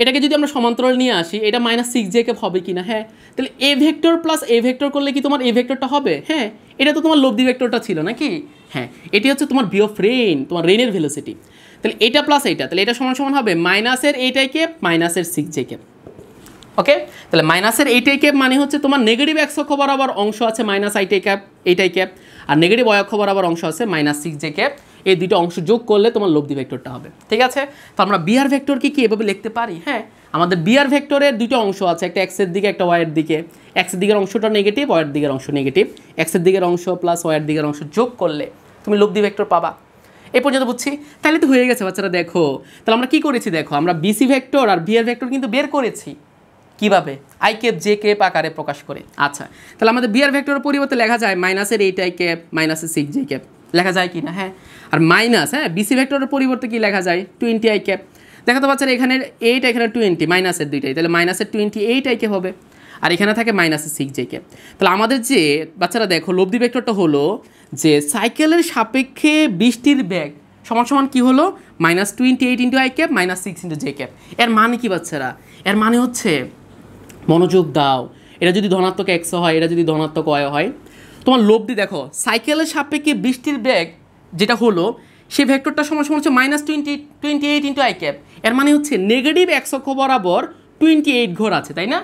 এটাকে যদি আমরা সমান্তরাল নিয়ে আসি এটা মাইনাস সিক্স জে কেপ হবে কি না হ্যাঁ তাহলে এ ভেক্টর প্লাস এ ভেক্টর করলে কি তোমার এ ভেক্টরটা হবে হ্যাঁ এটা তো তোমার লব্ধি ভেক্টরটা ছিল নাকি হ্যাঁ এটি হচ্ছে তোমার বি অফ রেন তোমার রেনের ভেলোসিটি তাহলে এটা প্লাস এটা তাহলে এটা সমান সমান হবে মাইনাসের এইটাই কে মাইনাসের সিক্স জে কেপ ওকে তাহলে মাইনাসের এইটাই ক্যাপ মানে হচ্ছে তোমার নেগেটিভ এক্স অক্ষ বরাবর অংশ আছে মাইনাস আইটাই ক্যাপ এইটাই ক্যাপ আর নেগেটিভ অক্ষ বরাবর অংশ আছে মাইনাস সিক্স যে ক্যাপ এই দুটো অংশ যোগ করলে তোমার লব্ধি ভেক্টরটা হবে ঠিক আছে তো আমরা বিআর ভেক্টরকে কি এভাবে লিখতে পারি হ্যাঁ আমাদের বিআর ভেক্টরের দুটো অংশ আছে একটা এক্সের দিকে একটা ওয়াইয়ের দিকে এক্সের দিকের অংশটা নেগেটিভ ওয়াইয়ের দিকের অংশ নেগেটিভ এক্সের দিকের অংশ প্লাস ওয়াইয়ের দিকের অংশ যোগ করলে তুমি লব্ধি ভেক্টর পাবা এ পর্যন্ত বুঝছি তাহলে তো হয়ে গেছে বাচ্চারা দেখো তাহলে আমরা কি করেছি দেখো আমরা বিসি ভেক্টর আর বিআর ভেক্টর কিন্তু বের করেছি কিভাবে আই ক্যাপ জে ক্যাপ আকারে প্রকাশ করে আচ্ছা তাহলে আমাদের বিআর ভেক্টরের পরিবর্তে লেখা যায় মাইনাসের এইট আই ক্যাপ মাইনাসের সিক্স জে ক্যাপ লেখা যায় কি না হ্যাঁ আর মাইনাস হ্যাঁ বিসি ভেক্টরের পরিবর্তে কি লেখা যায় টোয়েন্টি আই ক্যাপ দেখা তো বাচ্চারা এখানে এইট এখানে টোয়েন্টি মাইনাসের দুইটাই তাহলে মাইনাসের টোয়েন্টি এইট আই ক্যাপ হবে আর এখানে থাকে মাইনাসের সিক্স জে ক্যাপ তাহলে আমাদের যে বাচ্চারা দেখো লব্ধি ভেক্টরটা হলো যে সাইকেলের সাপেক্ষে বৃষ্টির ব্যাগ সমান সমান কী হলো minus twenty eight into i cap minus six into j cap এর মানে কি বাচ্চারা এর মানে হচ্ছে মনোযোগ দাও এটা যদি ধনাত্মক এক্স হয় এটা যদি ধনাত্মক অয় হয় তোমার লোভটি দেখো সাইকেলের সাপেক্ষে বৃষ্টির ব্যাগ যেটা হলো সে ভেক্টরটা সময় সময় হচ্ছে minus twenty twenty eight into i cap এর মানে হচ্ছে নেগেটিভ এক অক্ষ বরাবর টোয়েন্টি এইট ঘর আছে তাই না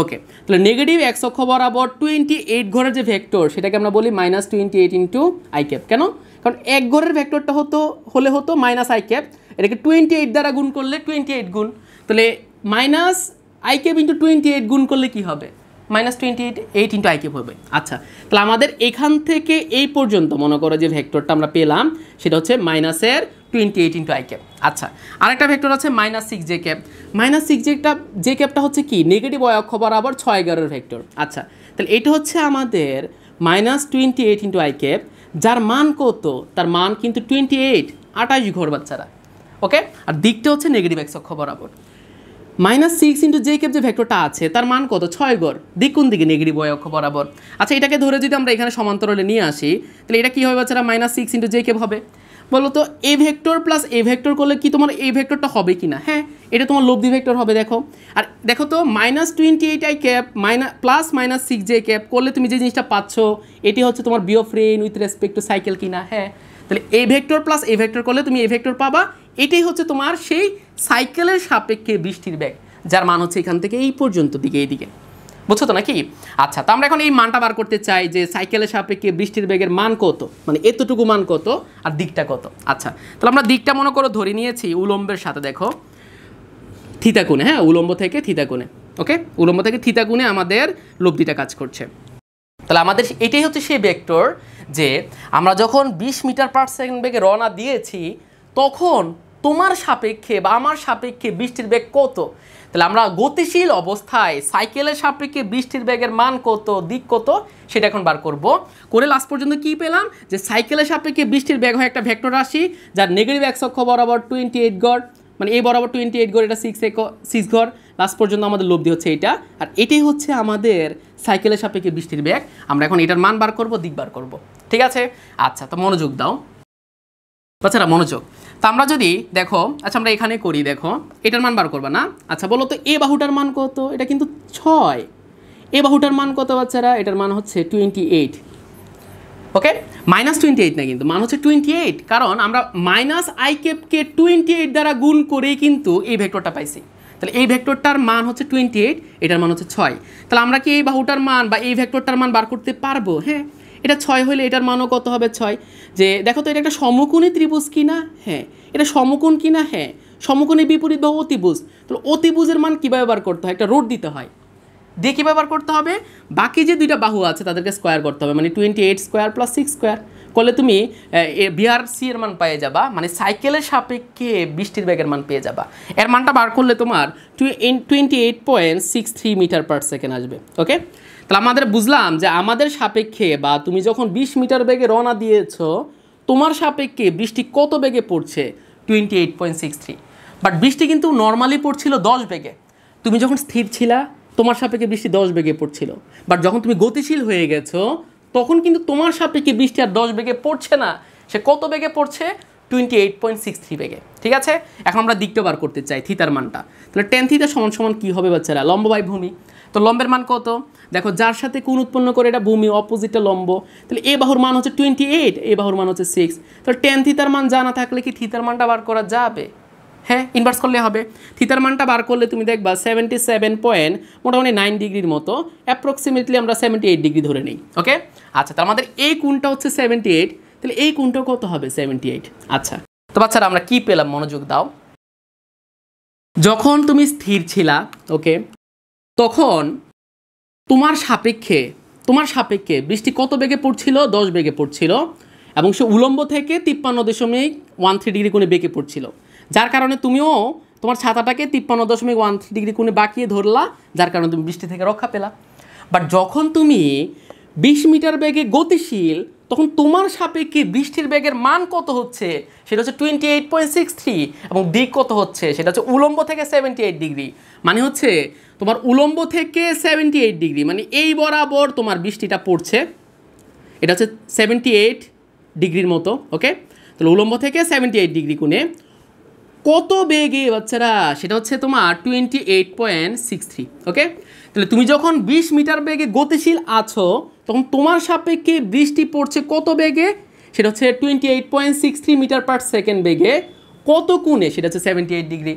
ওকে তাহলে নেগেটিভ এক অক্ষ বরাবর টোয়েন্টি এইট ঘরের যে ভেক্টর সেটাকে আমরা বলি minus twenty eight into i cap কেন কারণ এক ঘরের ভেক্টরটা হতো হলে হতো মাইনাস আই ক্যাপ এটাকে টোয়েন্টি এইট দ্বারা গুণ করলে টোয়েন্টি এইট গুণ তাহলে minus i cap into twenty eight গুণ করলে কী হবে minus twenty eight eight into i cap হবে আচ্ছা তাহলে আমাদের এখান থেকে এই পর্যন্ত মনে করো যে ভেক্টরটা আমরা পেলাম সেটা হচ্ছে মাইনাসের twenty eight into i cap আচ্ছা আরেকটা ভেক্টর আছে minus six j cap minus six জেটা জে ক্যাবটা হচ্ছে কি নেগেটিভ অক্ষ বরাবর ছয় এগারোর ভেক্টর আচ্ছা তাহলে এটা হচ্ছে আমাদের minus twenty eight into i cap যার মান কত তার মান কিন্তু টোয়েন্টি এইট আটাইশ ঘর বাচ্চারা ওকে আর দিকটা হচ্ছে নেগেটিভ এক্স অক্ষ বরাবর মাইনাস সিক্স ইন্টু যে কেব যে ভেক্টরটা আছে তার মান কত ছয় গড় দিক কোন দিকে নেগেটিভ অক্ষ বরাবর আচ্ছা এটাকে ধরে যদি আমরা এখানে সমান্তরলে নিয়ে আসি তাহলে এটা কী হবে বাচ্চারা minus six into j cap হবে বলো তো এ ভেক্টর প্লাস এ ভেক্টর করলে কি তোমার এ ভেক্টরটা হবে কি না হ্যাঁ এটা তোমার লব্ধি ভেক্টর হবে দেখো আর দেখো তো minus twenty eight i cap minus plus minus six j cap করলে তুমি যে জিনিসটা পাচ্ছ এটি হচ্ছে তোমার v of rain with respect to cycle কিনা হ্যাঁ তাহলে এ ভেক্টর প্লাস এ ভেক্টর করলে তুমি এ ভেক্টর পাবা এটাই হচ্ছে তোমার সেই সাইকেলের সাপেক্ষে বৃষ্টির ব্যাগ যার মান হচ্ছে এখান থেকে এই পর্যন্ত দিকে এই দিকে বুঝছো তো নাকি আচ্ছা তো আমরা এখন এই মানটা বার করতে চাই যে সাইকেলের সাপেক্ষে বৃষ্টির ব্যাগের মান কত মানে এতটুকু মান কত আর দিকটা কত আচ্ছা তাহলে আমরা দিকটা মনে করো ধরে নিয়েছি উলম্বের সাথে দেখো থিতাকুণে হ্যাঁ উলম্ব থেকে থিতাকুণে ওকে উলম্ব থেকে থিতাকুণে আমাদের লব্ধিটা কাজ করছে তাহলে আমাদের এটাই হচ্ছে সেই ভেক্টর যে আমরা যখন বিশ মিটার পার সেকেন্ড বেগে রওনা দিয়েছি তখন তোমার সাপেক্ষে বা আমার সাপেক্ষে বৃষ্টির বেগ কত তাহলে আমরা গতিশীল অবস্থায় সাইকেলের সাপেক্ষে বৃষ্টির বেগের মান কত দিক কত সেটা এখন বার করব করে লাস্ট পর্যন্ত কি পেলাম যে সাইকেলের সাপেক্ষে বৃষ্টির বেগ হয় একটা ভেক্টর রাশি যার নেগেটিভ এক সক্ষ বরাবর টোয়েন্টি এইট গড় মানে এই বরাবর টোয়েন্টি এইট গড় এটা সিক্স এক সিক্স গড় লাস্ট পর্যন্ত আমাদের লব্ধি হচ্ছে এটা আর এটাই হচ্ছে আমাদের সাইকেলের সাপেক্ষে বৃষ্টির বেগ আমরা এখন এটার মান বার করব দিক বার করব ঠিক আছে আচ্ছা তো মনোযোগ দাও বাচ্চারা মনোযোগ তা আমরা যদি দেখো আচ্ছা আমরা এখানে করি দেখো এটার মান বার করবা না আচ্ছা বলো তো এ বাহুটার মান কত এটা কিন্তু ছয় এ বাহুটার মান কত বাচ্চারা এটার মান হচ্ছে twenty eight okay minus twenty eight না কিন্তু মান হচ্ছে টোয়েন্টি এইট কারণ আমরা মাইনাস আই কেপকে টোয়েন্টি এইট দ্বারা গুণ করেই কিন্তু এই ভেক্টরটা পাইছি তাহলে এই ভেক্টরটার মান হচ্ছে টোয়েন্টি এইট এটার মান হচ্ছে ছয় তাহলে আমরা কি এই বাহুটার মান বা এই ভেক্টরটার মান বার করতে পারবো হ্যাঁ এটা ছয় হলে এটার মানও কত হবে ছয় যে দেখো তো এটা একটা সমকোণী ত্রিভুজ কি না হ্যাঁ এটা সমকোণ কি না হ্যাঁ সমকোণের বিপরীত বা অতিভুজ তাহলে অতিভুজের মান কী ব্যবহার করতে হয় একটা রোড দিতে হয় দিয়ে কী বার করতে হবে বাকি যে দুইটা বাহু আছে তাদেরকে স্কোয়ার করতে হবে মানে twenty eight square plus six square করলে তুমি বিআরসি এর মান পেয়ে যাবা মানে সাইকেলের সাপেক্ষে বৃষ্টির ব্যাগের মান পেয়ে যাবা এর মানটা বার করলে তোমার twenty eight point six three metre per second আসবে ওকে তাহলে আমাদের বুঝলাম যে আমাদের সাপেক্ষে বা তুমি যখন ২০ মিটার বেগে রওনা দিয়েছ তোমার সাপেক্ষে বৃষ্টি কত বেগে পড়ছে twenty eight point six three but বৃষ্টি কিন্তু নর্মালি পড়ছিল দশ বেগে তুমি যখন স্থির ছিলা তোমার সাপেক্ষে বৃষ্টি দশ বেগে পড়ছিল বাট যখন তুমি গতিশীল হয়ে গেছো তখন কিন্তু তোমার সাপেক্ষে বৃষ্টি আর দশ বেগে পড়ছে না সে কত বেগে পড়ছে twenty eight point six three বেগে ঠিক আছে এখন আমরা দিকটা বার করতে চাই থিতার মানটা তাহলে টেন থিতা সমান সমান কী হবে বাচ্চারা লম্ব ভূমি তো লম্বের মান কত দেখো যার সাথে কোন উৎপন্ন করে এটা ভূমি অপোজিটে লম্ব তাহলে এ বাহুর মান হচ্ছে টোয়েন্টি এইট এ বাহুর মান হচ্ছে সিক্স তো টেন থিতার মান জানা থাকলে কি থিতার মানটা বার করা যাবে হ্যাঁ ইনভার্স করলে হবে থিতার মানটা বার করলে তুমি দেখবা সেভেন্টি সেভেন পয়েন্ট মোটামুটি নাইন ডিগ্রির মতো অ্যাপ্রক্সিমেটলি আমরা সেভেন্টি এইট ডিগ্রি ধরে নিই ওকে আচ্ছা তাহলে মানে আমাদের এই কোনটা হচ্ছে সেভেন্টি এইট তাহলে এই কোনটা কত হবে সেভেন্টি এইট আচ্ছা তো বাচ্চারা আমরা কি পেলাম মনোযোগ দাও যখন তুমি স্থির ছিলা ওকে তখন তোমার সাপেক্ষে তোমার সাপেক্ষে বৃষ্টি কত বেগে পড়ছিল দশ বেগে পড়ছিল এবং সে উলম্ব থেকে তিপ্পান্ন দশমিক ওয়ান থ্রি ডিগ্রি কোণে বেঁকে পড়ছিল যার কারণে তুমিও তোমার ছাতাটাকে তিপ্পান্ন দশমিক ওয়ান থ্রি ডিগ্রি কোণে বাঁকিয়ে ধরলা যার কারণে তুমি বৃষ্টি থেকে রক্ষা পেলা বাট যখন তুমি বিশ মিটার বেগে গতিশীল তখন তোমার সাপেক্ষে বৃষ্টির বেগের মান কত হচ্ছে সেটা হচ্ছে twenty eight point six three এবং দিক কত হচ্ছে সেটা হচ্ছে উলম্ব থেকে সেভেন্টি এইট ডিগ্রি মানে হচ্ছে তোমার উলম্ব থেকে সেভেন্টি এইট ডিগ্রি মানে এই বরাবর তোমার বৃষ্টিটা পড়ছে এটা হচ্ছে সেভেন্টি এইট ডিগ্রির মতো ওকে তাহলে উলম্ব থেকে সেভেন্টি এইট ডিগ্রি কোণে কত বেগে বাচ্চারা সেটা হচ্ছে তোমার twenty eight point six three okay তাহলে তুমি যখন বিশ মিটার বেগে গতিশীল আছো তখন তোমার সাপেক্ষে বৃষ্টি পড়ছে কত বেগে সেটা হচ্ছে twenty eight point six three metre per second বেগে কত কোণে সেটা হচ্ছে সেভেন্টি এইট ডিগ্রি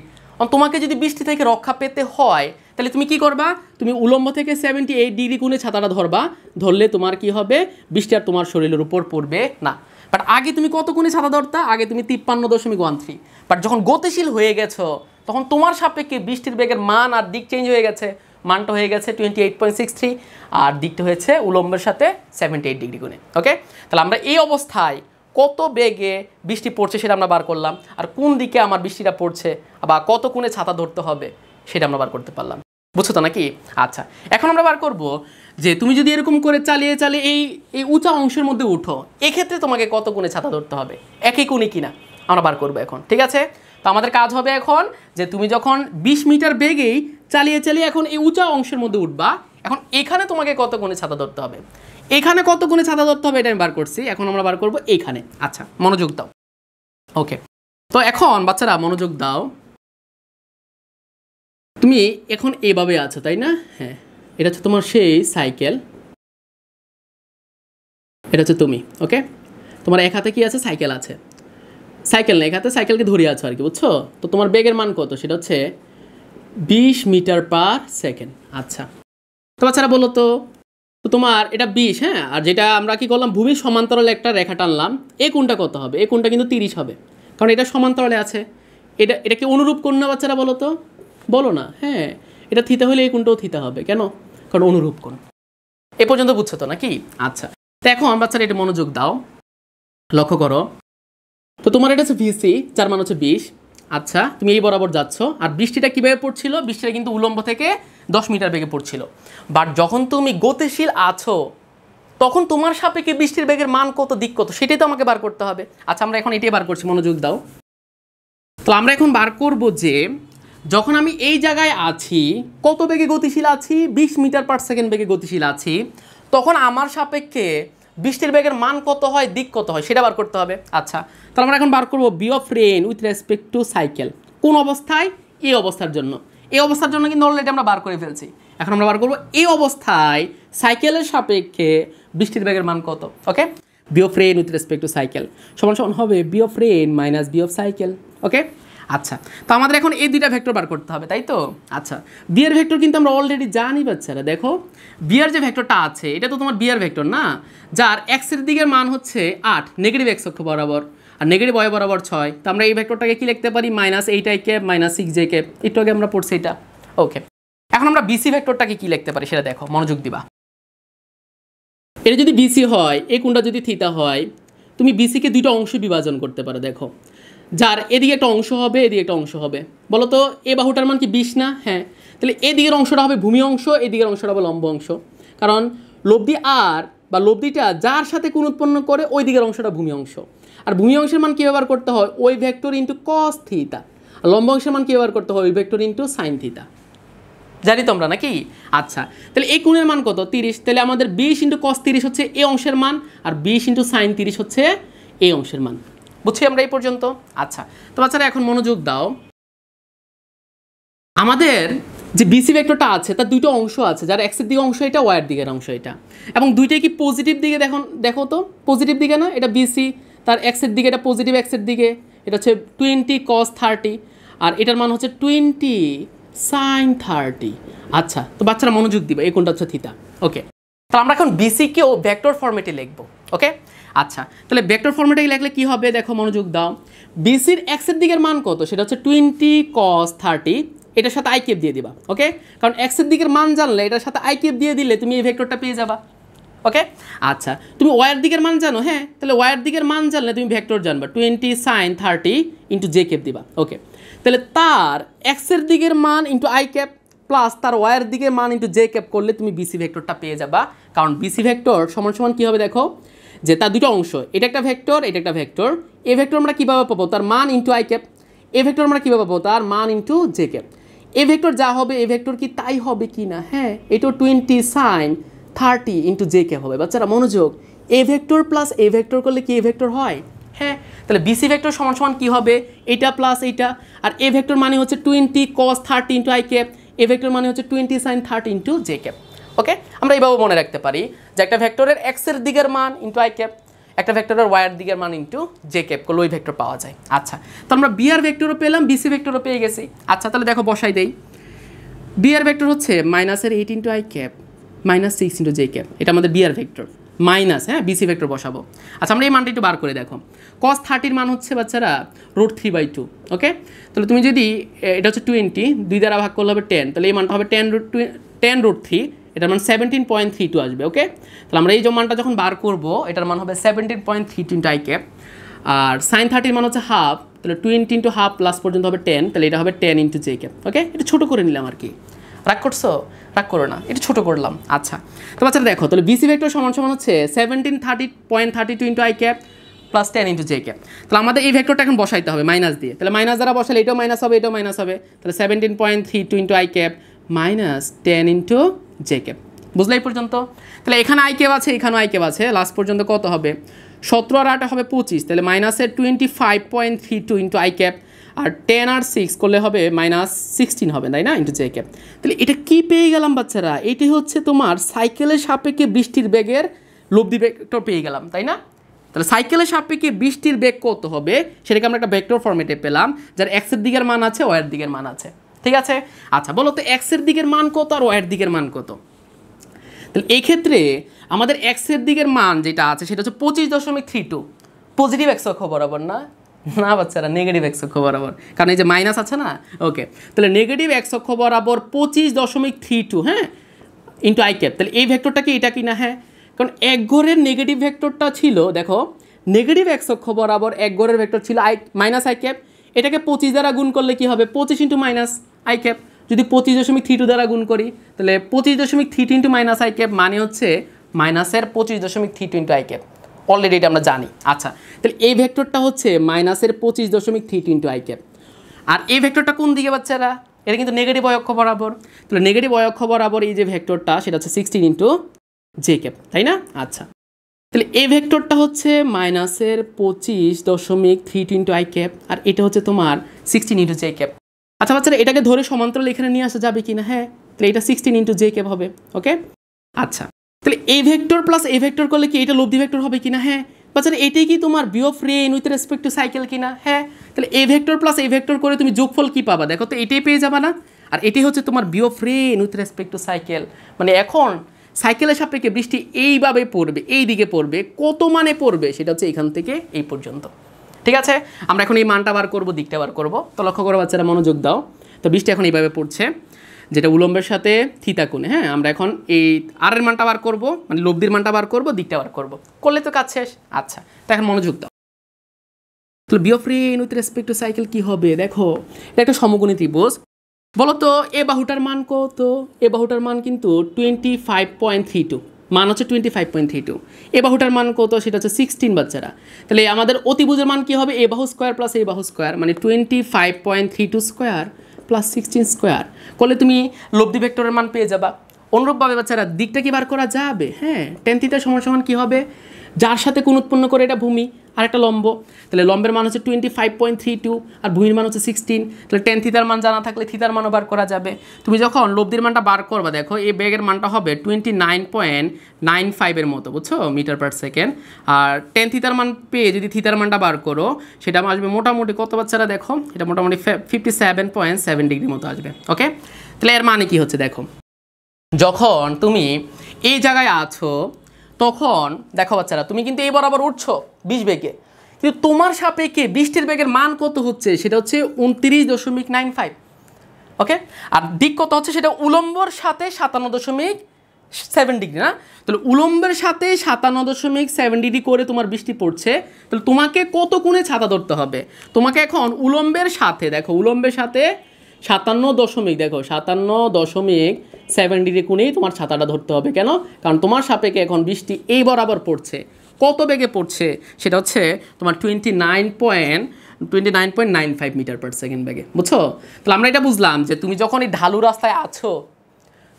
তোমাকে যদি বৃষ্টি থেকে রক্ষা পেতে হয় তাহলে তুমি কি করবা তুমি উলম্ব থেকে সেভেন্টি এইট ডিগ্রি কোণে ছাতাটা ধরবা ধরলে তোমার কি হবে বৃষ্টি আর তোমার শরীরের উপর পড়বে না বাট আগে তুমি কত কোণে ছাতা ধরতা আগে তুমি তিপ্পান্ন দশমিক ওয়ান থ্রি বাট যখন গতিশীল হয়ে গেছো তখন তোমার সাপেক্ষে বৃষ্টির বেগের মান আর দিক চেঞ্জ হয়ে গেছে মানটা হয়ে গেছে twenty eight point six three আর দিকটা হয়েছে উলম্বের সাথে সেভেন্টি এইট ডিগ্রি গুণে ওকে তাহলে আমরা এই অবস্থায় কত বেগে বৃষ্টি পড়ছে সেটা আমরা বার করলাম আর কোন দিকে আমার বৃষ্টিটা পড়ছে বা কত কোণে ছাতা ধরতে হবে সেটা আমরা বার করতে পারলাম বুঝছো তো নাকি আচ্ছা এখন আমরা বার করব যে তুমি যদি এরকম করে চালিয়ে চালিয়ে এই এই উঁচা অংশের মধ্যে উঠো এক্ষেত্রে তোমাকে কত কোণে ছাতা ধরতে হবে একই কোণে কিনা আমরা বার করবো এখন ঠিক আছে তো আমাদের কাজ হবে এখন যে তুমি যখন ২০ মিটার বেগেই চালিয়ে চালিয়ে এখন এই উঁচা অংশের মধ্যে উঠবা এখন এখানে তোমাকে কত গুণে ছাতা ধরতে হবে এখানে কত গুণে ছাতা ধরতে হবে এটা আমি বার করছি এখন আমরা বার করব এইখানে আচ্ছা মনোযোগ দাও ওকে তো এখন বাচ্চারা মনোযোগ দাও তুমি এখন এভাবে আছো তাই না হ্যাঁ এটা হচ্ছে তোমার সেই সাইকেল এটা হচ্ছে তুমি ওকে তোমার এক হাতে কি আছে সাইকেল আছে সাইকেল নেই এখানে সাইকেলকে ধরিয়ে আছো আর কি বুঝছো তো তোমার বেগের মান কত সেটা হচ্ছে বিশ মিটার পার সেকেন্ড আচ্ছা তো বাচ্চারা বলো তো তো তোমার এটা বিশ হ্যাঁ আর যেটা আমরা কি করলাম ভূমির সমান্তরালে একটা রেখা টানলাম এ কোনটা কত হবে এ কোনটা কিন্তু তিরিশ হবে কারণ এটা সমান্তরালে আছে এটা এটাকে অনুরূপ কোন না বাচ্চারা বলো তো বলো না হ্যাঁ এটা থিতে হলে এই কোনটাও থিতে হবে কেন কারণ অনুরূপ কোন এ পর্যন্ত বুঝছো তো নাকি আচ্ছা তো এখন বাচ্চারা এটা মনোযোগ দাও লক্ষ্য করো তো তোমার এটা হচ্ছে ভিসি চার মান হচ্ছে বিশ আচ্ছা তুমি এই বরাবর যাচ্ছ আর বৃষ্টিটা কীভাবে পড়ছিল বৃষ্টিটা কিন্তু উলম্ব থেকে দশ মিটার বেগে পড়ছিল বাট যখন তুমি গতিশীল আছো তখন তোমার সাপেক্ষে বৃষ্টির বেগের মান কত দিক কত সেটাই তো আমাকে বার করতে হবে আচ্ছা আমরা এখন এটাই বার করছি মনোযোগ দাও তো আমরা এখন বার করব যে যখন আমি এই জায়গায় আছি কত বেগে গতিশীল আছি বিশ মিটার পার সেকেন্ড বেগে গতিশীল আছি তখন আমার সাপেক্ষে বৃষ্টির বেগের মান কত হয় দিক কত হয় সেটা বার করতে হবে আচ্ছা তাহলে আমরা এখন বার করব v of rain with respect to cycle কোন অবস্থায় এই অবস্থার জন্য এই অবস্থার জন্য কিন্তু অলরেডি আমরা বার করে ফেলছি এখন আমরা বার করব এই অবস্থায় সাইকেলের সাপেক্ষে বৃষ্টির বেগের মান কত okay v of rain with respect to cycle সমান সমান হবে v of rain minus v of cycle okay আচ্ছা তো আমাদের এখন এই দুইটা ভেক্টর বার করতে হবে তাই তো আচ্ছা বিয়ের ভেক্টর কিন্তু আমরা অলরেডি জানি বাচ্চারা দেখো বিয়ের যে ভেক্টরটা আছে এটা তো তোমার বিয়ের ভেক্টর না যার এক্সের দিকের মান হচ্ছে আট নেগেটিভ এক্স অক্ষ বরাবর আর নেগেটিভ ওয়াই বরাবর ছয় তো আমরা এই ভেক্টরটাকে কি লিখতে পারি মাইনাস এইট আই কে মাইনাস সিক্স জে কে একটু আগে আমরা পড়ছি এটা ওকে এখন আমরা বিসি ভেক্টরটাকে কি লিখতে পারি সেটা দেখো মনোযোগ দিবা এটা যদি বিসি হয় এই কোনটা যদি থিতা হয় তুমি বিসিকে দুইটা অংশে বিভাজন করতে পারো দেখো যার এদিকে একটা অংশ হবে এদিকে একটা অংশ হবে বলো তো এ বাহুটার মান কি বিশ না হ্যাঁ তাহলে এদিকের অংশটা হবে ভূমি অংশ এদিকের অংশটা হবে লম্ব অংশ কারণ লব্ধি আর বা লব্ধিটা যার সাথে কোন উৎপন্ন করে ওই দিকের অংশটা ভূমি অংশ আর ভূমি অংশের মান কী ব্যবহার করতে হয় ওই ভেক্টর ইন্টু কস থিতা আর লম্ব অংশের মান কী ব্যবহার করতে হয় ওই ভেক্টর ইন্টু সাইন থিতা জানি তোমরা নাকি আচ্ছা তাহলে এই কোণের মান কত তিরিশ তাহলে আমাদের বিশ ইন্টু কস তিরিশ হচ্ছে এ অংশের মান আর বিশ ইন্টু সাইন তিরিশ হচ্ছে এই অংশের মান বুঝছি আমরা এই পর্যন্ত আচ্ছা তো বাচ্চারা এখন মনোযোগ দাও আমাদের যে বিসি ভেক্টরটা আছে তার দুইটা অংশ আছে যার এক্সের দিকে অংশ এটা ওয়ার দিকের অংশ এটা এবং দুইটাই কি পজিটিভ দিকে দেখো দেখো তো পজিটিভ দিকে না এটা বিসি তার এক্সের দিকে এটা পজিটিভ এক্সের দিকে এটা হচ্ছে টোয়েন্টি কস থার্টি আর এটার মান হচ্ছে টোয়েন্টি সাইন থার্টি আচ্ছা তো বাচ্চারা মনোযোগ দিবে এই কোনটা হচ্ছে থিতা ওকে তাহলে আমরা এখন ও ভেক্টর ফর্মেটে লিখবো ওকে আচ্ছা তাহলে ভেক্টর ফর্মেটে লাগলে কি হবে দেখো মনোযোগ দাও বিসির এক্সের দিকের মান কত সেটা হচ্ছে টোয়েন্টি কস থার্টি এটার সাথে আইকেপ দিয়ে দিবা ওকে কারণ এক্সের দিকের মান জানলে এটার সাথে আইকেপ দিয়ে দিলে তুমি এই ভেক্টরটা পেয়ে যাবা ওকে আচ্ছা তুমি ওয়ার দিকের মান জানো হ্যাঁ তাহলে ওয়ার দিকের মান জানলে তুমি ভেক্টর জানবা twenty sine thirty into j cap দিবা ওকে তাহলে তার এক্সের দিকের মান ইন্টু আই ক্যাপ প্লাস তার ওয়ার দিকের মান ইন্টু জে ক্যাপ করলে তুমি বিসি ভেক্টরটা পেয়ে যাবা কারণ বিসি ভেক্টর সমান সমান কী হবে দেখো যে তার দুটো অংশ এটা একটা ভেক্টর এটা একটা ভেক্টর এ ভেক্টর আমরা কীভাবে পাবো তার মান ইন্টু আই ক্যাপ এ ভেক্টর আমরা কীভাবে পাবো তার মান ইন্টু জে ক্যাপ এ ভেক্টর যা হবে এ ভেক্টর কি তাই হবে কি না হ্যাঁ এটা twenty sine thirty into j cap হবে বাচ্চারা মনোযোগ এ ভেক্টর প্লাস এ ভেক্টর করলে কি এ ভেক্টর হয় হ্যাঁ তাহলে বিসি ভেক্টর সমান সমান কী হবে এটা প্লাস এইটা আর এ ভেক্টর মানে হচ্ছে twenty cos thirty into i cap এ ভেক্টর মানে হচ্ছে twenty sine thirty into j cap okay আমরা এইভাবে মনে রাখতে পারি যে একটা ভেক্টরের এক্সের দিকের মান ইন্টু আই ক্যাপ একটা ভেক্টরের ওয়াইয়ের দিকের মান ইন্টু জে ক্যাপ করলে ওই ভেক্টর পাওয়া যায় আচ্ছা তো আমরা বিআর ভেক্টরও পেলাম বিসি ভেক্টরও পেয়ে গেছি আচ্ছা তাহলে দেখো বসাই দেই বিআর ভেক্টর হচ্ছে মাইনাসের eight into i cap minus six into j cap এটা আমাদের বিআর ভেক্টর মাইনাস হ্যাঁ বিসি ভেক্টর বসাবো আচ্ছা আমরা এই মানটা একটু বার করে দেখো কস থার্টির মান হচ্ছে বাচ্চারা root three by two okay তাহলে তুমি যদি এটা হচ্ছে টোয়েন্টি দুই দ্বারা ভাগ করলে হবে টেন তাহলে এই মানটা হবে ten root two ten root three এটার মান সেভেন্টিন পয়েন্ট থ্রি টু আসবে ওকে তাহলে আমরা এই মানটা যখন বার করব এটার মান হবে সেভেন্টিন পয়েন্ট থ্রি টু আইকে আর সাইন থার্টির মান হচ্ছে হাফ তাহলে টোয়েন্টি ইন্টু হাফ প্লাস পর্যন্ত হবে টেন তাহলে এটা হবে ten into j cap okay এটা ছোটো করে নিলাম আর কি রাগ করছো রাগ করো না এটা ছোটো করলাম আচ্ছা তো বাচ্চারা দেখো তাহলে বিসি ভেক্টর সমান সমান হচ্ছে seventeen thirty point thirty two into i cap plus ten into j cap তাহলে আমাদের এই ভেক্টরটা এখন বসাইতে হবে মাইনাস দিয়ে তাহলে মাইনাস দ্বারা বসালে এটাও মাইনাস হবে এটাও মাইনাস হবে তাহলে seventeen point three two into i cap minus ten into j cap বুঝলে এই পর্যন্ত তাহলে এখানে আই কেপ আছে এখানেও আই কেপ আছে লাস্ট পর্যন্ত কত হবে সতেরো আর আট হবে পঁচিশ তাহলে মাইনাসের twenty five point three two into i cap আর টেন আর সিক্স করলে হবে মাইনাস সিক্সটিন হবে তাই না ইন্টু জে ক্যাপ তাহলে এটা কী পেয়ে গেলাম বাচ্চারা এটি হচ্ছে তোমার সাইকেলের সাপেক্ষে বৃষ্টির বেগের লব্ধি বেগটা পেয়ে গেলাম তাই না তাহলে সাইকেলের সাপেক্ষে বৃষ্টির বেগ কত হবে সেটাকে আমরা একটা ভেক্টর ফর্মেটে পেলাম যার এক্সের দিকের মান আছে ওয়ার দিকের মান আছে ঠিক আছে আচ্ছা বলো তো এক্সের দিকের মান কত আর ওয়ের দিকের মান কত তাহলে এই ক্ষেত্রে আমাদের এক্সের দিকের মান যেটা আছে সেটা হচ্ছে পঁচিশ দশমিক থ্রি টু পজিটিভ এক্স অক্ষ বরাবর না না বাচ্চারা নেগেটিভ এক্স অক্ষ বরাবর কারণ এই যে মাইনাস আছে না ওকে তাহলে নেগেটিভ এক্স অক্ষ বরাবর পঁচিশ দশমিক থ্রি টু হ্যাঁ ইন্টু আই ক্যাপ তাহলে এই ভেক্টরটা কি এটা কি না হ্যাঁ কারণ এক ঘরের নেগেটিভ ভেক্টরটা ছিল দেখো নেগেটিভ এক্স অক্ষ বরাবর এক ঘরের ভেক্টর ছিল আই মাইনাস আই ক্যাপ এটাকে পঁচিশ দ্বারা গুণ করলে কি হবে পঁচিশ ইন্টু মাইনাস আই ক্যাপ যদি পঁচিশ দশমিক থ্রি টু দ্বারা গুণ করি তাহলে পঁচিশ দশমিক three two into minus i cap মানে হচ্ছে মাইনাসের পঁচিশ দশমিক three two into i cap already এটা আমরা জানি আচ্ছা তাহলে এই ভেক্টরটা হচ্ছে মাইনাসের পঁচিশ দশমিক three two into i cap আর এই ভেক্টরটা কোন দিকে বাচ্চারা এটা কিন্তু নেগেটিভ অয়ক্ষ বরাবর তাহলে নেগেটিভ অয়ক্ষ বরাবর এই যে ভেক্টরটা সেটা হচ্ছে সিক্সটিন ইন্টু জে ক্যাপ তাই না আচ্ছা তাহলে এ ভেক্টরটা হচ্ছে মাইনাসের পঁচিশ দশমিক three two into i cap আর এটা হচ্ছে তোমার সিক্সটিন ইন্টু জে ক্যাপ আচ্ছা বাচ্চারা এটাকে ধরে সমান্তরাল এখানে নিয়ে আসা যাবে কি না হ্যাঁ তাহলে এটা সিক্সটিন ইন্টু জে ক্যাপ হবে ওকে আচ্ছা তাহলে এ ভেক্টর প্লাস এ ভেক্টর করলে কি এটা লব্ধি ভেক্টর হবে কি না হ্যাঁ বাচ্চারা এটাই কি তোমার v of rain with respect to cycle কিনা হ্যাঁ তাহলে এ ভেক্টর প্লাস এ ভেক্টর করে তুমি যোগফল কি পাবা দেখো তো এটাই পেয়ে যাবা না আর এটাই হচ্ছে তোমার v of rain with respect to cycle মানে এখন সাইকেলের সাপেক্ষে বৃষ্টি এইভাবে পড়বে এই দিকে পড়বে কত মানে পড়বে সেটা হচ্ছে এখান থেকে এই পর্যন্ত ঠিক আছে আমরা এখন এই মানটা বার করব দিকটা বার করব তো লক্ষ্য করো বাচ্চারা মনোযোগ দাও তো বৃষ্টি এখন এইভাবে পড়ছে যেটা উলম্বের সাথে থিতা কোণে হ্যাঁ আমরা এখন এই আরের মানটা বার করব মানে লব্ধির মানটা বার করব দিকটা বার করব করলে তো কাজ শেষ আচ্ছা তো এখন মনোযোগ দাও তো v of rain with respect to cycle কী হবে দেখো এটা একটা সমগুণী ত্রিভুজ বলতো এ বাহুটার মান কত এ বাহুটার মান কিন্তু twenty five point three two মান হচ্ছে twenty five point three two এ বাহুটার মান কত সেটা হচ্ছে সিক্সটিন বাচ্চারা তাহলে আমাদের অতিভুজের মান কী হবে এ বাহু স্কোয়ার প্লাস এ বাহু স্কোয়ার মানে twenty five point three two square plus sixteen square করলে তুমি লব্ধি ভেক্টরের মান পেয়ে যাবা অনুরূপভাবে বাচ্চারা দিকটা কি বার করা যাবে হ্যাঁ টেন্থিতে সমান সমান কী হবে যার সাথে কোন উৎপন্ন করে এটা ভূমি আর একটা লম্ব তাহলে লম্বের মান হচ্ছে twenty five point three two আর ভূমির মান হচ্ছে সিক্সটিন তাহলে টেন থিতার মান জানা থাকলে থিতার মানও বার করা যাবে তুমি যখন লব্ধির মানটা বার করবা দেখো এই ব্যাগের মানটা হবে টোয়েন্টি নাইন পয়েন্ট নাইন ফাইভের মতো বুঝছো মিটার পার সেকেন্ড আর টেন থিতার মান পেয়ে যদি থিতার মানটা বার করো সেটা আসবে মোটামুটি কত বাচ্চারা দেখো এটা মোটামুটি fifty seven point seven degree মতো আসবে ওকে তাহলে এর মানে কি হচ্ছে দেখো যখন তুমি এই জায়গায় আছো তখন দেখো বাচ্চারা তুমি কিন্তু এই বরাবর উঠছো বিশ বেগে কিন্তু তোমার সাপেক্ষে বৃষ্টির বেগের মান কত হচ্ছে সেটা হচ্ছে উনত্রিশ দশমিক নাইন ফাইভ ওকে আর দিক কত হচ্ছে সেটা উলম্বর সাথে সাতান্ন দশমিক সেভেন ডিগ্রি না তাহলে উলম্বের সাথে সাতান্ন দশমিক সেভেন ডিগ্রি করে তোমার বৃষ্টি পড়ছে তাহলে তোমাকে কত কোণে ছাতা ধরতে হবে তোমাকে এখন উলম্বের সাথে দেখো উলম্বের সাথে সাতান্ন দশমিক দেখো সাতান্ন দশমিক সেভেন ডিগ্রি কোণেই তোমার ছাতাটা ধরতে হবে কেন কারণ তোমার সাপেকে এখন বৃষ্টি এই বরাবর পড়ছে কত বেগে পড়ছে সেটা হচ্ছে তোমার twenty nine point twenty nine point nine five metre per second বেগে বুঝছো তাহলে আমরা এটা বুঝলাম যে তুমি যখন এই ঢালু রাস্তায় আছো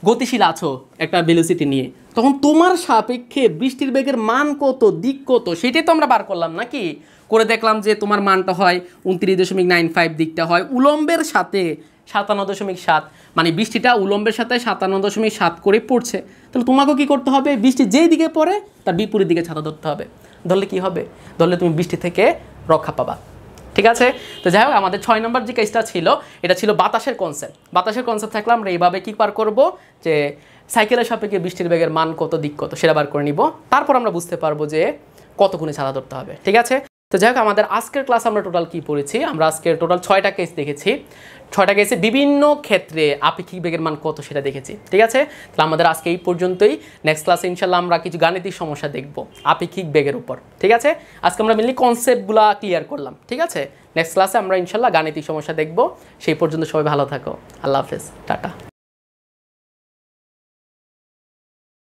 গতিশীল আছো একটা ভেলোসিটি নিয়ে তখন তোমার সাপেক্ষে বৃষ্টির বেগের মান কত দিক কত সেটাই তো আমরা বার করলাম নাকি করে দেখলাম যে তোমার মানটা হয় উনত্রিশ দশমিক নাইন ফাইভ দিকটা হয় উলম্বের সাথে সাতান্ন দশমিক সাত মানে বৃষ্টিটা উলম্বের সাথে সাতান্ন দশমিক সাত করে পড়ছে তাহলে তোমাকেও কী করতে হবে বৃষ্টি যেই দিকে পড়ে তার বিপরীত দিকে ছাতা ধরতে হবে ধরলে কি হবে ধরলে তুমি বৃষ্টি থেকে রক্ষা পাবা ঠিক আছে তো যাই হোক আমাদের ছয় নম্বর যে কেসটা ছিল এটা ছিল বাতাসের কনসেপ্ট বাতাসের কনসেপ্ট থাকলে আমরা এইভাবে কী পার করব যে সাইকেলের সাপেক্ষে বৃষ্টির বেগের মান কত দিক কত সেটা বার করে নিব তারপর আমরা বুঝতে পারবো যে কত গুণে ছাতা ধরতে হবে ঠিক আছে তো যাই হোক আমাদের আজকের ক্লাস আমরা টোটাল কি পড়েছি আমরা আজকের টোটাল ছয়টা কেস দেখেছি ছয়টা কেসে বিভিন্ন ক্ষেত্রে আপেক্ষিক বেগের মান কত সেটা দেখেছি ঠিক আছে তাহলে আমাদের আজকে এই পর্যন্তই নেক্সট ক্লাসে ইনশাল্লাহ আমরা কিছু গাণিতিক সমস্যা দেখব আপেক্ষিক বেগের উপর ঠিক আছে আজকে আমরা মেনলি কনসেপ্টগুলো ক্লিয়ার করলাম ঠিক আছে নেক্সট ক্লাসে আমরা ইনশাল্লাহ গাণিতিক সমস্যা দেখব সেই পর্যন্ত সবাই ভালো থাকো আল্লাহ হাফেজ টাটা